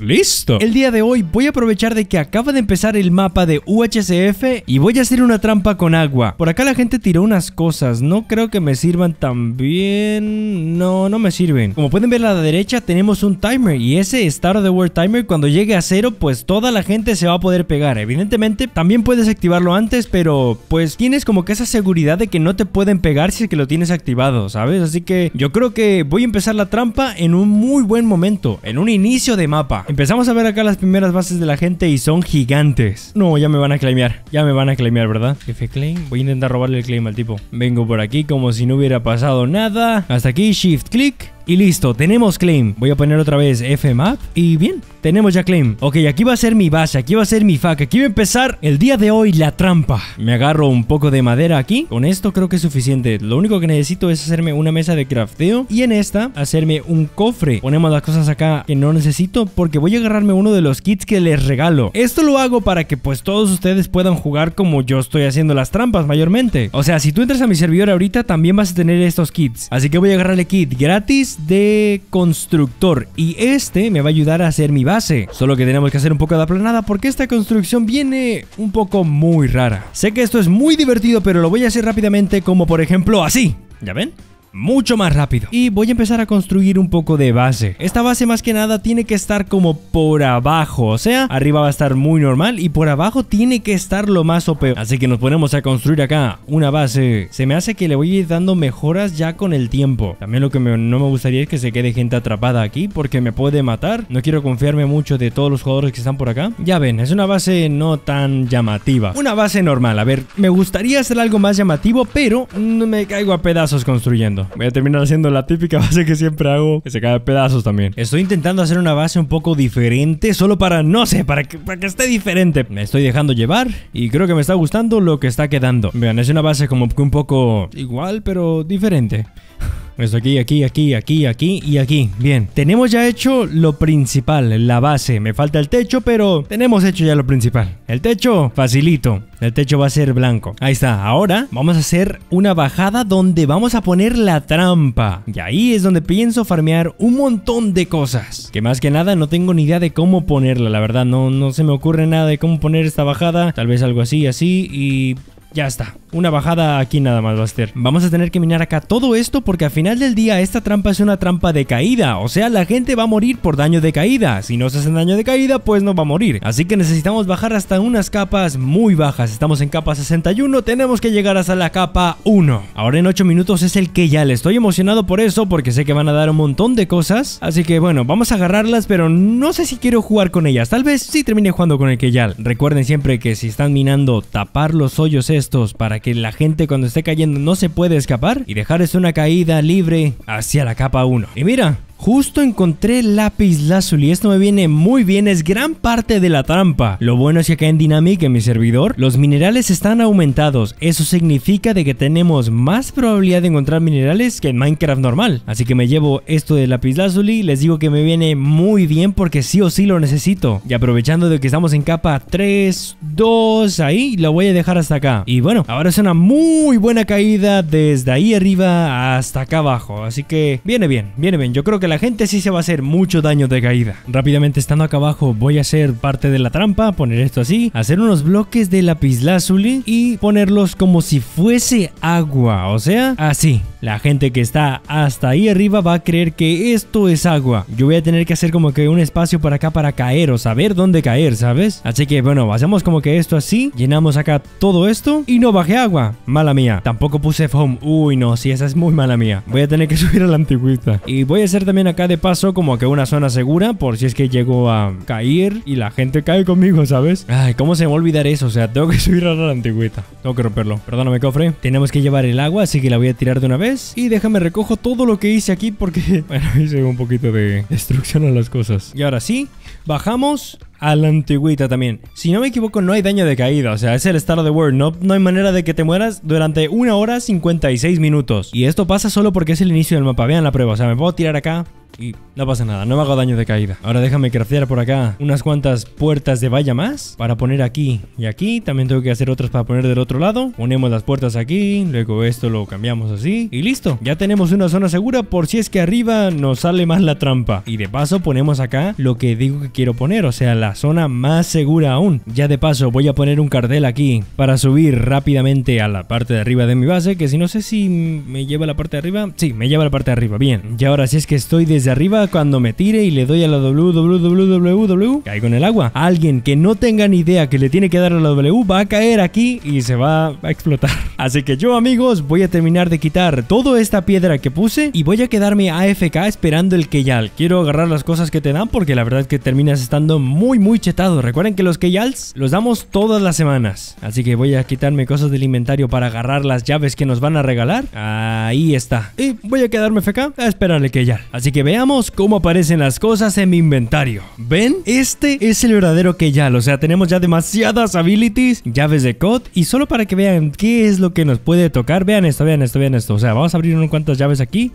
[SPEAKER 1] Listo. El día de hoy voy a aprovechar de que acaba de empezar el mapa de UHCF y voy a hacer una trampa con agua. Por acá la gente tiró unas cosas, no creo que me sirvan tan bien. No, no me sirven. Como pueden ver a la derecha tenemos un timer y ese Star of the World Timer cuando llegue a cero pues toda la gente se va a poder pegar. Evidentemente también puedes activarlo antes pero pues tienes como que esa seguridad de que no te pueden pegar si es que lo tienes activado, ¿sabes? Así que yo creo que voy a empezar la trampa en un muy buen momento, en un inicio de mapa. Empezamos a ver acá las primeras bases de la gente y son gigantes. No, ya me van a claimear. Ya me van a claimear, ¿verdad? Jefe claim. Voy a intentar robarle el claim al tipo. Vengo por aquí como si no hubiera pasado nada. Hasta aquí, shift click. Y listo, tenemos claim. Voy a poner otra vez Fmap. Y bien, tenemos ya claim. Ok, aquí va a ser mi base, aquí va a ser mi fac, Aquí va a empezar el día de hoy la trampa. Me agarro un poco de madera aquí. Con esto creo que es suficiente. Lo único que necesito es hacerme una mesa de crafteo. Y en esta, hacerme un cofre. Ponemos las cosas acá que no necesito. Porque voy a agarrarme uno de los kits que les regalo. Esto lo hago para que pues todos ustedes puedan jugar como yo estoy haciendo las trampas mayormente. O sea, si tú entras a mi servidor ahorita, también vas a tener estos kits. Así que voy a agarrarle kit gratis de constructor y este me va a ayudar a hacer mi base. Solo que tenemos que hacer un poco de aplanada porque esta construcción viene un poco muy rara. Sé que esto es muy divertido, pero lo voy a hacer rápidamente como por ejemplo así. ¿Ya ven? mucho más rápido. Y voy a empezar a construir un poco de base. Esta base más que nada tiene que estar como por abajo, o sea, arriba va a estar muy normal y por abajo tiene que estar lo más OP. Así que nos ponemos a construir acá una base. Se me hace que le voy a ir dando mejoras ya con el tiempo. También lo que no me gustaría es que se quede gente atrapada aquí porque me puede matar. No quiero confiarme mucho de todos los jugadores que están por acá. Ya ven, es una base no tan llamativa. Una base normal. A ver, me gustaría hacer algo más llamativo, pero me caigo a pedazos construyendo. Voy a terminar haciendo la típica [LAUGHS] base que siempre hago, que se cae a pedazos también. Estoy intentando hacer una base un poco diferente, solo para, no sé, para que, para que esté diferente. Me estoy dejando llevar y creo que me está gustando lo que está quedando. Vean, es una base como que un poco igual, pero diferente. Esto pues aquí, aquí, aquí, aquí, aquí y aquí. Bien, tenemos ya hecho lo principal, la base. Me falta el techo, pero tenemos hecho ya lo principal. El techo, facilito. El techo va a ser blanco. Ahí está. Ahora vamos a hacer una bajada donde vamos a poner la trampa. Y ahí es donde pienso farmear un montón de cosas. Que más que nada no tengo ni idea de cómo ponerla. La verdad, no, no se me ocurre nada de cómo poner esta bajada. Tal vez algo así, así y ya está, una bajada aquí nada más va a ser. Vamos a tener que minar acá todo esto porque al final del día esta trampa es una trampa de caída, o sea, la gente va a morir por daño de caída. Si no se hacen daño de caída, pues no va a morir. Así que necesitamos bajar hasta unas capas muy bajas. Estamos en capa 61, tenemos que llegar hasta la capa 1. Ahora en 8 minutos es el que ya le estoy emocionado por eso porque sé que van a dar un montón de cosas. Así que bueno, vamos a agarrarlas, pero no sé si quiero jugar con ellas. Tal vez sí termine jugando con el Keyal. Recuerden siempre que si están minando, tapar los hoyos es para que la gente cuando esté cayendo no se pueda escapar y dejar es una caída libre hacia la capa 1. Y mira, Justo encontré lápiz lazuli, esto me viene muy bien, es gran parte de la trampa. Lo bueno es que acá en Dynamic, en mi servidor, los minerales están aumentados. Eso significa de que tenemos más probabilidad de encontrar minerales que en Minecraft normal. Así que me llevo esto de lápiz lazuli, les digo que me viene muy bien porque sí o sí lo necesito. Y aprovechando de que estamos en capa 3, 2, ahí, lo voy a dejar hasta acá. Y bueno, ahora es una muy buena caída desde ahí arriba hasta acá abajo. Así que viene bien, viene bien. Yo creo que la gente sí se va a hacer mucho daño de caída. Rápidamente estando acá abajo voy a hacer parte de la trampa, poner esto así, hacer unos bloques de lapislázuli y ponerlos como si fuese agua, o sea, así. La gente que está hasta ahí arriba va a creer que esto es agua. Yo voy a tener que hacer como que un espacio para acá para caer o saber dónde caer, ¿sabes? Así que bueno, hacemos como que esto así, llenamos acá todo esto y no bajé agua. Mala mía. Tampoco puse foam. Uy, no, si esa es muy mala mía. Voy a tener que [LAUGHS] subir a la antigüita. Y voy a hacer también también acá de paso como que una zona segura por si es que llego a caer y la gente cae conmigo, ¿sabes? Ay, ¿cómo se me va a olvidar eso? O sea, tengo que [LAUGHS] subir a la antigüeta Tengo que romperlo. Perdóname, cofre. Tenemos que llevar el agua, así que la voy a tirar de una vez. Y déjame recojo todo lo que hice aquí porque, [LAUGHS] bueno, hice un poquito de destrucción a las cosas. Y ahora sí, bajamos a la antigüita también. Si no me equivoco, no hay daño de caída, o sea, es el Star of the World, no, no hay manera de que te mueras durante una hora 56 minutos. Y esto pasa solo porque es el inicio del mapa, vean la prueba, o sea, me puedo tirar acá, y no pasa nada, no me hago daño de caída. Ahora déjame craftear por acá unas cuantas puertas de valla más para poner aquí y aquí. También tengo que hacer otras para poner del otro lado. Ponemos las puertas aquí, luego esto lo cambiamos así y listo. Ya tenemos una zona segura por si es que arriba nos sale más la trampa. Y de paso ponemos acá lo que digo que quiero poner, o sea, la zona más segura aún. Ya de paso voy a poner un cartel aquí para subir rápidamente a la parte de arriba de mi base, que si no sé si me lleva la parte de arriba. Sí, me lleva la parte de arriba, bien. Y ahora si es que estoy desde de arriba cuando me tire y le doy a la www, caigo en el agua. Alguien que no tenga ni idea que le tiene que dar a la W va a caer aquí y se va a explotar. [LAUGHS] Así que yo amigos voy a terminar de quitar toda esta piedra que puse y voy a quedarme AFK esperando el Keyal. Quiero agarrar las cosas que te dan porque la verdad es que terminas estando muy muy chetado. Recuerden que los Keyals los damos todas las semanas. Así que voy a quitarme cosas del inventario para agarrar las llaves que nos van a regalar. Ahí está. Y voy a quedarme AFK a esperar el Keyal. Así que ve Veamos cómo aparecen las cosas en mi inventario. ¿Ven? Este es el verdadero que ya, o sea, tenemos ya demasiadas abilities, llaves de COD y solo para que vean qué es lo que nos puede tocar, vean esto, vean esto, vean esto, o sea, vamos a abrir unas cuantas llaves aquí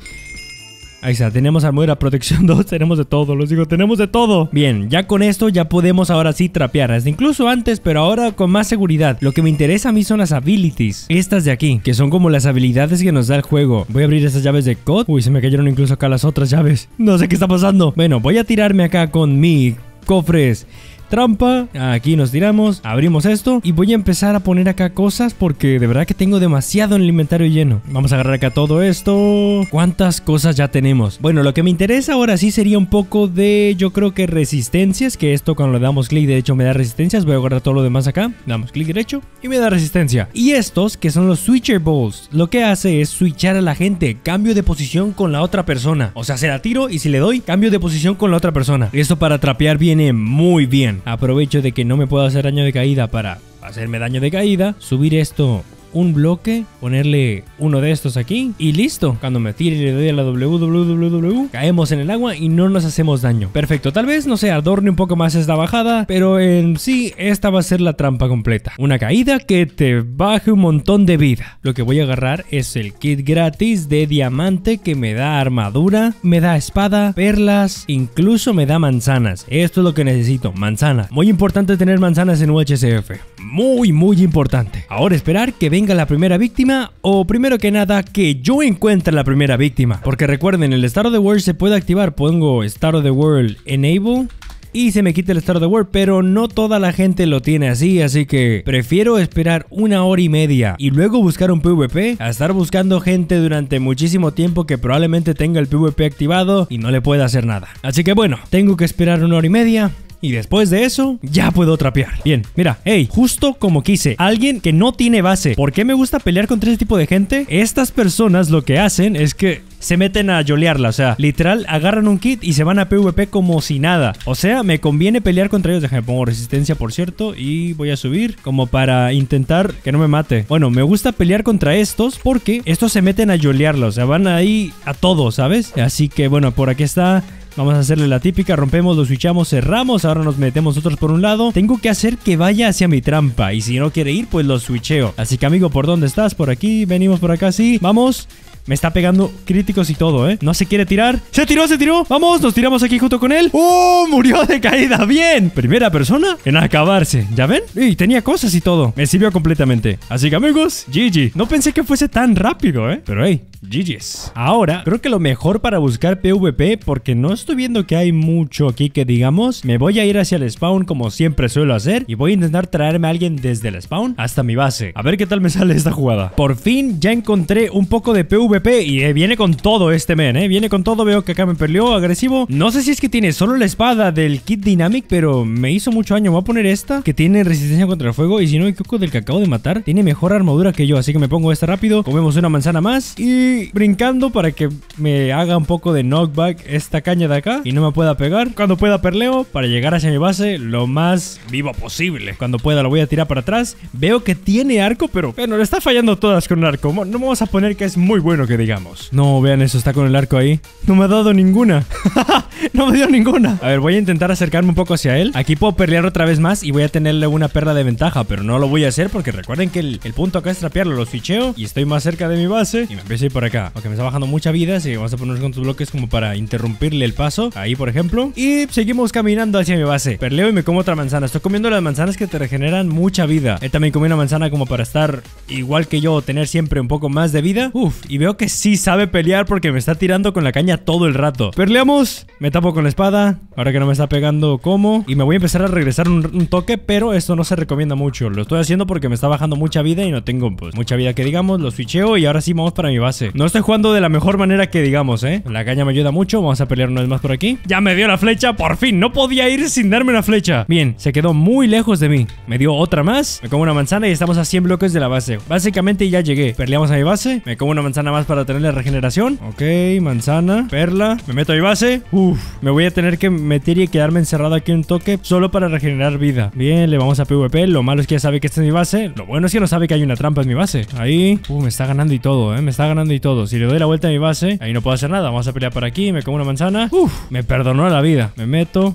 [SPEAKER 1] Ahí está, tenemos armadura, protección 2, [LAUGHS] tenemos de todo, los digo, tenemos de todo. Bien, ya con esto ya podemos ahora sí trapear, hasta incluso antes, pero ahora con más seguridad. Lo que me interesa a mí son las abilities, estas de aquí, que son como las habilidades que nos da el juego. Voy a abrir esas llaves de COD. Uy, se me cayeron incluso acá las otras llaves. [LAUGHS] No sé qué está pasando. Bueno, voy a tirarme acá con mi cofres trampa, aquí nos tiramos, abrimos esto y voy a empezar a poner acá cosas porque de verdad que tengo demasiado en el inventario lleno. Vamos a agarrar acá todo esto. ¿Cuántas cosas ya tenemos? Bueno, lo que me interesa ahora sí sería un poco de, yo creo que resistencias, que esto cuando le damos clic de hecho me da resistencias, voy a guardar todo lo demás acá, damos clic derecho y me da resistencia. Y estos que son los switcher balls, lo que hace es switchar a la gente, cambio de posición con la otra persona. O sea, se la tiro y si le doy, cambio de posición con la otra persona. Y Esto para trapear viene muy bien aprovecho de que no me puedo hacer daño de caída para hacerme daño de caída, subir esto un bloque, ponerle uno de estos aquí y listo. Cuando me tire y le doy a la www, caemos en el agua y no nos hacemos daño. Perfecto, tal vez, no sé, adorne un poco más esta bajada, pero en sí, esta va a ser la trampa completa. Una caída que te baje un montón de vida. Lo que voy a agarrar es el kit gratis de diamante que me da armadura, me da espada, perlas, incluso me da manzanas. Esto es lo que necesito, manzana Muy importante tener manzanas en UHCF. Muy, muy importante. Ahora esperar que ve Tenga la primera víctima o primero que nada que yo encuentre la primera víctima. Porque recuerden, el estado of the World se puede activar, pongo Star of the World Enable y se me quita el estado of the World, pero no toda la gente lo tiene así, así que prefiero esperar una hora y media y luego buscar un PvP a estar buscando gente durante muchísimo tiempo que probablemente tenga el PvP activado y no le pueda hacer nada. Así que bueno, tengo que esperar una hora y media, y después de eso ya puedo trapear. Bien, mira, hey, justo como quise, alguien que no tiene base. ¿Por qué me gusta pelear contra ese tipo de gente? Estas personas lo que hacen es que se meten a yolearla. O sea, literal, agarran un kit y se van a PvP como si nada. O sea, me conviene pelear contra ellos. Déjame, pongo resistencia, por cierto. Y voy a subir como para intentar que no me mate. Bueno, me gusta pelear contra estos porque estos se meten a yolearla. O sea, van ahí a todos, ¿sabes? Así que, bueno, por aquí está Vamos a hacerle la típica, rompemos, lo switchamos, cerramos, ahora nos metemos otros por un lado. Tengo que hacer que vaya hacia mi trampa y si no quiere ir, pues lo switcheo. Así que amigo, ¿por dónde estás? Por aquí, venimos por acá, sí. Vamos. Me está pegando críticos y todo, ¿eh? No se quiere tirar. ¡Se tiró, se tiró! ¡Vamos! Nos tiramos aquí junto con él. ¡Oh! Murió de caída. ¡Bien! Primera persona en acabarse. ¿Ya ven? Y tenía cosas y todo. Me sirvió completamente. Así que, amigos, GG. No pensé que fuese tan rápido, ¿eh? Pero, hey, GG's. Ahora, creo que lo mejor para buscar PvP, porque no estoy viendo que hay mucho aquí que digamos, me voy a ir hacia el spawn como siempre suelo hacer y voy a intentar traerme a alguien desde el spawn hasta mi base. A ver qué tal me [LAUGHS] sale esta jugada. Por fin ya encontré un poco de PvP y eh, viene con todo este men, eh. Viene con todo, veo que acá me peleó agresivo. No sé si es que tiene solo la espada del kit Dynamic, pero me hizo mucho daño. Voy a poner esta, que tiene resistencia contra el fuego y si no el coco del que acabo de matar, tiene mejor armadura que yo, así que me pongo esta rápido. Comemos una manzana más y brincando para que me haga un poco de knockback esta caña de acá y no me pueda pegar. Cuando pueda perleo para llegar hacia mi base lo más vivo posible. Cuando pueda lo voy a tirar para atrás. Veo que tiene arco, pero bueno, le está fallando todas con un arco. No vamos a poner que es muy bueno que digamos. No, vean eso, está con el arco ahí. No me ha dado ninguna. [LAUGHS] no me dio ninguna. A ver, voy a intentar acercarme un poco hacia él. Aquí puedo perlear otra vez más y voy a tenerle una perla de ventaja, pero no lo voy a hacer porque recuerden que el, punto acá es trapearlo, los ficheo y estoy más cerca de mi base y me empiezo a ir por acá. Ok, me está bajando mucha vida, así que vamos a poner con tus bloques como para interrumpirle el paso. Ahí, por ejemplo. Y seguimos caminando hacia mi base. Perleo y me como otra manzana. Estoy comiendo las manzanas que te regeneran mucha vida. Él también comió una manzana como para estar igual que yo, tener siempre un poco más de vida. Uf, y veo que sí sabe pelear porque me está tirando con la caña todo el rato. Perleamos, me tapo con la espada. Ahora que no me está pegando, como. Y me voy a empezar a regresar un, toque, pero esto no se recomienda mucho. Lo estoy haciendo porque me está bajando mucha vida y no tengo pues mucha vida que digamos. Lo switcheo y ahora sí vamos para mi base. No estoy jugando de la mejor manera que digamos, ¿eh? La caña me ayuda mucho. Vamos a pelear una vez más por aquí. Ya me dio la flecha, por fin. No podía ir sin darme una flecha. Bien, se quedó muy lejos de mí. Me dio otra más. Me como una manzana y estamos a 100 bloques de la base. Básicamente ya llegué. Peleamos a mi base. Me como una manzana más para tener la regeneración. Ok, manzana, perla. Me meto a mi base. Uf, me voy a tener que meter y quedarme encerrado aquí un toque solo para regenerar vida. Bien, le vamos a PvP. Lo malo es que ya sabe que está en mi base. Lo bueno es que no sabe que hay una trampa en mi base. Ahí. ¡Uf uh, me está ganando y todo, ¿eh? Me está ganando y todo. Si le doy la vuelta a mi base, ahí no puedo hacer nada. Vamos a pelear por aquí, me como una manzana. Uf, me perdonó la vida. Me meto.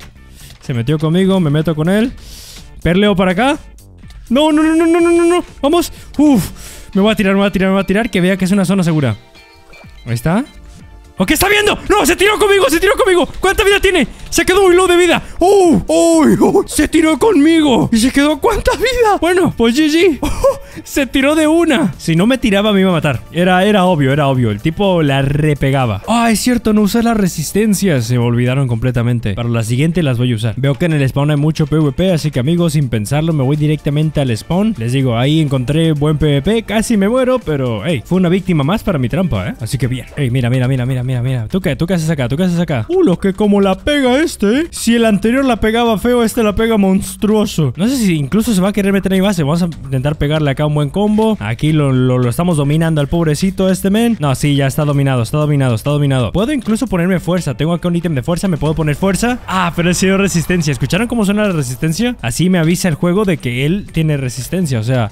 [SPEAKER 1] Se metió conmigo, me meto con él. Perleo para acá. No, no, no, no, no, no, no. Vamos. me voy a tirar, me voy a tirar, me voy a tirar. Que vea que es una zona segura. Ahí está. ¿O qué está viendo? ¡No! ¡Se tiró conmigo! ¡Se tiró conmigo! ¿Cuánta vida tiene? Se quedó un de vida. ¡Oh! ¡Oh! se tiró conmigo! ¿Y se quedó cuánta vida? Bueno, pues GG. Oh, [LAUGHS] se tiró de una. Si no me tiraba, me iba a matar. Era, era obvio, era obvio. El tipo la repegaba. Ah, es cierto, no usé las resistencias. Se olvidaron completamente. Para la siguiente las voy a usar. Veo que en el spawn hay mucho PvP, así que amigos, sin pensarlo, me voy directamente al spawn. Les digo, ahí encontré buen PvP. Casi me muero, pero hey, fue una víctima más para mi trampa, ¿eh? Así que bien. Ey, mira, mira, mira, mira mira, mira. ¿Tú qué? ¿Tú qué haces acá? ¿Tú qué haces acá? Uh, lo que como la pega este, ¿eh? Si el anterior la pegaba feo, este la pega monstruoso. No sé si incluso se va a querer meter ahí base. Vamos a intentar pegarle acá un buen combo. Aquí lo, lo estamos dominando al pobrecito este men. No, sí, ya está dominado, está dominado, está dominado. Puedo incluso ponerme fuerza. Tengo acá un ítem de fuerza, me puedo poner fuerza. Ah, pero he sido resistencia. ¿Escucharon cómo suena la resistencia? Así me avisa el juego de que él tiene resistencia, o sea...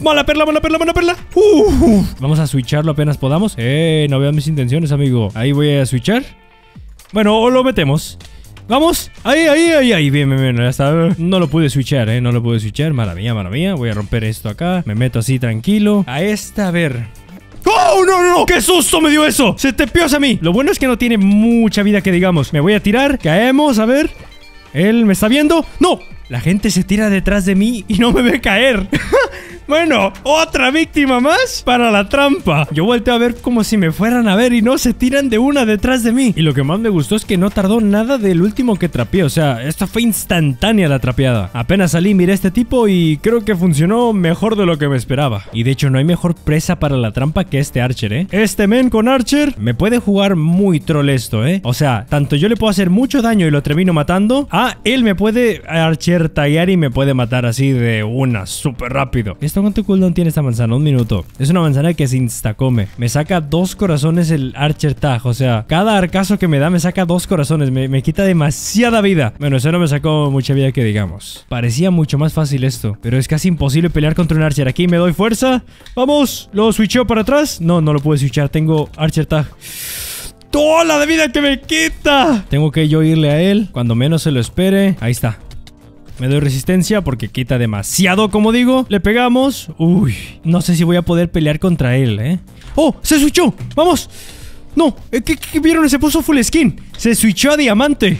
[SPEAKER 1] Mala perla, mala perla, mala perla. Uh, Vamos a switcharlo apenas podamos. Eh, no veo mis intenciones, amigo. Ahí voy a switchar. Bueno, o lo metemos. Vamos. Ahí, ahí, ahí, ahí. Bien, bien, bien. Ya está. No lo pude switchar, eh. No lo pude switchar. Mala mía, mala mía. Voy a romper esto acá. Me meto así tranquilo. A esta, a ver. ¡Oh, no, no, no! ¡Qué susto me dio eso! Se te pios a mí. Lo bueno es que no tiene mucha vida que digamos. Me voy a tirar. Caemos, a ver. Él me está viendo. ¡No! La gente se tira detrás de mí y no me ve caer. [LAUGHS] Bueno, otra víctima más para la trampa. Yo volteo a ver como si me fueran a ver y no se tiran de una detrás de mí. Y lo que más me gustó es que no tardó nada del último que trapeé. O sea, esta fue instantánea la trapeada. Apenas salí, miré este tipo y creo que funcionó mejor de lo que me esperaba. Y de hecho, no hay mejor presa para la trampa que este Archer, ¿eh? Este men con Archer me puede jugar muy troll esto, ¿eh? O sea, tanto yo le puedo hacer mucho daño y lo termino matando, a él me puede Archer tallar y me puede matar así de una, súper rápido cuánto cooldown tiene esta manzana? Un minuto. Es una manzana que se instacome. Me saca dos corazones el Archer Tag. O sea, cada arcazo que me da me saca dos corazones. Me, quita demasiada vida. Bueno, eso no me sacó mucha vida que digamos. Parecía mucho más fácil esto. Pero es casi imposible pelear contra un Archer. Aquí me doy fuerza. ¡Vamos! ¿Lo switcheo para atrás? No, no lo pude switchar. Tengo Archer Tag. ¡Toda la vida que me quita! Tengo que yo irle a él. Cuando menos se lo espere. Ahí está. Me doy resistencia porque quita demasiado, como digo. Le pegamos. Uy, no sé si voy a poder pelear contra él, ¿eh? ¡Oh! ¡Se switchó! ¡Vamos! No, eh, ¿qué, vieron? Se puso full skin. Se switchó a diamante.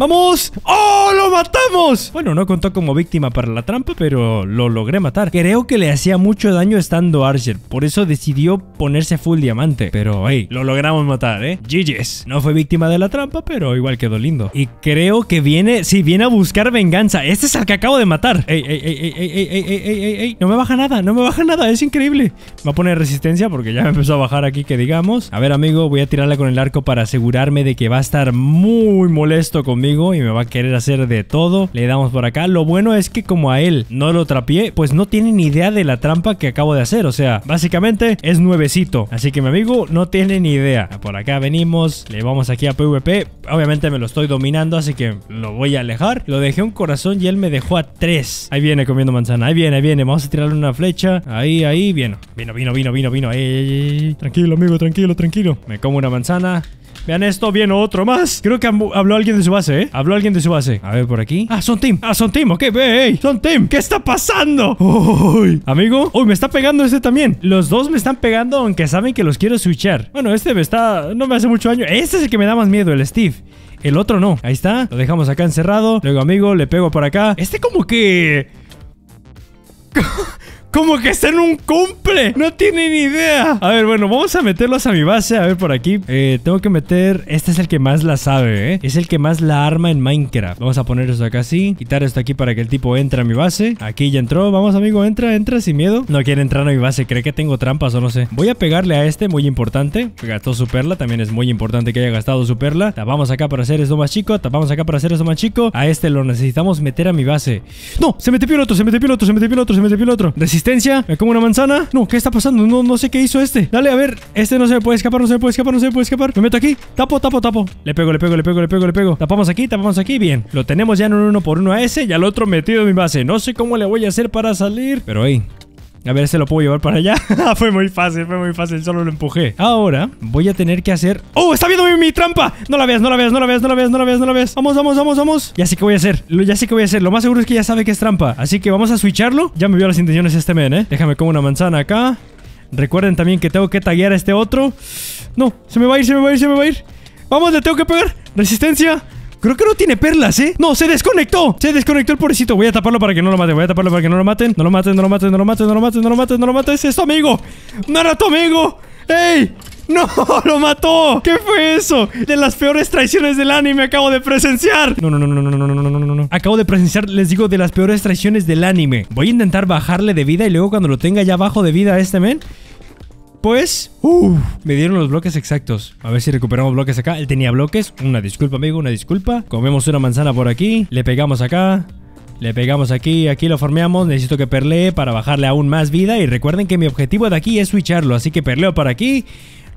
[SPEAKER 1] ¡Vamos! ¡Oh, lo matamos! Bueno, no contó como víctima para la trampa, pero lo logré matar. Creo que le hacía mucho daño estando Archer, por eso decidió ponerse full diamante. Pero, hey, lo logramos matar, ¿eh? GG's. No fue víctima de la trampa, pero igual quedó lindo. Y creo que viene, sí, viene a buscar venganza. Este es el que acabo de matar. Ey, ey, ey, ey, ey, ey, ey, ey, ey, No me baja nada, no me baja nada, es increíble. Va a poner resistencia porque ya me empezó a bajar aquí, que digamos. A ver, amigo, voy a tirarla con el arco para asegurarme de que va a estar muy molesto conmigo y me va a querer hacer de todo. Le damos por acá. Lo bueno es que como a él no lo trapié, pues no tiene ni idea de la trampa que acabo de hacer. O sea, básicamente es nuevecito. Así que mi amigo no tiene ni idea. Ah, por acá venimos, le vamos aquí a PvP. Obviamente me lo estoy dominando, así que lo voy a alejar. Lo dejé un corazón y él me dejó a tres. Ahí viene comiendo manzana, ahí viene, ahí viene. Vamos a tirarle una flecha. Ahí, ahí, viene. Vino, vino, vino, vino, vino. Ahí, Tranquilo, amigo, tranquilo, tranquilo. Me como una manzana. Vean esto, viene otro más. Creo que habló alguien de su base, ¿eh? Habló alguien de su base. A ver, por aquí. Ah, son team. Ah, son team. Ok, hey, son team. ¿Qué está pasando? Uy, amigo. Uy, me está pegando este también. Los dos me están pegando, aunque saben que los quiero switchar. Bueno, este me está... No me hace mucho daño. Este es el que me da más miedo, el Steve. El otro no. Ahí está. Lo dejamos acá encerrado. Luego, amigo, le pego por acá. Este como que... [LAUGHS] Como que está en un cumple. No tiene ni idea. A ver, bueno, vamos a meterlos a mi base. A ver, por aquí. Eh, tengo que meter... Este es el que más la sabe, ¿eh? Es el que más la arma en Minecraft. Vamos a poner esto acá así. Quitar esto aquí para que el tipo entre a mi base. Aquí ya entró. Vamos, amigo. Entra, entra sin miedo. No quiere entrar a mi base. Cree que tengo trampas o no sé. Voy a pegarle a este. Muy importante. Gastó su perla. También es muy importante que haya gastado su perla. Tapamos acá para hacer eso más chico. Tapamos acá para hacer eso más chico. A este lo necesitamos meter a mi base. ¡No! Se metió el otro. Se metió el otro. Se metió el otro. Se metió el otro resistencia. Me como una manzana. No, ¿qué está pasando? No, no sé qué hizo este. Dale, a ver. Este no se me puede escapar, no se me puede escapar, no se me puede escapar. Me meto aquí. Tapo, tapo, tapo. Le pego, le pego, le pego, le pego, le pego. Tapamos aquí, tapamos aquí. Bien. Lo tenemos ya en un 1 por uno a ese y al otro metido en mi base. No sé cómo le voy a hacer para salir. Pero, ahí a ver, se lo puedo llevar para allá. [LAUGHS] fue muy fácil, fue muy fácil. Solo lo empujé. Ahora voy a tener que hacer... ¡Oh! ¡Está viendo mi, trampa! No la veas, no la ves, no la ves, no la veas, no la veas, no la veas. Vamos, vamos, vamos, vamos. Ya sé que voy a hacer. Ya sé qué voy a hacer. Lo más seguro es que ya sabe que es trampa. Así que vamos a switcharlo. Ya me vio las intenciones este men, ¿eh? Déjame como una manzana acá. Recuerden también que tengo que taguear a este otro. No, se me va a ir, se me va a ir, se me va a ir. Vamos, le tengo que pegar. Resistencia. Creo que no tiene perlas, ¿eh? No, se desconectó. Se desconectó el pobrecito. Voy a taparlo para que no lo maten. Voy a taparlo para que no lo maten. No lo maten, no lo maten, no lo maten, no lo maten, no lo maten, no lo maten. Es tu amigo. No era tu amigo. ¡Ey! ¡No! ¡Lo mató! ¿Qué fue eso? De las peores traiciones del anime acabo de presenciar. No, no, no, no, no, no, no, no, no, no. Acabo de presenciar, les digo, de las peores traiciones del anime. Voy a intentar bajarle de vida y luego cuando lo tenga ya bajo de vida a este men, pues, uh, me dieron los bloques exactos. A ver si recuperamos bloques acá. Él tenía bloques. Una disculpa, amigo, una disculpa. Comemos una manzana por aquí. Le pegamos acá. Le pegamos aquí, aquí lo formeamos, necesito que perlee para bajarle aún más vida y recuerden que mi objetivo de aquí es switcharlo, así que perleo para aquí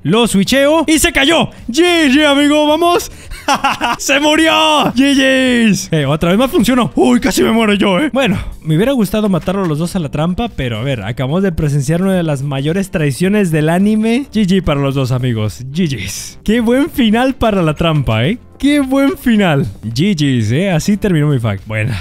[SPEAKER 1] lo switcheo y se cayó. GG, amigo, vamos. [LAUGHS] ¡Se murió! ¡GG's! Eh, otra vez más funcionó. Uy, casi me muero yo, eh. Bueno, me hubiera gustado matarlo los dos a la trampa, pero a ver, acabamos de presenciar una de las mayores traiciones del anime. GG para los dos, amigos. GG's. Qué buen final para la trampa, eh. Qué buen final. GG's, eh. Así terminó mi fact. Bueno.